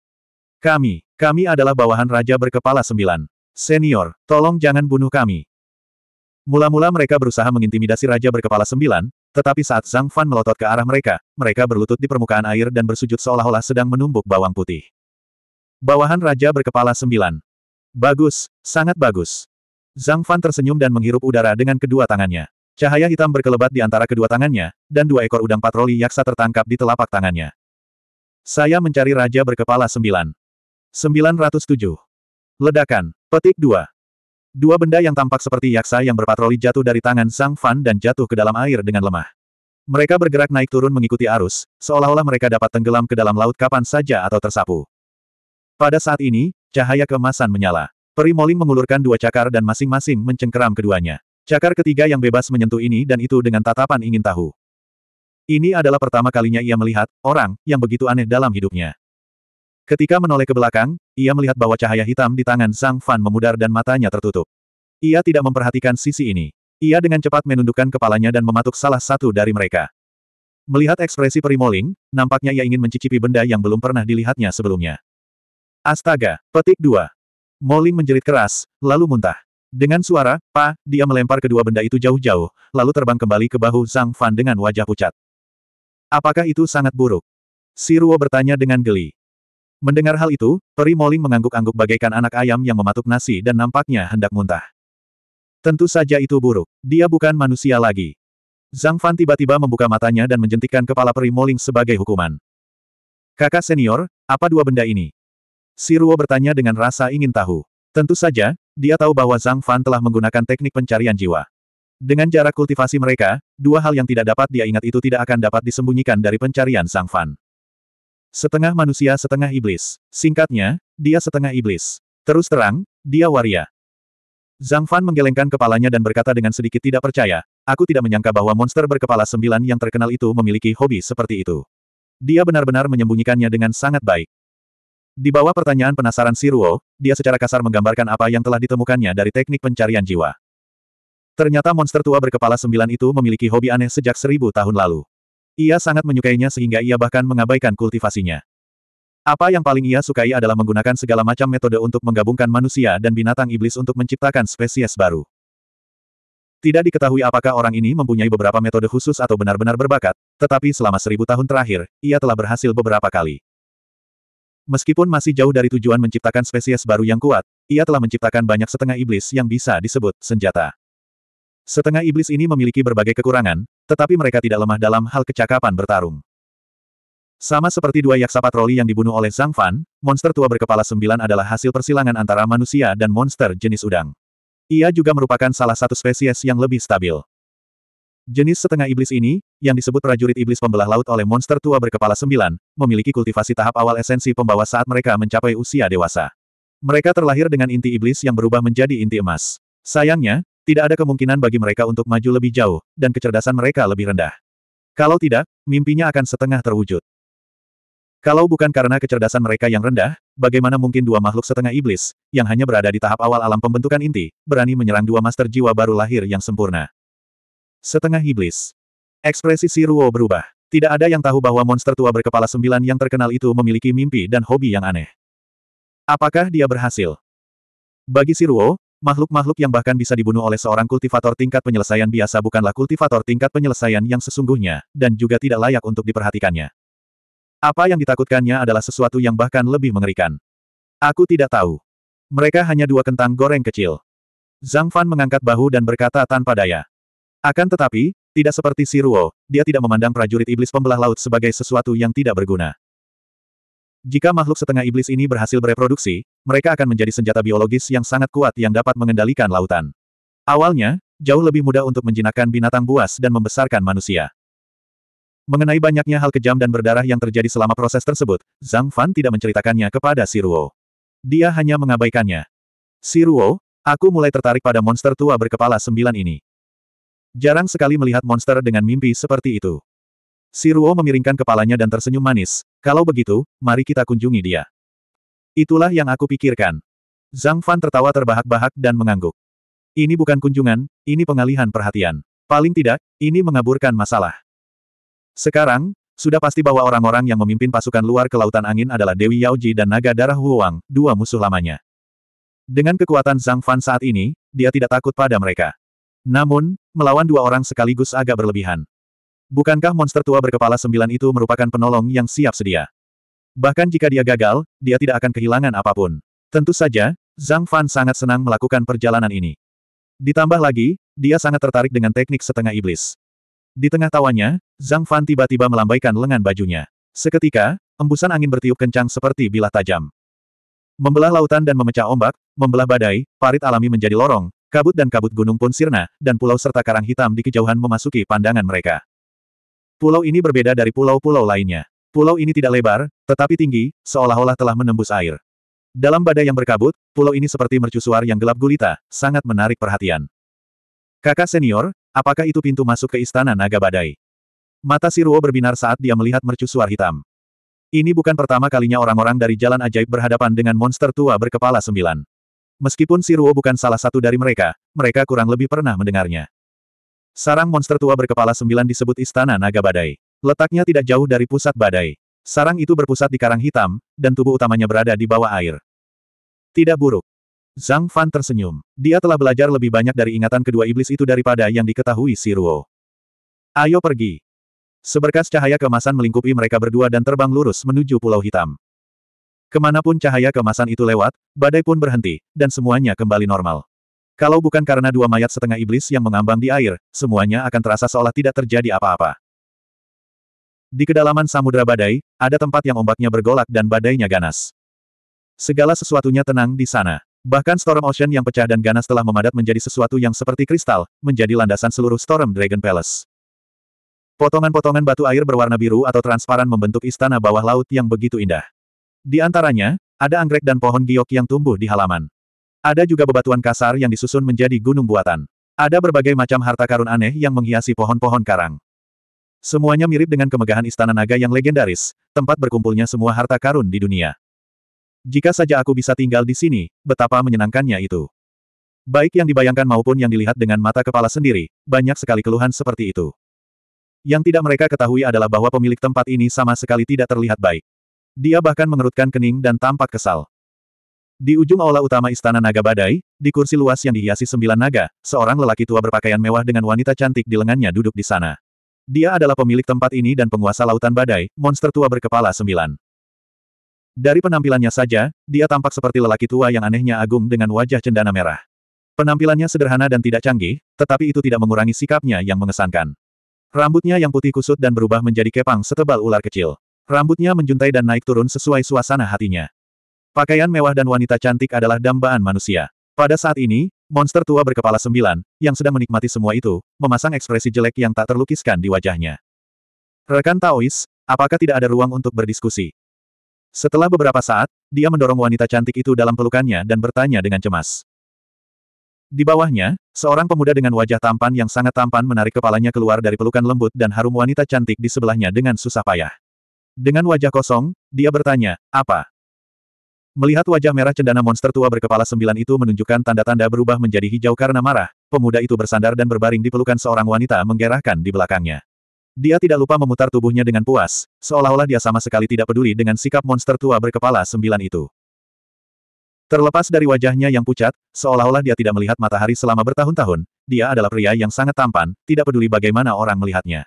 Kami, kami adalah bawahan raja berkepala sembilan. Senior, tolong jangan bunuh kami. Mula-mula mereka berusaha mengintimidasi raja berkepala sembilan, tetapi saat Zhang Fan melotot ke arah mereka, mereka berlutut di permukaan air dan bersujud seolah-olah sedang menumbuk bawang putih. Bawahan Raja berkepala sembilan. Bagus, sangat bagus. Zhang Fan tersenyum dan menghirup udara dengan kedua tangannya. Cahaya hitam berkelebat di antara kedua tangannya, dan dua ekor udang patroli yaksa tertangkap di telapak tangannya. Saya mencari Raja berkepala sembilan. Sembilan ratus tujuh. Ledakan. Petik dua. Dua benda yang tampak seperti yaksa yang berpatroli jatuh dari tangan Sang Fan dan jatuh ke dalam air dengan lemah. Mereka bergerak naik turun mengikuti arus, seolah-olah mereka dapat tenggelam ke dalam laut kapan saja atau tersapu. Pada saat ini, cahaya kemasan menyala. Peri Moling mengulurkan dua cakar dan masing-masing mencengkeram keduanya. Cakar ketiga yang bebas menyentuh ini dan itu dengan tatapan ingin tahu. Ini adalah pertama kalinya ia melihat orang yang begitu aneh dalam hidupnya. Ketika menoleh ke belakang, ia melihat bahwa cahaya hitam di tangan sang Fan memudar dan matanya tertutup. Ia tidak memperhatikan sisi ini. Ia dengan cepat menundukkan kepalanya dan mematuk salah satu dari mereka. Melihat ekspresi Perimoling, nampaknya ia ingin mencicipi benda yang belum pernah dilihatnya sebelumnya. Astaga, petik dua. Moling menjerit keras, lalu muntah. Dengan suara, pa, dia melempar kedua benda itu jauh-jauh, lalu terbang kembali ke bahu Zhang Fan dengan wajah pucat. Apakah itu sangat buruk? Siruo bertanya dengan geli. Mendengar hal itu, Peri Moling mengangguk-angguk bagaikan anak ayam yang mematuk nasi dan nampaknya hendak muntah. Tentu saja itu buruk. Dia bukan manusia lagi. Zhang Fan tiba-tiba membuka matanya dan menjentikkan kepala Peri Moling sebagai hukuman. Kakak senior, apa dua benda ini? Si Ruo bertanya dengan rasa ingin tahu. Tentu saja, dia tahu bahwa Zhang Fan telah menggunakan teknik pencarian jiwa. Dengan jarak kultivasi mereka, dua hal yang tidak dapat dia ingat itu tidak akan dapat disembunyikan dari pencarian Zhang Fan. Setengah manusia setengah iblis. Singkatnya, dia setengah iblis. Terus terang, dia waria. Zhang Fan menggelengkan kepalanya dan berkata dengan sedikit tidak percaya, aku tidak menyangka bahwa monster berkepala sembilan yang terkenal itu memiliki hobi seperti itu. Dia benar-benar menyembunyikannya dengan sangat baik. Di bawah pertanyaan penasaran Siruo, dia secara kasar menggambarkan apa yang telah ditemukannya dari teknik pencarian jiwa. Ternyata monster tua berkepala sembilan itu memiliki hobi aneh sejak seribu tahun lalu. Ia sangat menyukainya sehingga ia bahkan mengabaikan kultivasinya. Apa yang paling ia sukai adalah menggunakan segala macam metode untuk menggabungkan manusia dan binatang iblis untuk menciptakan spesies baru. Tidak diketahui apakah orang ini mempunyai beberapa metode khusus atau benar-benar berbakat, tetapi selama seribu tahun terakhir, ia telah berhasil beberapa kali. Meskipun masih jauh dari tujuan menciptakan spesies baru yang kuat, ia telah menciptakan banyak setengah iblis yang bisa disebut senjata. Setengah iblis ini memiliki berbagai kekurangan, tetapi mereka tidak lemah dalam hal kecakapan bertarung. Sama seperti dua yaksa patroli yang dibunuh oleh Zhang Fan, monster tua berkepala sembilan adalah hasil persilangan antara manusia dan monster jenis udang. Ia juga merupakan salah satu spesies yang lebih stabil. Jenis setengah iblis ini, yang disebut prajurit iblis pembelah laut oleh monster tua berkepala sembilan, memiliki kultivasi tahap awal esensi pembawa saat mereka mencapai usia dewasa. Mereka terlahir dengan inti iblis yang berubah menjadi inti emas. Sayangnya, tidak ada kemungkinan bagi mereka untuk maju lebih jauh, dan kecerdasan mereka lebih rendah. Kalau tidak, mimpinya akan setengah terwujud. Kalau bukan karena kecerdasan mereka yang rendah, bagaimana mungkin dua makhluk setengah iblis, yang hanya berada di tahap awal alam pembentukan inti, berani menyerang dua master jiwa baru lahir yang sempurna? Setengah iblis. Ekspresi si Ruo berubah. Tidak ada yang tahu bahwa monster tua berkepala sembilan yang terkenal itu memiliki mimpi dan hobi yang aneh. Apakah dia berhasil? Bagi si Ruo, Makhluk-makhluk yang bahkan bisa dibunuh oleh seorang kultivator tingkat penyelesaian biasa bukanlah kultivator tingkat penyelesaian yang sesungguhnya, dan juga tidak layak untuk diperhatikannya. Apa yang ditakutkannya adalah sesuatu yang bahkan lebih mengerikan. Aku tidak tahu. Mereka hanya dua kentang goreng kecil. Zhang Fan mengangkat bahu dan berkata tanpa daya. Akan tetapi, tidak seperti si Ruo, dia tidak memandang prajurit iblis pembelah laut sebagai sesuatu yang tidak berguna. Jika makhluk setengah iblis ini berhasil bereproduksi, mereka akan menjadi senjata biologis yang sangat kuat yang dapat mengendalikan lautan. Awalnya, jauh lebih mudah untuk menjinakkan binatang buas dan membesarkan manusia. Mengenai banyaknya hal kejam dan berdarah yang terjadi selama proses tersebut, Zhang Fan tidak menceritakannya kepada Siruo. Dia hanya mengabaikannya. Siruo, aku mulai tertarik pada monster tua berkepala sembilan ini. Jarang sekali melihat monster dengan mimpi seperti itu. Siruo memiringkan kepalanya dan tersenyum manis. Kalau begitu, mari kita kunjungi dia. Itulah yang aku pikirkan. Zhang Fan tertawa terbahak-bahak dan mengangguk. Ini bukan kunjungan, ini pengalihan perhatian. Paling tidak, ini mengaburkan masalah. Sekarang, sudah pasti bahwa orang-orang yang memimpin pasukan luar ke Lautan Angin adalah Dewi Yaoji dan Naga Darah Huang, dua musuh lamanya. Dengan kekuatan Zhang Fan saat ini, dia tidak takut pada mereka. Namun, melawan dua orang sekaligus agak berlebihan. Bukankah monster tua berkepala sembilan itu merupakan penolong yang siap sedia? Bahkan jika dia gagal, dia tidak akan kehilangan apapun. Tentu saja, Zhang Fan sangat senang melakukan perjalanan ini. Ditambah lagi, dia sangat tertarik dengan teknik setengah iblis. Di tengah tawanya, Zhang Fan tiba-tiba melambaikan lengan bajunya. Seketika, embusan angin bertiup kencang seperti bilah tajam. Membelah lautan dan memecah ombak, membelah badai, parit alami menjadi lorong, kabut dan kabut gunung pun sirna, dan pulau serta karang hitam di kejauhan memasuki pandangan mereka. Pulau ini berbeda dari pulau-pulau lainnya. Pulau ini tidak lebar, tetapi tinggi, seolah-olah telah menembus air. Dalam badai yang berkabut, pulau ini seperti mercusuar yang gelap gulita, sangat menarik perhatian. Kakak senior, apakah itu pintu masuk ke istana naga badai? Mata Siruo berbinar saat dia melihat mercusuar hitam. Ini bukan pertama kalinya orang-orang dari jalan ajaib berhadapan dengan monster tua berkepala sembilan. Meskipun Siruo bukan salah satu dari mereka, mereka kurang lebih pernah mendengarnya. Sarang monster tua berkepala sembilan disebut Istana Naga Badai. Letaknya tidak jauh dari pusat badai. Sarang itu berpusat di karang hitam, dan tubuh utamanya berada di bawah air. Tidak buruk. Zhang Fan tersenyum. Dia telah belajar lebih banyak dari ingatan kedua iblis itu daripada yang diketahui si Ruo. Ayo pergi. Seberkas cahaya kemasan melingkupi mereka berdua dan terbang lurus menuju Pulau Hitam. Kemanapun cahaya kemasan itu lewat, badai pun berhenti, dan semuanya kembali normal. Kalau bukan karena dua mayat setengah iblis yang mengambang di air, semuanya akan terasa seolah tidak terjadi apa-apa. Di kedalaman samudera badai, ada tempat yang ombaknya bergolak dan badainya ganas. Segala sesuatunya tenang di sana. Bahkan Storm Ocean yang pecah dan ganas telah memadat menjadi sesuatu yang seperti kristal, menjadi landasan seluruh Storm Dragon Palace. Potongan-potongan batu air berwarna biru atau transparan membentuk istana bawah laut yang begitu indah. Di antaranya, ada anggrek dan pohon giok yang tumbuh di halaman. Ada juga bebatuan kasar yang disusun menjadi gunung buatan. Ada berbagai macam harta karun aneh yang menghiasi pohon-pohon karang. Semuanya mirip dengan kemegahan istana naga yang legendaris, tempat berkumpulnya semua harta karun di dunia. Jika saja aku bisa tinggal di sini, betapa menyenangkannya itu. Baik yang dibayangkan maupun yang dilihat dengan mata kepala sendiri, banyak sekali keluhan seperti itu. Yang tidak mereka ketahui adalah bahwa pemilik tempat ini sama sekali tidak terlihat baik. Dia bahkan mengerutkan kening dan tampak kesal. Di ujung aula utama Istana Naga Badai, di kursi luas yang dihiasi sembilan naga, seorang lelaki tua berpakaian mewah dengan wanita cantik di lengannya duduk di sana. Dia adalah pemilik tempat ini dan penguasa lautan badai, monster tua berkepala sembilan. Dari penampilannya saja, dia tampak seperti lelaki tua yang anehnya agung dengan wajah cendana merah. Penampilannya sederhana dan tidak canggih, tetapi itu tidak mengurangi sikapnya yang mengesankan. Rambutnya yang putih kusut dan berubah menjadi kepang setebal ular kecil. Rambutnya menjuntai dan naik turun sesuai suasana hatinya. Pakaian mewah dan wanita cantik adalah dambaan manusia. Pada saat ini, monster tua berkepala sembilan, yang sedang menikmati semua itu, memasang ekspresi jelek yang tak terlukiskan di wajahnya. Rekan Taois, apakah tidak ada ruang untuk berdiskusi? Setelah beberapa saat, dia mendorong wanita cantik itu dalam pelukannya dan bertanya dengan cemas. Di bawahnya, seorang pemuda dengan wajah tampan yang sangat tampan menarik kepalanya keluar dari pelukan lembut dan harum wanita cantik di sebelahnya dengan susah payah. Dengan wajah kosong, dia bertanya, apa? Melihat wajah merah cendana monster tua berkepala sembilan itu menunjukkan tanda-tanda berubah menjadi hijau karena marah, pemuda itu bersandar dan berbaring di pelukan seorang wanita menggerahkan di belakangnya. Dia tidak lupa memutar tubuhnya dengan puas, seolah-olah dia sama sekali tidak peduli dengan sikap monster tua berkepala sembilan itu. Terlepas dari wajahnya yang pucat, seolah-olah dia tidak melihat matahari selama bertahun-tahun, dia adalah pria yang sangat tampan, tidak peduli bagaimana orang melihatnya.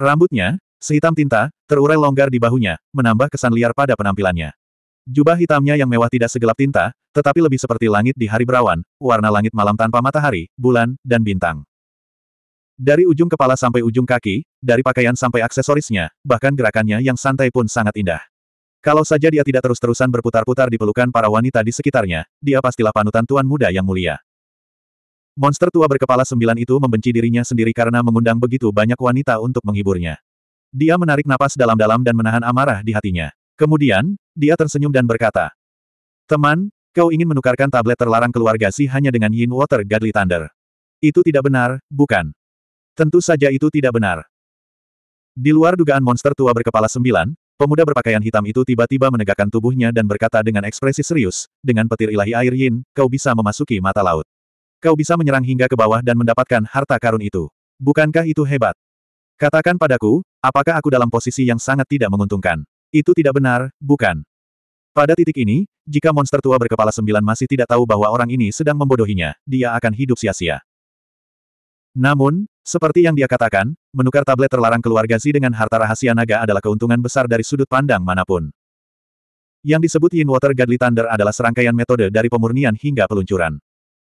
Rambutnya, sehitam tinta, terurai longgar di bahunya, menambah kesan liar pada penampilannya. Jubah hitamnya yang mewah tidak segelap tinta, tetapi lebih seperti langit di hari berawan, warna langit malam tanpa matahari, bulan, dan bintang. Dari ujung kepala sampai ujung kaki, dari pakaian sampai aksesorisnya, bahkan gerakannya yang santai pun sangat indah. Kalau saja dia tidak terus-terusan berputar-putar di pelukan para wanita di sekitarnya, dia pastilah panutan tuan muda yang mulia. Monster tua berkepala sembilan itu membenci dirinya sendiri karena mengundang begitu banyak wanita untuk menghiburnya. Dia menarik napas dalam-dalam dan menahan amarah di hatinya. Kemudian, dia tersenyum dan berkata. Teman, kau ingin menukarkan tablet terlarang keluarga Si hanya dengan Yin Water Godly Thunder. Itu tidak benar, bukan? Tentu saja itu tidak benar. Di luar dugaan monster tua berkepala sembilan, pemuda berpakaian hitam itu tiba-tiba menegakkan tubuhnya dan berkata dengan ekspresi serius, dengan petir ilahi air yin, kau bisa memasuki mata laut. Kau bisa menyerang hingga ke bawah dan mendapatkan harta karun itu. Bukankah itu hebat? Katakan padaku, apakah aku dalam posisi yang sangat tidak menguntungkan? Itu tidak benar, bukan? Pada titik ini, jika monster tua berkepala sembilan masih tidak tahu bahwa orang ini sedang membodohinya, dia akan hidup sia-sia. Namun, seperti yang dia katakan, menukar tablet terlarang keluarga Zi dengan harta rahasia naga adalah keuntungan besar dari sudut pandang manapun. Yang disebut Yin Water Godly Thunder adalah serangkaian metode dari pemurnian hingga peluncuran.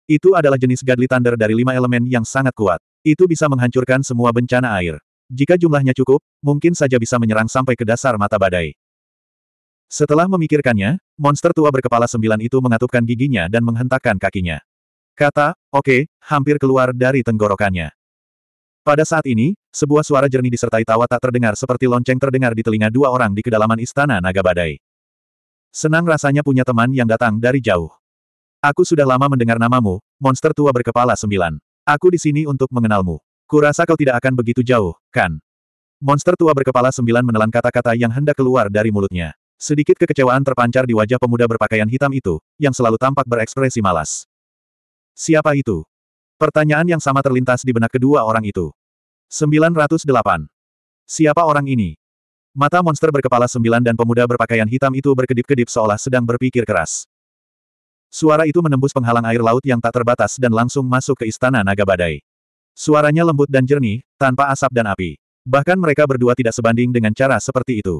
Itu adalah jenis Godly Thunder dari lima elemen yang sangat kuat. Itu bisa menghancurkan semua bencana air. Jika jumlahnya cukup, mungkin saja bisa menyerang sampai ke dasar mata badai. Setelah memikirkannya, monster tua berkepala sembilan itu mengatupkan giginya dan menghentakkan kakinya. Kata, oke, okay, hampir keluar dari tenggorokannya. Pada saat ini, sebuah suara jernih disertai tawa tak terdengar seperti lonceng terdengar di telinga dua orang di kedalaman istana naga badai. Senang rasanya punya teman yang datang dari jauh. Aku sudah lama mendengar namamu, monster tua berkepala sembilan. Aku di sini untuk mengenalmu. Kurasa kau tidak akan begitu jauh, kan? Monster tua berkepala sembilan menelan kata-kata yang hendak keluar dari mulutnya. Sedikit kekecewaan terpancar di wajah pemuda berpakaian hitam itu, yang selalu tampak berekspresi malas. Siapa itu? Pertanyaan yang sama terlintas di benak kedua orang itu. 908. Siapa orang ini? Mata monster berkepala sembilan dan pemuda berpakaian hitam itu berkedip-kedip seolah sedang berpikir keras. Suara itu menembus penghalang air laut yang tak terbatas dan langsung masuk ke istana naga badai. Suaranya lembut dan jernih, tanpa asap dan api. Bahkan mereka berdua tidak sebanding dengan cara seperti itu.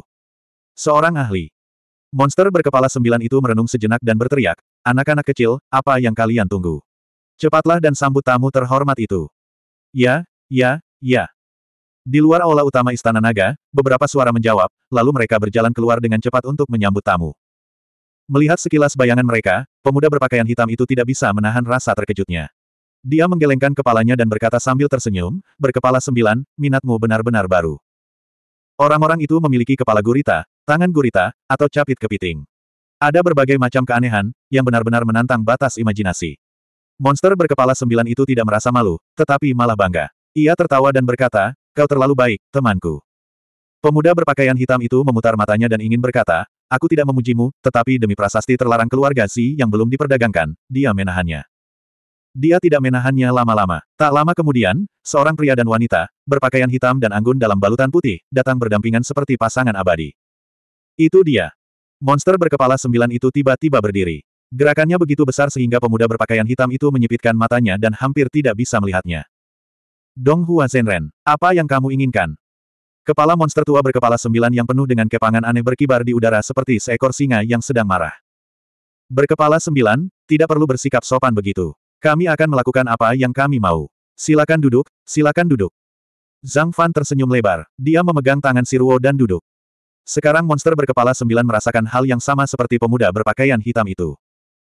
Seorang ahli. Monster berkepala sembilan itu merenung sejenak dan berteriak, Anak-anak kecil, apa yang kalian tunggu? Cepatlah dan sambut tamu terhormat itu. Ya, ya, ya. Di luar aula utama Istana Naga, beberapa suara menjawab, lalu mereka berjalan keluar dengan cepat untuk menyambut tamu. Melihat sekilas bayangan mereka, pemuda berpakaian hitam itu tidak bisa menahan rasa terkejutnya. Dia menggelengkan kepalanya dan berkata sambil tersenyum, berkepala sembilan, minatmu benar-benar baru. Orang-orang itu memiliki kepala gurita, tangan gurita, atau capit kepiting. Ada berbagai macam keanehan, yang benar-benar menantang batas imajinasi. Monster berkepala sembilan itu tidak merasa malu, tetapi malah bangga. Ia tertawa dan berkata, kau terlalu baik, temanku. Pemuda berpakaian hitam itu memutar matanya dan ingin berkata, aku tidak memujimu, tetapi demi prasasti terlarang keluarga Si yang belum diperdagangkan, dia menahannya. Dia tidak menahannya lama-lama. Tak lama kemudian, seorang pria dan wanita, berpakaian hitam dan anggun dalam balutan putih, datang berdampingan seperti pasangan abadi. Itu dia. Monster berkepala sembilan itu tiba-tiba berdiri. Gerakannya begitu besar sehingga pemuda berpakaian hitam itu menyipitkan matanya dan hampir tidak bisa melihatnya. Dong Hua Zhenren, apa yang kamu inginkan? Kepala monster tua berkepala sembilan yang penuh dengan kepangan aneh berkibar di udara seperti seekor singa yang sedang marah. Berkepala sembilan, tidak perlu bersikap sopan begitu. Kami akan melakukan apa yang kami mau. Silakan duduk, silakan duduk. Zhang Fan tersenyum lebar. Dia memegang tangan Siruo dan duduk. Sekarang monster berkepala sembilan merasakan hal yang sama seperti pemuda berpakaian hitam itu.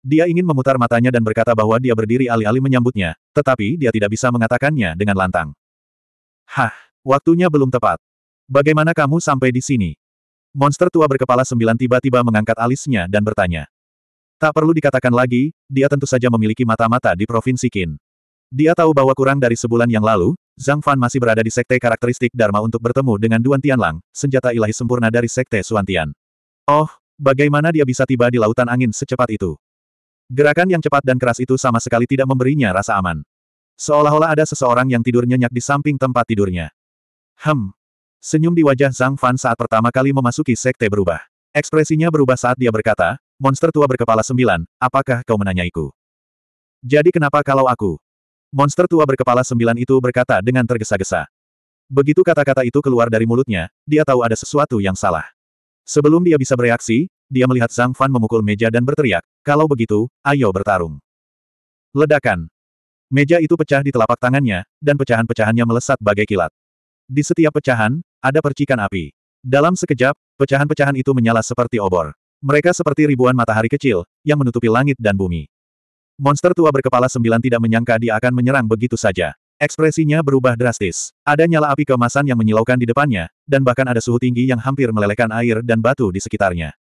Dia ingin memutar matanya dan berkata bahwa dia berdiri alih-alih menyambutnya, tetapi dia tidak bisa mengatakannya dengan lantang. Hah, waktunya belum tepat. Bagaimana kamu sampai di sini? Monster tua berkepala sembilan tiba-tiba mengangkat alisnya dan bertanya. Tak perlu dikatakan lagi, dia tentu saja memiliki mata-mata di Provinsi Qin. Dia tahu bahwa kurang dari sebulan yang lalu, Zhang Fan masih berada di sekte karakteristik Dharma untuk bertemu dengan Duan Tianlang, senjata ilahi sempurna dari sekte Suantian. Oh, bagaimana dia bisa tiba di lautan angin secepat itu? Gerakan yang cepat dan keras itu sama sekali tidak memberinya rasa aman. Seolah-olah ada seseorang yang tidur nyenyak di samping tempat tidurnya. Hem. Senyum di wajah Zhang Fan saat pertama kali memasuki sekte berubah. Ekspresinya berubah saat dia berkata, Monster tua berkepala sembilan, apakah kau menanyaiku? Jadi kenapa kalau aku? Monster tua berkepala sembilan itu berkata dengan tergesa-gesa. Begitu kata-kata itu keluar dari mulutnya, dia tahu ada sesuatu yang salah. Sebelum dia bisa bereaksi, dia melihat Zhang Fan memukul meja dan berteriak, kalau begitu, ayo bertarung. Ledakan. Meja itu pecah di telapak tangannya, dan pecahan-pecahannya melesat bagai kilat. Di setiap pecahan, ada percikan api. Dalam sekejap, pecahan-pecahan itu menyala seperti obor. Mereka seperti ribuan matahari kecil, yang menutupi langit dan bumi. Monster tua berkepala sembilan tidak menyangka dia akan menyerang begitu saja. Ekspresinya berubah drastis. Ada nyala api kemasan yang menyilaukan di depannya, dan bahkan ada suhu tinggi yang hampir melelehkan air dan batu di sekitarnya.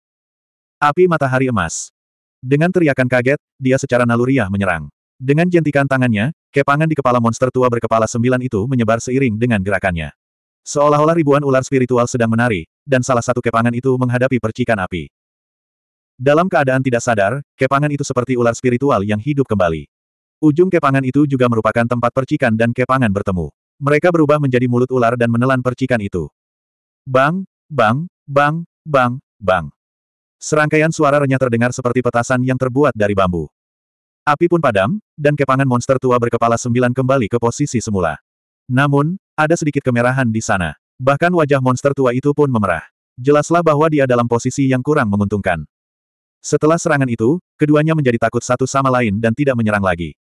Api matahari emas. Dengan teriakan kaget, dia secara naluriah menyerang. Dengan jentikan tangannya, kepangan di kepala monster tua berkepala sembilan itu menyebar seiring dengan gerakannya. Seolah-olah ribuan ular spiritual sedang menari, dan salah satu kepangan itu menghadapi percikan api. Dalam keadaan tidak sadar, kepangan itu seperti ular spiritual yang hidup kembali. Ujung kepangan itu juga merupakan tempat percikan dan kepangan bertemu. Mereka berubah menjadi mulut ular dan menelan percikan itu. Bang, bang, bang, bang, bang. Serangkaian suara renyah terdengar seperti petasan yang terbuat dari bambu. Api pun padam, dan kepangan monster tua berkepala sembilan kembali ke posisi semula. Namun, ada sedikit kemerahan di sana. Bahkan wajah monster tua itu pun memerah. Jelaslah bahwa dia dalam posisi yang kurang menguntungkan. Setelah serangan itu, keduanya menjadi takut satu sama lain dan tidak menyerang lagi.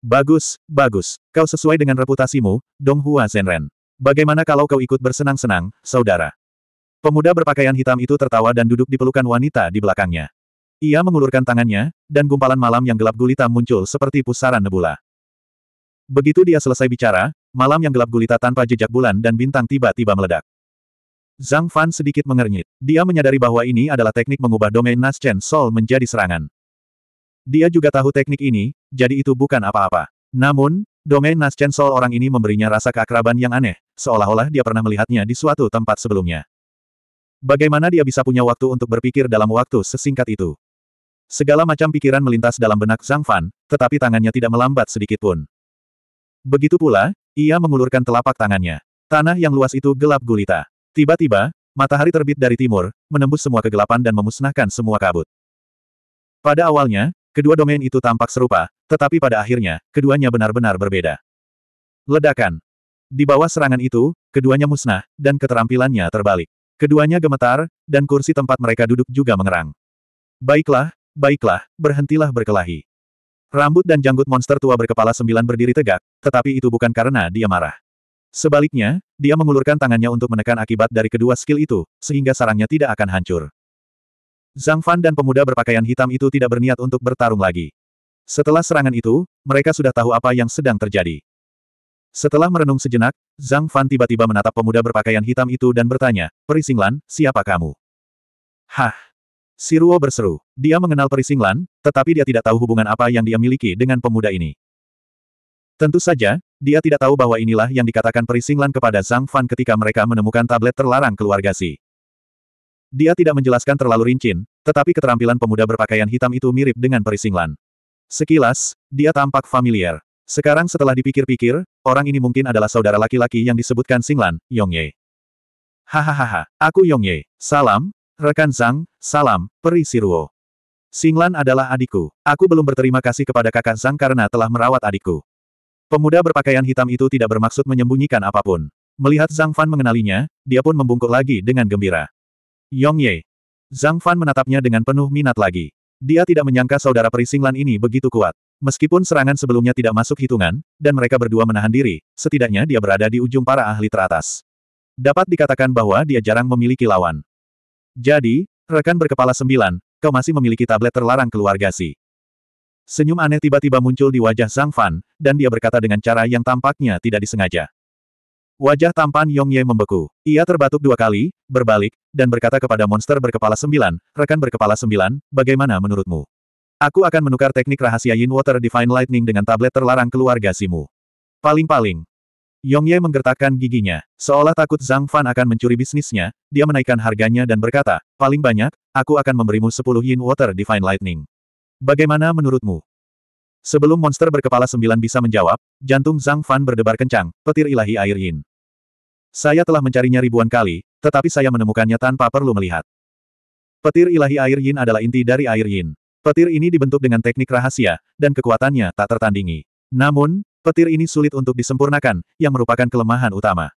Bagus, bagus. Kau sesuai dengan reputasimu, Dong Hua Zhenren. Bagaimana kalau kau ikut bersenang-senang, saudara? Pemuda berpakaian hitam itu tertawa dan duduk di pelukan wanita di belakangnya. Ia mengulurkan tangannya, dan gumpalan malam yang gelap gulita muncul seperti pusaran nebula. Begitu dia selesai bicara, malam yang gelap gulita tanpa jejak bulan dan bintang tiba-tiba meledak. Zhang Fan sedikit mengernyit. Dia menyadari bahwa ini adalah teknik mengubah domain Naschen Sol menjadi serangan. Dia juga tahu teknik ini, jadi itu bukan apa-apa. Namun, domain Naschen Sol orang ini memberinya rasa keakraban yang aneh, seolah-olah dia pernah melihatnya di suatu tempat sebelumnya. Bagaimana dia bisa punya waktu untuk berpikir dalam waktu sesingkat itu? Segala macam pikiran melintas dalam benak Zhang Fan, tetapi tangannya tidak melambat sedikit pun. Begitu pula, ia mengulurkan telapak tangannya. Tanah yang luas itu gelap gulita. Tiba-tiba, matahari terbit dari timur, menembus semua kegelapan dan memusnahkan semua kabut. Pada awalnya, kedua domain itu tampak serupa, tetapi pada akhirnya, keduanya benar-benar berbeda. Ledakan. Di bawah serangan itu, keduanya musnah, dan keterampilannya terbalik. Keduanya gemetar, dan kursi tempat mereka duduk juga mengerang. Baiklah, baiklah, berhentilah berkelahi. Rambut dan janggut monster tua berkepala sembilan berdiri tegak, tetapi itu bukan karena dia marah. Sebaliknya, dia mengulurkan tangannya untuk menekan akibat dari kedua skill itu, sehingga sarangnya tidak akan hancur. Zhang Fan dan pemuda berpakaian hitam itu tidak berniat untuk bertarung lagi. Setelah serangan itu, mereka sudah tahu apa yang sedang terjadi. Setelah merenung sejenak, Zhang Fan tiba-tiba menatap pemuda berpakaian hitam itu dan bertanya, Perisinglan, siapa kamu? Hah! Siruo berseru. Dia mengenal Perisinglan, tetapi dia tidak tahu hubungan apa yang dia miliki dengan pemuda ini. Tentu saja, dia tidak tahu bahwa inilah yang dikatakan Perisinglan kepada Zhang Fan ketika mereka menemukan tablet terlarang keluarga Si. Dia tidak menjelaskan terlalu rinci, tetapi keterampilan pemuda berpakaian hitam itu mirip dengan Perisinglan. Sekilas, dia tampak familiar. Sekarang setelah dipikir-pikir, orang ini mungkin adalah saudara laki-laki yang disebutkan Singlan, Yongye. Hahaha, aku Yongye. Salam, rekan Zhang, salam, Peri Siruo. Singlan adalah adikku. Aku belum berterima kasih kepada kakak Zhang karena telah merawat adikku. Pemuda berpakaian hitam itu tidak bermaksud menyembunyikan apapun. Melihat Zhang Fan mengenalinya, dia pun membungkuk lagi dengan gembira. Yong Ye. Zhang Fan menatapnya dengan penuh minat lagi. Dia tidak menyangka saudara perisinglan ini begitu kuat. Meskipun serangan sebelumnya tidak masuk hitungan, dan mereka berdua menahan diri, setidaknya dia berada di ujung para ahli teratas. Dapat dikatakan bahwa dia jarang memiliki lawan. Jadi, rekan berkepala sembilan, kau masih memiliki tablet terlarang keluarga sih. Senyum aneh tiba-tiba muncul di wajah Zhang Fan, dan dia berkata dengan cara yang tampaknya tidak disengaja. Wajah tampan Yong Ye membeku. Ia terbatuk dua kali, berbalik, dan berkata kepada monster berkepala sembilan, rekan berkepala sembilan, bagaimana menurutmu? Aku akan menukar teknik rahasia Yin Water Divine Lightning dengan tablet terlarang keluarga Simu. Paling-paling. Yong Ye menggertakkan giginya. Seolah takut Zhang Fan akan mencuri bisnisnya, dia menaikkan harganya dan berkata, paling banyak, aku akan memberimu sepuluh Yin Water Divine Lightning. Bagaimana menurutmu? Sebelum monster berkepala sembilan bisa menjawab, jantung Zhang Fan berdebar kencang, petir ilahi air yin. Saya telah mencarinya ribuan kali, tetapi saya menemukannya tanpa perlu melihat. Petir ilahi air yin adalah inti dari air yin. Petir ini dibentuk dengan teknik rahasia, dan kekuatannya tak tertandingi. Namun, petir ini sulit untuk disempurnakan, yang merupakan kelemahan utama.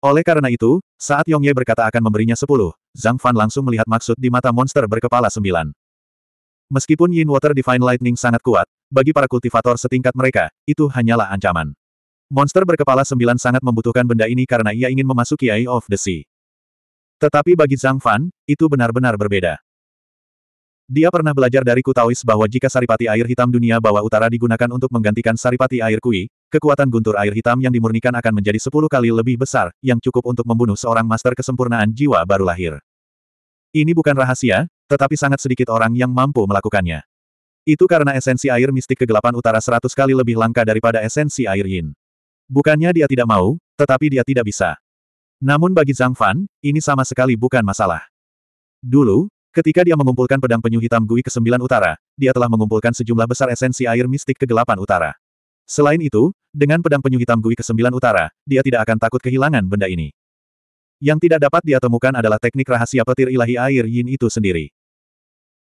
Oleh karena itu, saat Yongye berkata akan memberinya sepuluh, Zhang Fan langsung melihat maksud di mata monster berkepala sembilan. Meskipun Yin Water Divine Lightning sangat kuat, bagi para kultivator setingkat mereka, itu hanyalah ancaman. Monster berkepala sembilan sangat membutuhkan benda ini karena ia ingin memasuki Eye of the Sea. Tetapi bagi Zhang Fan, itu benar-benar berbeda. Dia pernah belajar dari Kutawis bahwa jika saripati air hitam dunia bawah utara digunakan untuk menggantikan saripati air kui, kekuatan guntur air hitam yang dimurnikan akan menjadi sepuluh kali lebih besar, yang cukup untuk membunuh seorang master kesempurnaan jiwa baru lahir. Ini bukan rahasia, tetapi sangat sedikit orang yang mampu melakukannya. Itu karena esensi air mistik kegelapan utara seratus kali lebih langka daripada esensi air yin. Bukannya dia tidak mau, tetapi dia tidak bisa. Namun bagi Zhang Fan, ini sama sekali bukan masalah. Dulu, ketika dia mengumpulkan pedang penyu hitam Gui ke sembilan utara, dia telah mengumpulkan sejumlah besar esensi air mistik kegelapan utara. Selain itu, dengan pedang penyu hitam Gui ke sembilan utara, dia tidak akan takut kehilangan benda ini. Yang tidak dapat dia temukan adalah teknik rahasia petir ilahi air yin itu sendiri.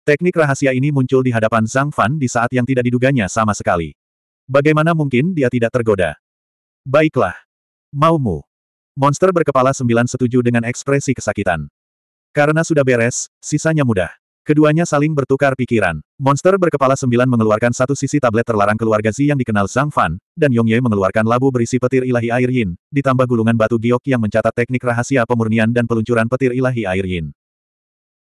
Teknik rahasia ini muncul di hadapan Zhang Fan di saat yang tidak diduganya sama sekali. Bagaimana mungkin dia tidak tergoda? Baiklah. Maumu. Monster berkepala sembilan setuju dengan ekspresi kesakitan. Karena sudah beres, sisanya mudah. Keduanya saling bertukar pikiran. Monster berkepala sembilan mengeluarkan satu sisi tablet terlarang keluarga Zi yang dikenal Zhang Fan, dan Yongye mengeluarkan labu berisi petir ilahi air yin, ditambah gulungan batu giok yang mencatat teknik rahasia pemurnian dan peluncuran petir ilahi air yin.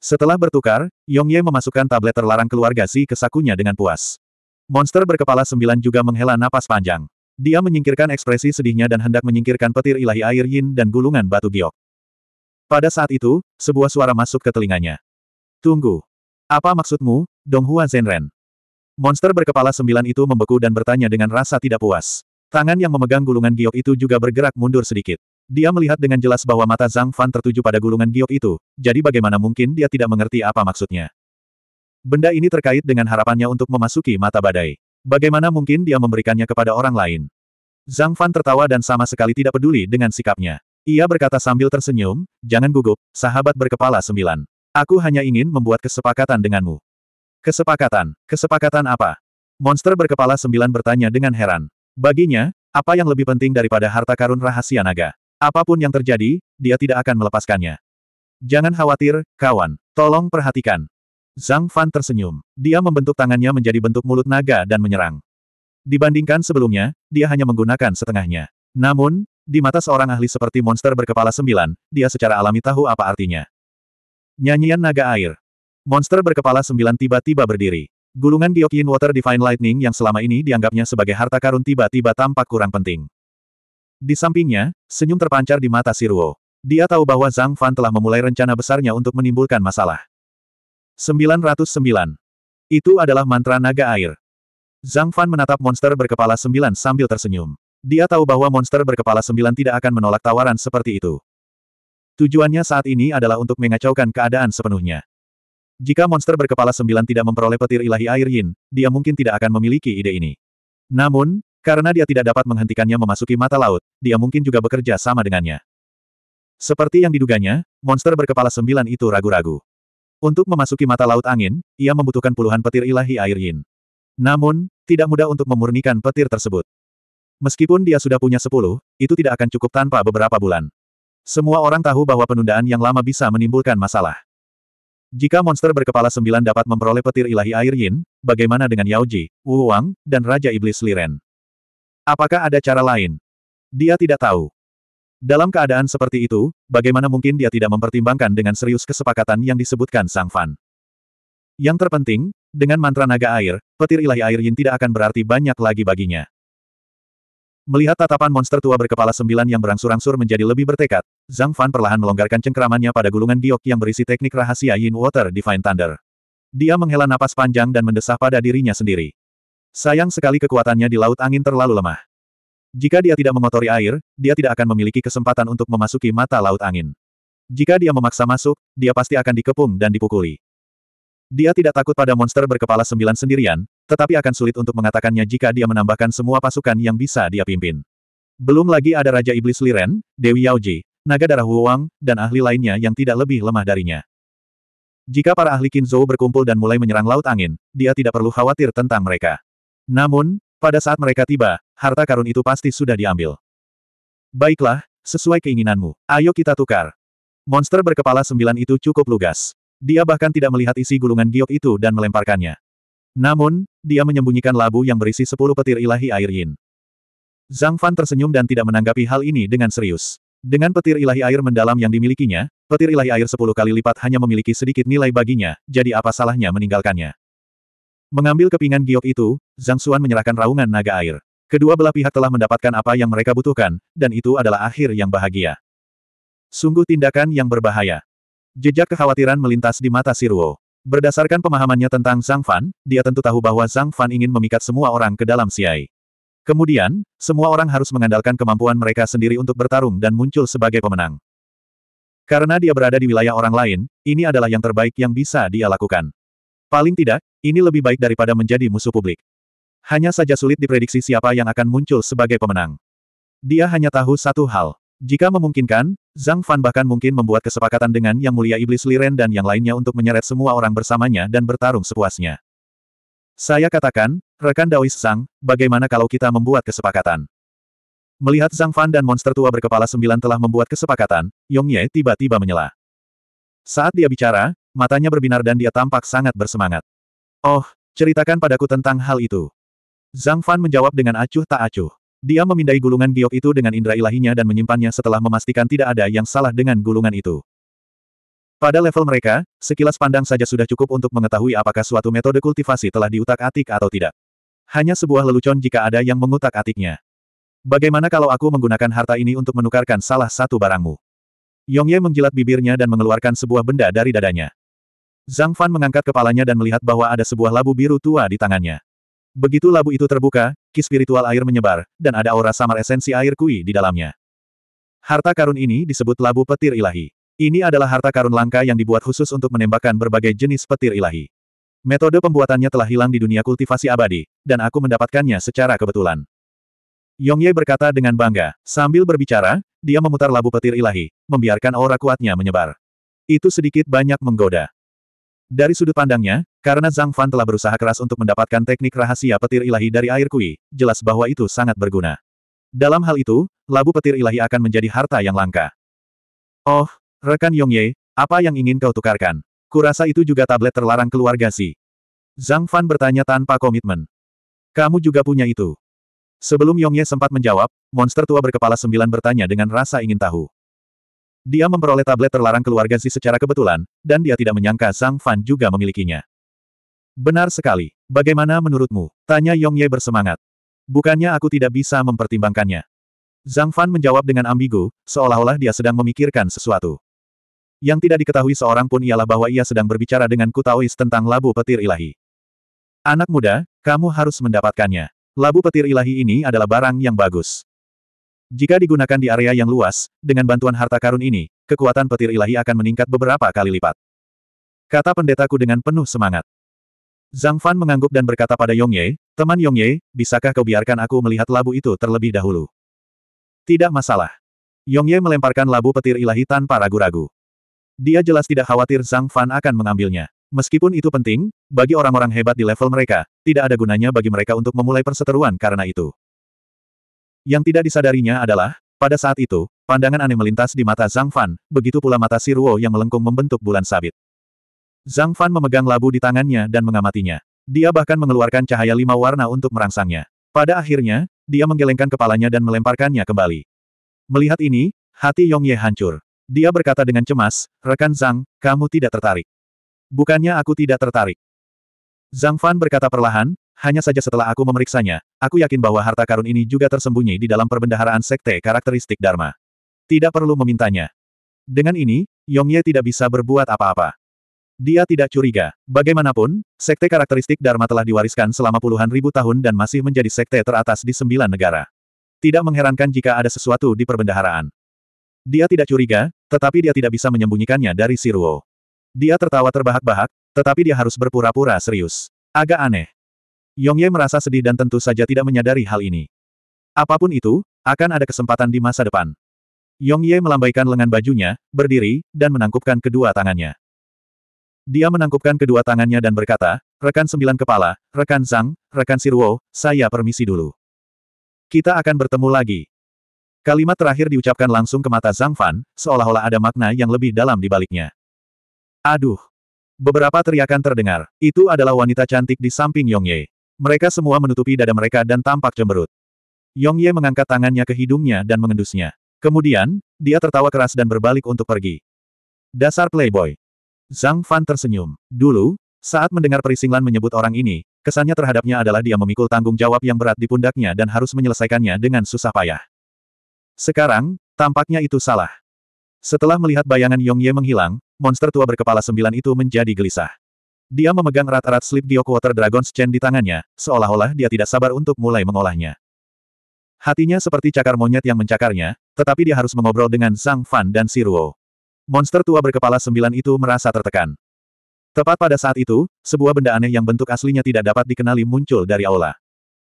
Setelah bertukar, Yong Ye memasukkan tablet terlarang keluarga Si ke sakunya dengan puas. Monster berkepala sembilan juga menghela napas panjang. Dia menyingkirkan ekspresi sedihnya dan hendak menyingkirkan petir ilahi air yin dan gulungan batu giok. Pada saat itu, sebuah suara masuk ke telinganya. Tunggu. Apa maksudmu, Donghua Zenren? Monster berkepala sembilan itu membeku dan bertanya dengan rasa tidak puas. Tangan yang memegang gulungan giok itu juga bergerak mundur sedikit. Dia melihat dengan jelas bahwa mata Zhang Fan tertuju pada gulungan giok itu, jadi bagaimana mungkin dia tidak mengerti apa maksudnya. Benda ini terkait dengan harapannya untuk memasuki mata badai. Bagaimana mungkin dia memberikannya kepada orang lain? Zhang Fan tertawa dan sama sekali tidak peduli dengan sikapnya. Ia berkata sambil tersenyum, jangan gugup, sahabat berkepala sembilan. Aku hanya ingin membuat kesepakatan denganmu. Kesepakatan, kesepakatan apa? Monster berkepala sembilan bertanya dengan heran. Baginya, apa yang lebih penting daripada harta karun rahasia naga? Apapun yang terjadi, dia tidak akan melepaskannya. Jangan khawatir, kawan. Tolong perhatikan. Zhang Fan tersenyum. Dia membentuk tangannya menjadi bentuk mulut naga dan menyerang. Dibandingkan sebelumnya, dia hanya menggunakan setengahnya. Namun, di mata seorang ahli seperti monster berkepala sembilan, dia secara alami tahu apa artinya. Nyanyian naga air. Monster berkepala sembilan tiba-tiba berdiri. Gulungan Gyokin Water Divine Lightning yang selama ini dianggapnya sebagai harta karun tiba-tiba tampak kurang penting. Di sampingnya, senyum terpancar di mata Siruo. Dia tahu bahwa Zhang Fan telah memulai rencana besarnya untuk menimbulkan masalah. 909. Itu adalah mantra naga air. Zhang Fan menatap monster berkepala sembilan sambil tersenyum. Dia tahu bahwa monster berkepala sembilan tidak akan menolak tawaran seperti itu. Tujuannya saat ini adalah untuk mengacaukan keadaan sepenuhnya. Jika monster berkepala sembilan tidak memperoleh petir ilahi air yin, dia mungkin tidak akan memiliki ide ini. Namun, karena dia tidak dapat menghentikannya memasuki mata laut, dia mungkin juga bekerja sama dengannya. Seperti yang diduganya, monster berkepala sembilan itu ragu-ragu. Untuk memasuki mata laut angin, ia membutuhkan puluhan petir ilahi air yin. Namun, tidak mudah untuk memurnikan petir tersebut. Meskipun dia sudah punya sepuluh, itu tidak akan cukup tanpa beberapa bulan. Semua orang tahu bahwa penundaan yang lama bisa menimbulkan masalah. Jika monster berkepala sembilan dapat memperoleh petir ilahi air yin, bagaimana dengan Yao Ji, Wu Wang, dan Raja Iblis Liren? Apakah ada cara lain? Dia tidak tahu. Dalam keadaan seperti itu, bagaimana mungkin dia tidak mempertimbangkan dengan serius kesepakatan yang disebutkan Sang Fan. Yang terpenting, dengan mantra naga air, petir ilahi air yin tidak akan berarti banyak lagi baginya. Melihat tatapan monster tua berkepala sembilan yang berangsur-angsur menjadi lebih bertekad, Zhang Fan perlahan melonggarkan cengkeramannya pada gulungan giok yang berisi teknik rahasia Yin Water Divine Thunder. Dia menghela napas panjang dan mendesah pada dirinya sendiri. Sayang sekali kekuatannya di laut angin terlalu lemah. Jika dia tidak mengotori air, dia tidak akan memiliki kesempatan untuk memasuki mata laut angin. Jika dia memaksa masuk, dia pasti akan dikepung dan dipukuli. Dia tidak takut pada monster berkepala sembilan sendirian, tetapi akan sulit untuk mengatakannya jika dia menambahkan semua pasukan yang bisa dia pimpin. Belum lagi ada Raja Iblis Liren, Dewi Yaoji, Naga Darah Huang, dan ahli lainnya yang tidak lebih lemah darinya. Jika para ahli Kinzo berkumpul dan mulai menyerang Laut Angin, dia tidak perlu khawatir tentang mereka. Namun, pada saat mereka tiba, harta karun itu pasti sudah diambil. Baiklah, sesuai keinginanmu, ayo kita tukar. Monster berkepala sembilan itu cukup lugas. Dia bahkan tidak melihat isi gulungan giok itu dan melemparkannya. Namun, dia menyembunyikan labu yang berisi sepuluh petir ilahi air yin. Zhang Fan tersenyum dan tidak menanggapi hal ini dengan serius. Dengan petir ilahi air mendalam yang dimilikinya, petir ilahi air sepuluh kali lipat hanya memiliki sedikit nilai baginya, jadi apa salahnya meninggalkannya. Mengambil kepingan giok itu, Zhang Xuan menyerahkan raungan naga air. Kedua belah pihak telah mendapatkan apa yang mereka butuhkan, dan itu adalah akhir yang bahagia. Sungguh tindakan yang berbahaya. Jejak kekhawatiran melintas di mata Si Ruo. Berdasarkan pemahamannya tentang Zhang Fan, dia tentu tahu bahwa Zhang Fan ingin memikat semua orang ke dalam Siai. Kemudian, semua orang harus mengandalkan kemampuan mereka sendiri untuk bertarung dan muncul sebagai pemenang. Karena dia berada di wilayah orang lain, ini adalah yang terbaik yang bisa dia lakukan. Paling tidak, ini lebih baik daripada menjadi musuh publik. Hanya saja sulit diprediksi siapa yang akan muncul sebagai pemenang. Dia hanya tahu satu hal. Jika memungkinkan, Zhang Fan bahkan mungkin membuat kesepakatan dengan Yang Mulia Iblis Liren dan yang lainnya untuk menyeret semua orang bersamanya dan bertarung sepuasnya. Saya katakan, rekan Daois Sang, bagaimana kalau kita membuat kesepakatan? Melihat Zhang Fan dan monster tua berkepala sembilan telah membuat kesepakatan, Yong Ye tiba-tiba menyela. Saat dia bicara, matanya berbinar dan dia tampak sangat bersemangat. Oh, ceritakan padaku tentang hal itu. Zhang Fan menjawab dengan acuh tak acuh. Dia memindai gulungan giok itu dengan indera ilahinya dan menyimpannya setelah memastikan tidak ada yang salah dengan gulungan itu. Pada level mereka, sekilas pandang saja sudah cukup untuk mengetahui apakah suatu metode kultivasi telah diutak-atik atau tidak. Hanya sebuah lelucon jika ada yang mengutak-atiknya. Bagaimana kalau aku menggunakan harta ini untuk menukarkan salah satu barangmu? Yongye menjilat bibirnya dan mengeluarkan sebuah benda dari dadanya. Zhang Fan mengangkat kepalanya dan melihat bahwa ada sebuah labu biru tua di tangannya. Begitu labu itu terbuka, ki spiritual air menyebar, dan ada aura samar esensi air kui di dalamnya. Harta karun ini disebut labu petir ilahi. Ini adalah harta karun langka yang dibuat khusus untuk menembakkan berbagai jenis petir ilahi. Metode pembuatannya telah hilang di dunia kultivasi abadi, dan aku mendapatkannya secara kebetulan. Yongye berkata dengan bangga, sambil berbicara, dia memutar labu petir ilahi, membiarkan aura kuatnya menyebar. Itu sedikit banyak menggoda. Dari sudut pandangnya, karena Zhang Fan telah berusaha keras untuk mendapatkan teknik rahasia petir ilahi dari air kui, jelas bahwa itu sangat berguna. Dalam hal itu, labu petir ilahi akan menjadi harta yang langka. Oh, rekan Yongye, apa yang ingin kau tukarkan? Kurasa itu juga tablet terlarang keluarga si. Zhang Fan bertanya tanpa komitmen. Kamu juga punya itu. Sebelum Yongye sempat menjawab, monster tua berkepala sembilan bertanya dengan rasa ingin tahu. Dia memperoleh tablet terlarang keluarga Zi secara kebetulan, dan dia tidak menyangka Sang Fan juga memilikinya. Benar sekali. Bagaimana menurutmu? Tanya Yong Ye bersemangat. Bukannya aku tidak bisa mempertimbangkannya. Zhang Fan menjawab dengan ambigu, seolah-olah dia sedang memikirkan sesuatu. Yang tidak diketahui seorang pun ialah bahwa ia sedang berbicara dengan Kutaois tentang labu petir ilahi. Anak muda, kamu harus mendapatkannya. Labu petir ilahi ini adalah barang yang bagus. Jika digunakan di area yang luas, dengan bantuan harta karun ini, kekuatan petir ilahi akan meningkat beberapa kali lipat. Kata pendetaku dengan penuh semangat. Zhang Fan mengangguk dan berkata pada Yong Ye, teman Yong Ye, bisakah kau biarkan aku melihat labu itu terlebih dahulu? Tidak masalah. Yong Ye melemparkan labu petir ilahi tanpa ragu-ragu. Dia jelas tidak khawatir Zhang Fan akan mengambilnya. Meskipun itu penting, bagi orang-orang hebat di level mereka, tidak ada gunanya bagi mereka untuk memulai perseteruan karena itu. Yang tidak disadarinya adalah, pada saat itu, pandangan aneh melintas di mata Zhang Fan, begitu pula mata si Ruo yang melengkung membentuk bulan sabit. Zhang Fan memegang labu di tangannya dan mengamatinya. Dia bahkan mengeluarkan cahaya lima warna untuk merangsangnya. Pada akhirnya, dia menggelengkan kepalanya dan melemparkannya kembali. Melihat ini, hati Yong Ye hancur. Dia berkata dengan cemas, rekan Zhang, kamu tidak tertarik. Bukannya aku tidak tertarik. Zhang Fan berkata perlahan, hanya saja setelah aku memeriksanya, aku yakin bahwa harta karun ini juga tersembunyi di dalam perbendaharaan sekte karakteristik Dharma. Tidak perlu memintanya. Dengan ini, Yongye tidak bisa berbuat apa-apa. Dia tidak curiga. Bagaimanapun, sekte karakteristik Dharma telah diwariskan selama puluhan ribu tahun dan masih menjadi sekte teratas di sembilan negara. Tidak mengherankan jika ada sesuatu di perbendaharaan. Dia tidak curiga, tetapi dia tidak bisa menyembunyikannya dari Siruo. Dia tertawa terbahak-bahak, tetapi dia harus berpura-pura serius. Agak aneh. Yong Ye merasa sedih dan tentu saja tidak menyadari hal ini. Apapun itu, akan ada kesempatan di masa depan. Yong Ye melambaikan lengan bajunya, berdiri, dan menangkupkan kedua tangannya. Dia menangkupkan kedua tangannya dan berkata, Rekan Sembilan Kepala, Rekan Zhang, Rekan Siruo, saya permisi dulu. Kita akan bertemu lagi. Kalimat terakhir diucapkan langsung ke mata Zhang Fan, seolah-olah ada makna yang lebih dalam di baliknya. Aduh! Beberapa teriakan terdengar, itu adalah wanita cantik di samping Yong Ye. Mereka semua menutupi dada mereka dan tampak cemberut. Yong Ye mengangkat tangannya ke hidungnya dan mengendusnya. Kemudian, dia tertawa keras dan berbalik untuk pergi. Dasar playboy. Zhang Fan tersenyum. Dulu, saat mendengar Perisinglan menyebut orang ini, kesannya terhadapnya adalah dia memikul tanggung jawab yang berat di pundaknya dan harus menyelesaikannya dengan susah payah. Sekarang, tampaknya itu salah. Setelah melihat bayangan Yong Ye menghilang, monster tua berkepala sembilan itu menjadi gelisah. Dia memegang rat-rat slip Gyokwater Dragon's Chain di tangannya, seolah-olah dia tidak sabar untuk mulai mengolahnya. Hatinya seperti cakar monyet yang mencakarnya, tetapi dia harus mengobrol dengan Zhang Fan dan Siruo. Monster tua berkepala sembilan itu merasa tertekan. Tepat pada saat itu, sebuah benda aneh yang bentuk aslinya tidak dapat dikenali muncul dari aula.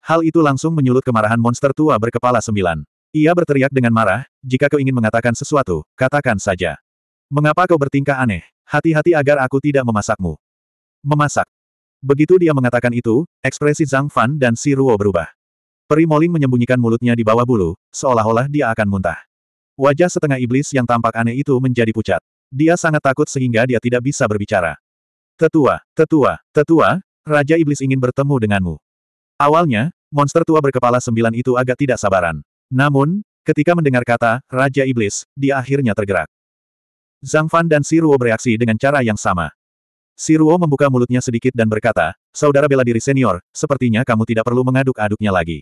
Hal itu langsung menyulut kemarahan monster tua berkepala sembilan. Ia berteriak dengan marah, jika kau ingin mengatakan sesuatu, katakan saja. Mengapa kau bertingkah aneh? Hati-hati agar aku tidak memasakmu. Memasak. Begitu dia mengatakan itu, ekspresi Zhang Fan dan Si Ruo berubah. Peri Moling menyembunyikan mulutnya di bawah bulu, seolah-olah dia akan muntah. Wajah setengah iblis yang tampak aneh itu menjadi pucat. Dia sangat takut sehingga dia tidak bisa berbicara. Tetua, tetua, tetua, Raja Iblis ingin bertemu denganmu. Awalnya, monster tua berkepala sembilan itu agak tidak sabaran. Namun, ketika mendengar kata, Raja Iblis, dia akhirnya tergerak. Zhang Fan dan Si Ruo bereaksi dengan cara yang sama. Siruo membuka mulutnya sedikit dan berkata, Saudara bela diri senior, sepertinya kamu tidak perlu mengaduk-aduknya lagi.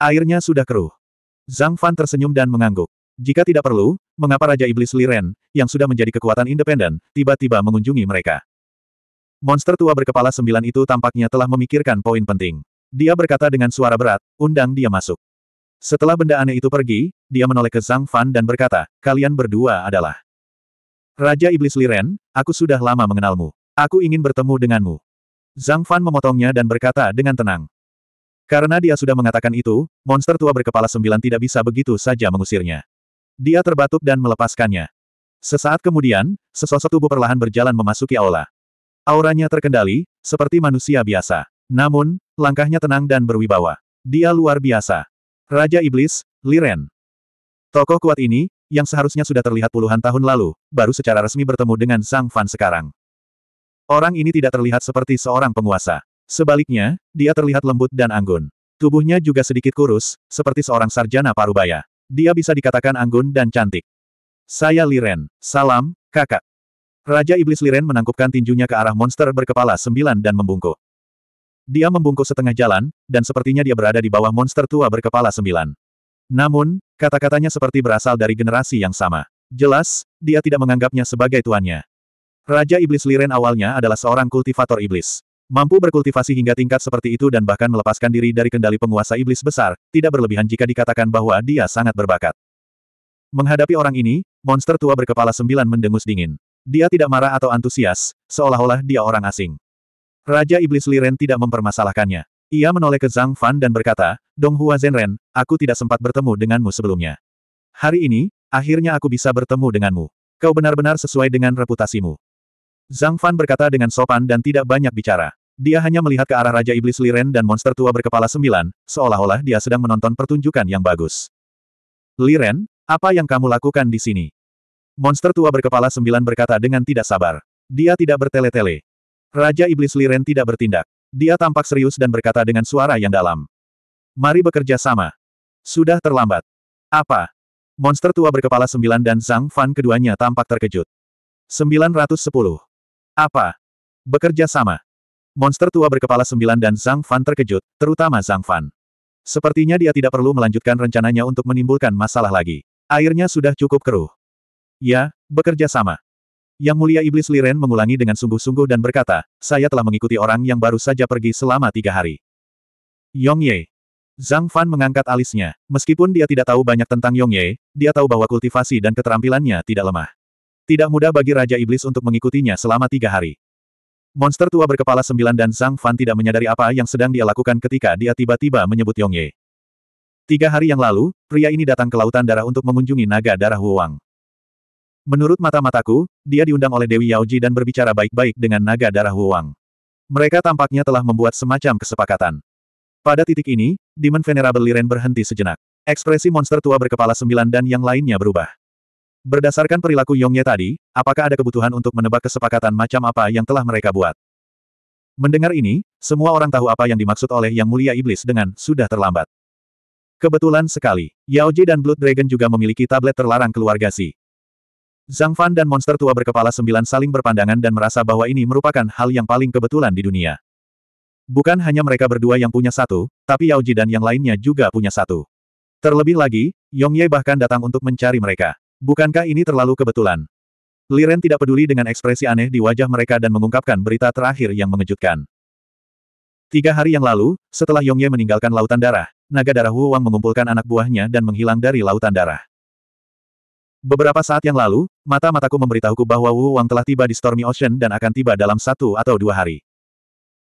Airnya sudah keruh. Zhang Fan tersenyum dan mengangguk. Jika tidak perlu, mengapa Raja Iblis Liren, yang sudah menjadi kekuatan independen, tiba-tiba mengunjungi mereka? Monster tua berkepala sembilan itu tampaknya telah memikirkan poin penting. Dia berkata dengan suara berat, undang dia masuk. Setelah benda aneh itu pergi, dia menoleh ke Zhang Fan dan berkata, kalian berdua adalah Raja Iblis Liren, aku sudah lama mengenalmu. Aku ingin bertemu denganmu. Zhang Fan memotongnya dan berkata dengan tenang. Karena dia sudah mengatakan itu, monster tua berkepala sembilan tidak bisa begitu saja mengusirnya. Dia terbatuk dan melepaskannya. Sesaat kemudian, sesosok tubuh perlahan berjalan memasuki aula. Auranya terkendali, seperti manusia biasa. Namun, langkahnya tenang dan berwibawa. Dia luar biasa. Raja Iblis, Liren. Tokoh kuat ini, yang seharusnya sudah terlihat puluhan tahun lalu, baru secara resmi bertemu dengan Sang Fan sekarang. Orang ini tidak terlihat seperti seorang penguasa. Sebaliknya, dia terlihat lembut dan anggun. Tubuhnya juga sedikit kurus, seperti seorang sarjana parubaya. Dia bisa dikatakan anggun dan cantik. Saya Liren. Salam, kakak. Raja Iblis Liren menangkupkan tinjunya ke arah monster berkepala sembilan dan membungkuk. Dia membungkuk setengah jalan, dan sepertinya dia berada di bawah monster tua berkepala sembilan. Namun, kata-katanya seperti berasal dari generasi yang sama. Jelas, dia tidak menganggapnya sebagai tuannya. Raja Iblis Liren awalnya adalah seorang kultivator iblis. Mampu berkultivasi hingga tingkat seperti itu dan bahkan melepaskan diri dari kendali penguasa iblis besar, tidak berlebihan jika dikatakan bahwa dia sangat berbakat. Menghadapi orang ini, monster tua berkepala sembilan mendengus dingin. Dia tidak marah atau antusias, seolah-olah dia orang asing. Raja Iblis Liren tidak mempermasalahkannya. Ia menoleh ke Zhang Fan dan berkata, Dong Hua Zhenren, aku tidak sempat bertemu denganmu sebelumnya. Hari ini, akhirnya aku bisa bertemu denganmu. Kau benar-benar sesuai dengan reputasimu. Zhang Fan berkata dengan sopan dan tidak banyak bicara. Dia hanya melihat ke arah Raja Iblis Liren dan monster tua berkepala sembilan, seolah-olah dia sedang menonton pertunjukan yang bagus. Liren, apa yang kamu lakukan di sini? Monster tua berkepala sembilan berkata dengan tidak sabar. Dia tidak bertele-tele. Raja Iblis Liren tidak bertindak. Dia tampak serius dan berkata dengan suara yang dalam. Mari bekerja sama. Sudah terlambat. Apa? Monster tua berkepala sembilan dan Zhang Fan keduanya tampak terkejut. 910. Apa? Bekerja sama. Monster tua berkepala sembilan dan Zhang Fan terkejut, terutama Zhang Fan. Sepertinya dia tidak perlu melanjutkan rencananya untuk menimbulkan masalah lagi. Airnya sudah cukup keruh. Ya, bekerja sama. Yang mulia Iblis Liren mengulangi dengan sungguh-sungguh dan berkata, saya telah mengikuti orang yang baru saja pergi selama tiga hari. Yong Ye. Zhang Fan mengangkat alisnya. Meskipun dia tidak tahu banyak tentang Yong Ye, dia tahu bahwa kultivasi dan keterampilannya tidak lemah. Tidak mudah bagi Raja Iblis untuk mengikutinya selama tiga hari. Monster tua berkepala sembilan dan Zhang Fan tidak menyadari apa yang sedang dia lakukan ketika dia tiba-tiba menyebut Yong Ye. Tiga hari yang lalu, pria ini datang ke Lautan Darah untuk mengunjungi naga darah Huang. Menurut mata-mataku, dia diundang oleh Dewi Yaoji dan berbicara baik-baik dengan naga darah Huang. Mereka tampaknya telah membuat semacam kesepakatan. Pada titik ini, Demon Venerable Liren berhenti sejenak. Ekspresi monster tua berkepala sembilan dan yang lainnya berubah. Berdasarkan perilaku Yongye tadi, apakah ada kebutuhan untuk menebak kesepakatan macam apa yang telah mereka buat? Mendengar ini, semua orang tahu apa yang dimaksud oleh Yang Mulia Iblis dengan sudah terlambat. Kebetulan sekali, Yao Ji dan Blood Dragon juga memiliki tablet terlarang keluarga Si. Zhang Fan dan monster tua berkepala sembilan saling berpandangan dan merasa bahwa ini merupakan hal yang paling kebetulan di dunia. Bukan hanya mereka berdua yang punya satu, tapi Yao Ji dan yang lainnya juga punya satu. Terlebih lagi, Yong Ye bahkan datang untuk mencari mereka. Bukankah ini terlalu kebetulan? Liren tidak peduli dengan ekspresi aneh di wajah mereka dan mengungkapkan berita terakhir yang mengejutkan. Tiga hari yang lalu, setelah Yongye meninggalkan Lautan Darah, naga darah Wu Wang mengumpulkan anak buahnya dan menghilang dari Lautan Darah. Beberapa saat yang lalu, mata-mataku memberitahuku bahwa Wu Wang telah tiba di Stormy Ocean dan akan tiba dalam satu atau dua hari.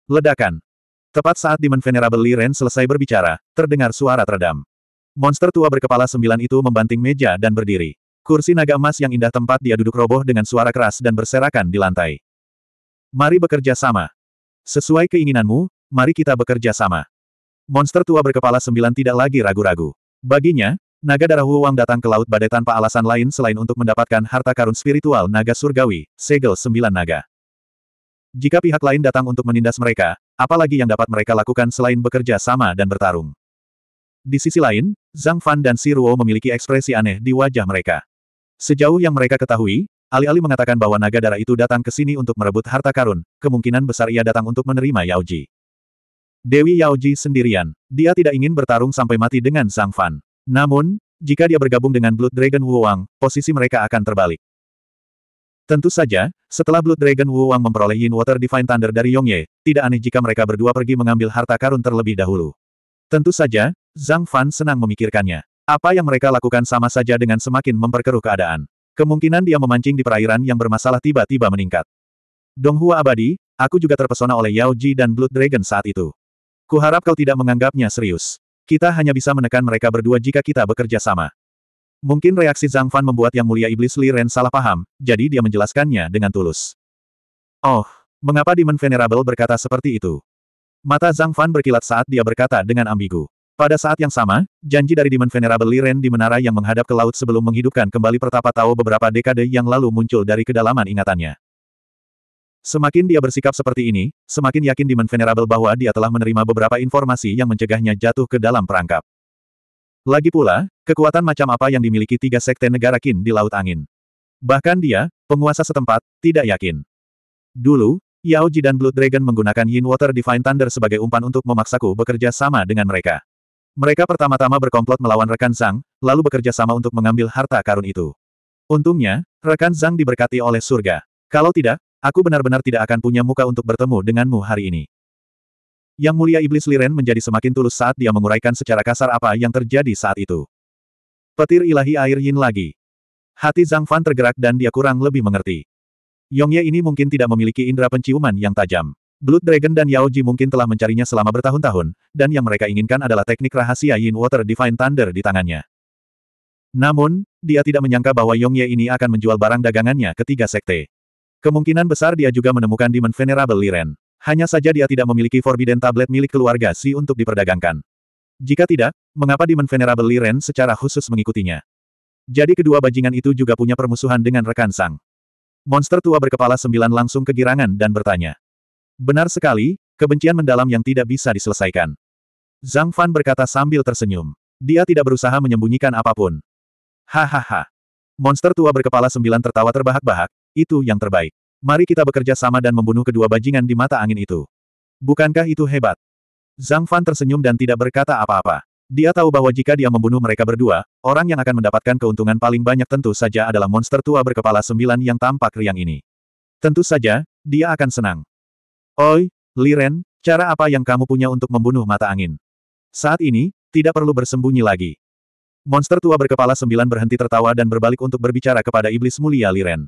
Ledakan. Tepat saat Demon Venerable Liren selesai berbicara, terdengar suara teredam. Monster tua berkepala sembilan itu membanting meja dan berdiri. Kursi naga emas yang indah tempat dia duduk roboh dengan suara keras dan berserakan di lantai. Mari bekerja sama. Sesuai keinginanmu, mari kita bekerja sama. Monster tua berkepala sembilan tidak lagi ragu-ragu. Baginya, naga darah Huwang datang ke Laut Badai tanpa alasan lain selain untuk mendapatkan harta karun spiritual naga surgawi, segel sembilan naga. Jika pihak lain datang untuk menindas mereka, apalagi yang dapat mereka lakukan selain bekerja sama dan bertarung. Di sisi lain, Zhang Fan dan Si Ruo memiliki ekspresi aneh di wajah mereka. Sejauh yang mereka ketahui, alih-alih mengatakan bahwa naga darah itu datang ke sini untuk merebut harta karun, kemungkinan besar ia datang untuk menerima Yaoji. Dewi Yaoji sendirian. Dia tidak ingin bertarung sampai mati dengan Sang Fan. Namun, jika dia bergabung dengan Blood Dragon Wu Wang, posisi mereka akan terbalik. Tentu saja, setelah Blood Dragon Wu Wang memperoleh Yin Water Divine Thunder dari Yongye, tidak aneh jika mereka berdua pergi mengambil harta karun terlebih dahulu. Tentu saja, Zhang Fan senang memikirkannya. Apa yang mereka lakukan sama saja dengan semakin memperkeruh keadaan. Kemungkinan dia memancing di perairan yang bermasalah tiba-tiba meningkat. Donghua abadi, aku juga terpesona oleh Yao Ji dan Blood Dragon saat itu. Kuharap kau tidak menganggapnya serius. Kita hanya bisa menekan mereka berdua jika kita bekerja sama. Mungkin reaksi Zhang Fan membuat Yang Mulia Iblis Li Ren salah paham, jadi dia menjelaskannya dengan tulus. Oh, mengapa Demon Venerable berkata seperti itu? Mata Zhang Fan berkilat saat dia berkata dengan ambigu. Pada saat yang sama, janji dari Demon Venerable Liren di menara yang menghadap ke laut sebelum menghidupkan kembali pertapa Tao beberapa dekade yang lalu muncul dari kedalaman ingatannya. Semakin dia bersikap seperti ini, semakin yakin Demon Venerable bahwa dia telah menerima beberapa informasi yang mencegahnya jatuh ke dalam perangkap. Lagi pula, kekuatan macam apa yang dimiliki tiga sekte negara kin di Laut Angin. Bahkan dia, penguasa setempat, tidak yakin. Dulu, Yao Ji dan Blood Dragon menggunakan Yin Water Divine Thunder sebagai umpan untuk memaksaku bekerja sama dengan mereka. Mereka pertama-tama berkomplot melawan rekan Zhang, lalu bekerja sama untuk mengambil harta karun itu. Untungnya, rekan Zhang diberkati oleh surga. Kalau tidak, aku benar-benar tidak akan punya muka untuk bertemu denganmu hari ini. Yang mulia iblis Liren menjadi semakin tulus saat dia menguraikan secara kasar apa yang terjadi saat itu. Petir ilahi air yin lagi. Hati Zhang Fan tergerak dan dia kurang lebih mengerti. Yongye ini mungkin tidak memiliki indera penciuman yang tajam. Blood Dragon dan Yao Ji mungkin telah mencarinya selama bertahun-tahun, dan yang mereka inginkan adalah teknik rahasia Yin Water Divine Thunder di tangannya. Namun, dia tidak menyangka bahwa Yong Ye ini akan menjual barang dagangannya ke tiga sekte. Kemungkinan besar dia juga menemukan Demon Venerable Liren. Hanya saja dia tidak memiliki Forbidden Tablet milik keluarga Si untuk diperdagangkan. Jika tidak, mengapa Demon Venerable Liren secara khusus mengikutinya? Jadi kedua bajingan itu juga punya permusuhan dengan rekan Sang. Monster tua berkepala sembilan langsung kegirangan dan bertanya. Benar sekali, kebencian mendalam yang tidak bisa diselesaikan. Zhang Fan berkata sambil tersenyum. Dia tidak berusaha menyembunyikan apapun. Hahaha. Monster tua berkepala sembilan tertawa terbahak-bahak, itu yang terbaik. Mari kita bekerja sama dan membunuh kedua bajingan di mata angin itu. Bukankah itu hebat? Zhang Fan tersenyum dan tidak berkata apa-apa. Dia tahu bahwa jika dia membunuh mereka berdua, orang yang akan mendapatkan keuntungan paling banyak tentu saja adalah monster tua berkepala sembilan yang tampak riang ini. Tentu saja, dia akan senang. Oi, Liren, cara apa yang kamu punya untuk membunuh mata angin? Saat ini, tidak perlu bersembunyi lagi. Monster tua berkepala sembilan berhenti tertawa dan berbalik untuk berbicara kepada iblis mulia Liren.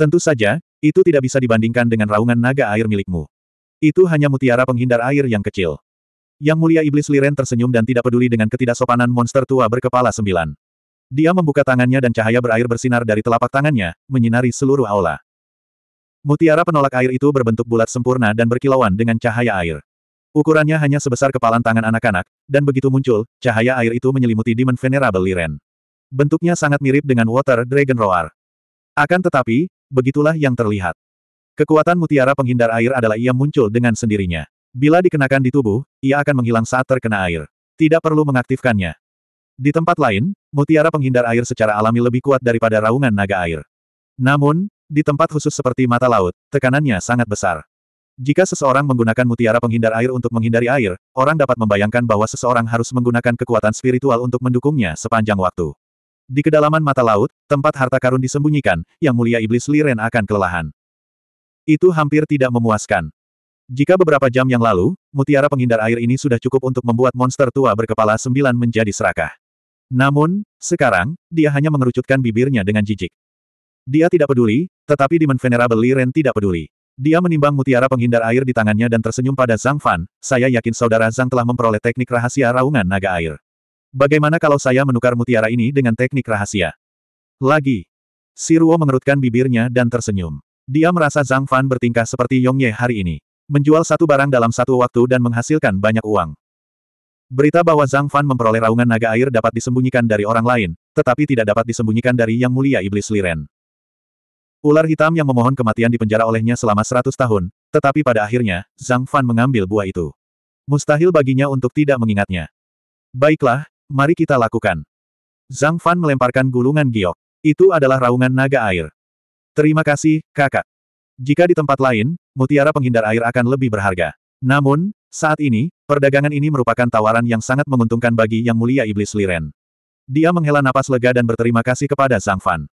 Tentu saja, itu tidak bisa dibandingkan dengan raungan naga air milikmu. Itu hanya mutiara penghindar air yang kecil. Yang mulia iblis Liren tersenyum dan tidak peduli dengan ketidaksopanan monster tua berkepala sembilan. Dia membuka tangannya dan cahaya berair bersinar dari telapak tangannya, menyinari seluruh aula. Mutiara penolak air itu berbentuk bulat sempurna dan berkilauan dengan cahaya air. Ukurannya hanya sebesar kepalan tangan anak-anak, dan begitu muncul, cahaya air itu menyelimuti Demon Venerable Liren. Bentuknya sangat mirip dengan Water Dragon Roar. Akan tetapi, begitulah yang terlihat. Kekuatan mutiara penghindar air adalah ia muncul dengan sendirinya. Bila dikenakan di tubuh, ia akan menghilang saat terkena air. Tidak perlu mengaktifkannya. Di tempat lain, mutiara penghindar air secara alami lebih kuat daripada raungan naga air. Namun, di tempat khusus seperti mata laut, tekanannya sangat besar. Jika seseorang menggunakan mutiara penghindar air untuk menghindari air, orang dapat membayangkan bahwa seseorang harus menggunakan kekuatan spiritual untuk mendukungnya sepanjang waktu. Di kedalaman mata laut, tempat harta karun disembunyikan, yang mulia iblis Liren akan kelelahan. Itu hampir tidak memuaskan. Jika beberapa jam yang lalu, mutiara penghindar air ini sudah cukup untuk membuat monster tua berkepala sembilan menjadi serakah. Namun, sekarang, dia hanya mengerucutkan bibirnya dengan jijik. Dia tidak peduli, tetapi Demon Venerable Liren tidak peduli. Dia menimbang mutiara penghindar air di tangannya dan tersenyum pada Zhang Fan, saya yakin saudara Zhang telah memperoleh teknik rahasia raungan naga air. Bagaimana kalau saya menukar mutiara ini dengan teknik rahasia? Lagi. Si Ruo mengerutkan bibirnya dan tersenyum. Dia merasa Zhang Fan bertingkah seperti Yong Ye hari ini. Menjual satu barang dalam satu waktu dan menghasilkan banyak uang. Berita bahwa Zhang Fan memperoleh raungan naga air dapat disembunyikan dari orang lain, tetapi tidak dapat disembunyikan dari Yang Mulia Iblis Liren. Ular hitam yang memohon kematian dipenjara olehnya selama seratus tahun, tetapi pada akhirnya, Zhang Fan mengambil buah itu. Mustahil baginya untuk tidak mengingatnya. Baiklah, mari kita lakukan. Zhang Fan melemparkan gulungan giok. Itu adalah raungan naga air. Terima kasih, kakak. Jika di tempat lain, mutiara penghindar air akan lebih berharga. Namun, saat ini, perdagangan ini merupakan tawaran yang sangat menguntungkan bagi Yang Mulia Iblis Liren. Dia menghela napas lega dan berterima kasih kepada Zhang Fan.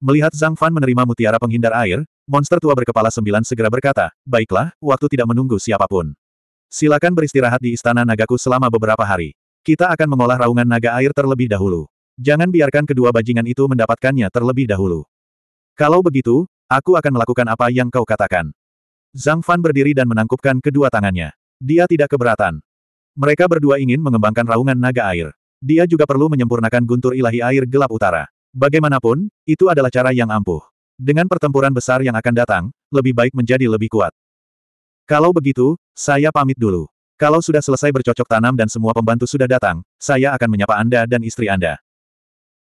Melihat Zhang Fan menerima mutiara penghindar air, monster tua berkepala sembilan segera berkata, Baiklah, waktu tidak menunggu siapapun. Silakan beristirahat di Istana Nagaku selama beberapa hari. Kita akan mengolah raungan naga air terlebih dahulu. Jangan biarkan kedua bajingan itu mendapatkannya terlebih dahulu. Kalau begitu, aku akan melakukan apa yang kau katakan. Zhang Fan berdiri dan menangkupkan kedua tangannya. Dia tidak keberatan. Mereka berdua ingin mengembangkan raungan naga air. Dia juga perlu menyempurnakan guntur ilahi air gelap utara. Bagaimanapun, itu adalah cara yang ampuh. Dengan pertempuran besar yang akan datang, lebih baik menjadi lebih kuat. Kalau begitu, saya pamit dulu. Kalau sudah selesai bercocok tanam dan semua pembantu sudah datang, saya akan menyapa Anda dan istri Anda.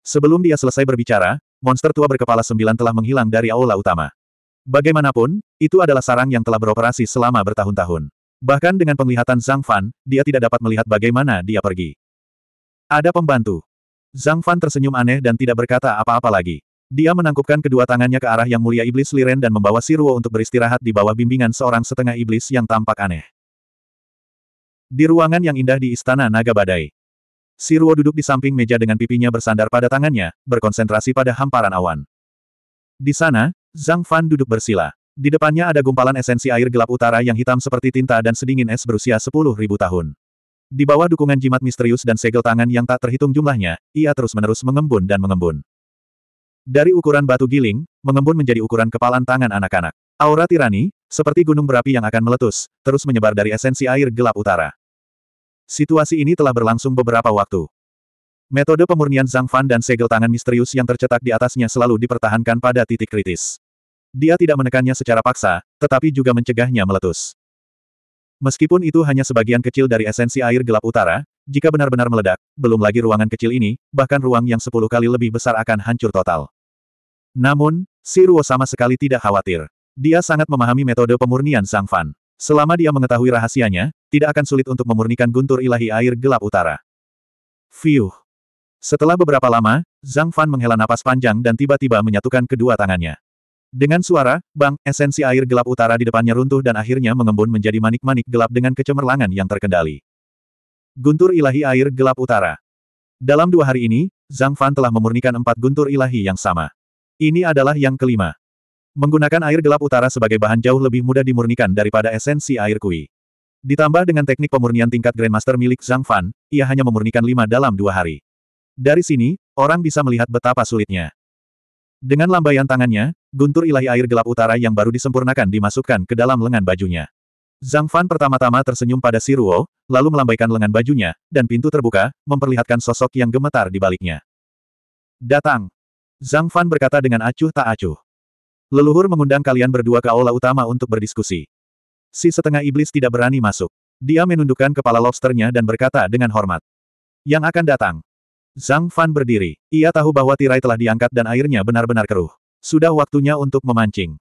Sebelum dia selesai berbicara, monster tua berkepala sembilan telah menghilang dari aula utama. Bagaimanapun, itu adalah sarang yang telah beroperasi selama bertahun-tahun. Bahkan dengan penglihatan Zhang Fan, dia tidak dapat melihat bagaimana dia pergi. Ada pembantu. Zhang Fan tersenyum aneh dan tidak berkata apa-apa lagi. Dia menangkupkan kedua tangannya ke arah yang mulia iblis Liren dan membawa Siruo untuk beristirahat di bawah bimbingan seorang setengah iblis yang tampak aneh. Di ruangan yang indah di Istana Naga Badai. Siruo duduk di samping meja dengan pipinya bersandar pada tangannya, berkonsentrasi pada hamparan awan. Di sana, Zhang Fan duduk bersila. Di depannya ada gumpalan esensi air gelap utara yang hitam seperti tinta dan sedingin es berusia 10.000 tahun. Di bawah dukungan jimat misterius dan segel tangan yang tak terhitung jumlahnya, ia terus-menerus mengembun dan mengembun. Dari ukuran batu giling, mengembun menjadi ukuran kepalan tangan anak-anak. Aura tirani, seperti gunung berapi yang akan meletus, terus menyebar dari esensi air gelap utara. Situasi ini telah berlangsung beberapa waktu. Metode pemurnian Zhang Fan dan segel tangan misterius yang tercetak di atasnya selalu dipertahankan pada titik kritis. Dia tidak menekannya secara paksa, tetapi juga mencegahnya meletus. Meskipun itu hanya sebagian kecil dari esensi air gelap utara, jika benar-benar meledak, belum lagi ruangan kecil ini, bahkan ruang yang sepuluh kali lebih besar akan hancur total. Namun, Si Ruo sama sekali tidak khawatir. Dia sangat memahami metode pemurnian Sang Fan. Selama dia mengetahui rahasianya, tidak akan sulit untuk memurnikan guntur ilahi air gelap utara. Fiuh. Setelah beberapa lama, Zhang Fan menghela napas panjang dan tiba-tiba menyatukan kedua tangannya. Dengan suara, bang, esensi air gelap utara di depannya runtuh dan akhirnya mengembun menjadi manik-manik gelap dengan kecemerlangan yang terkendali. Guntur ilahi air gelap utara. Dalam dua hari ini, Zhang Fan telah memurnikan empat guntur ilahi yang sama. Ini adalah yang kelima. Menggunakan air gelap utara sebagai bahan jauh lebih mudah dimurnikan daripada esensi air kui. Ditambah dengan teknik pemurnian tingkat Grandmaster milik Zhang Fan, ia hanya memurnikan lima dalam dua hari. Dari sini, orang bisa melihat betapa sulitnya. Dengan lambaian tangannya, guntur ilahi air gelap utara yang baru disempurnakan dimasukkan ke dalam lengan bajunya. Zhang Fan pertama-tama tersenyum pada si Ruo, lalu melambaikan lengan bajunya, dan pintu terbuka, memperlihatkan sosok yang gemetar di baliknya. Datang! Zhang Fan berkata dengan acuh tak acuh. Leluhur mengundang kalian berdua ke aula utama untuk berdiskusi. Si setengah iblis tidak berani masuk. Dia menundukkan kepala lobsternya dan berkata dengan hormat. Yang akan datang, Zhang Fan berdiri. Ia tahu bahwa tirai telah diangkat dan airnya benar-benar keruh. Sudah waktunya untuk memancing.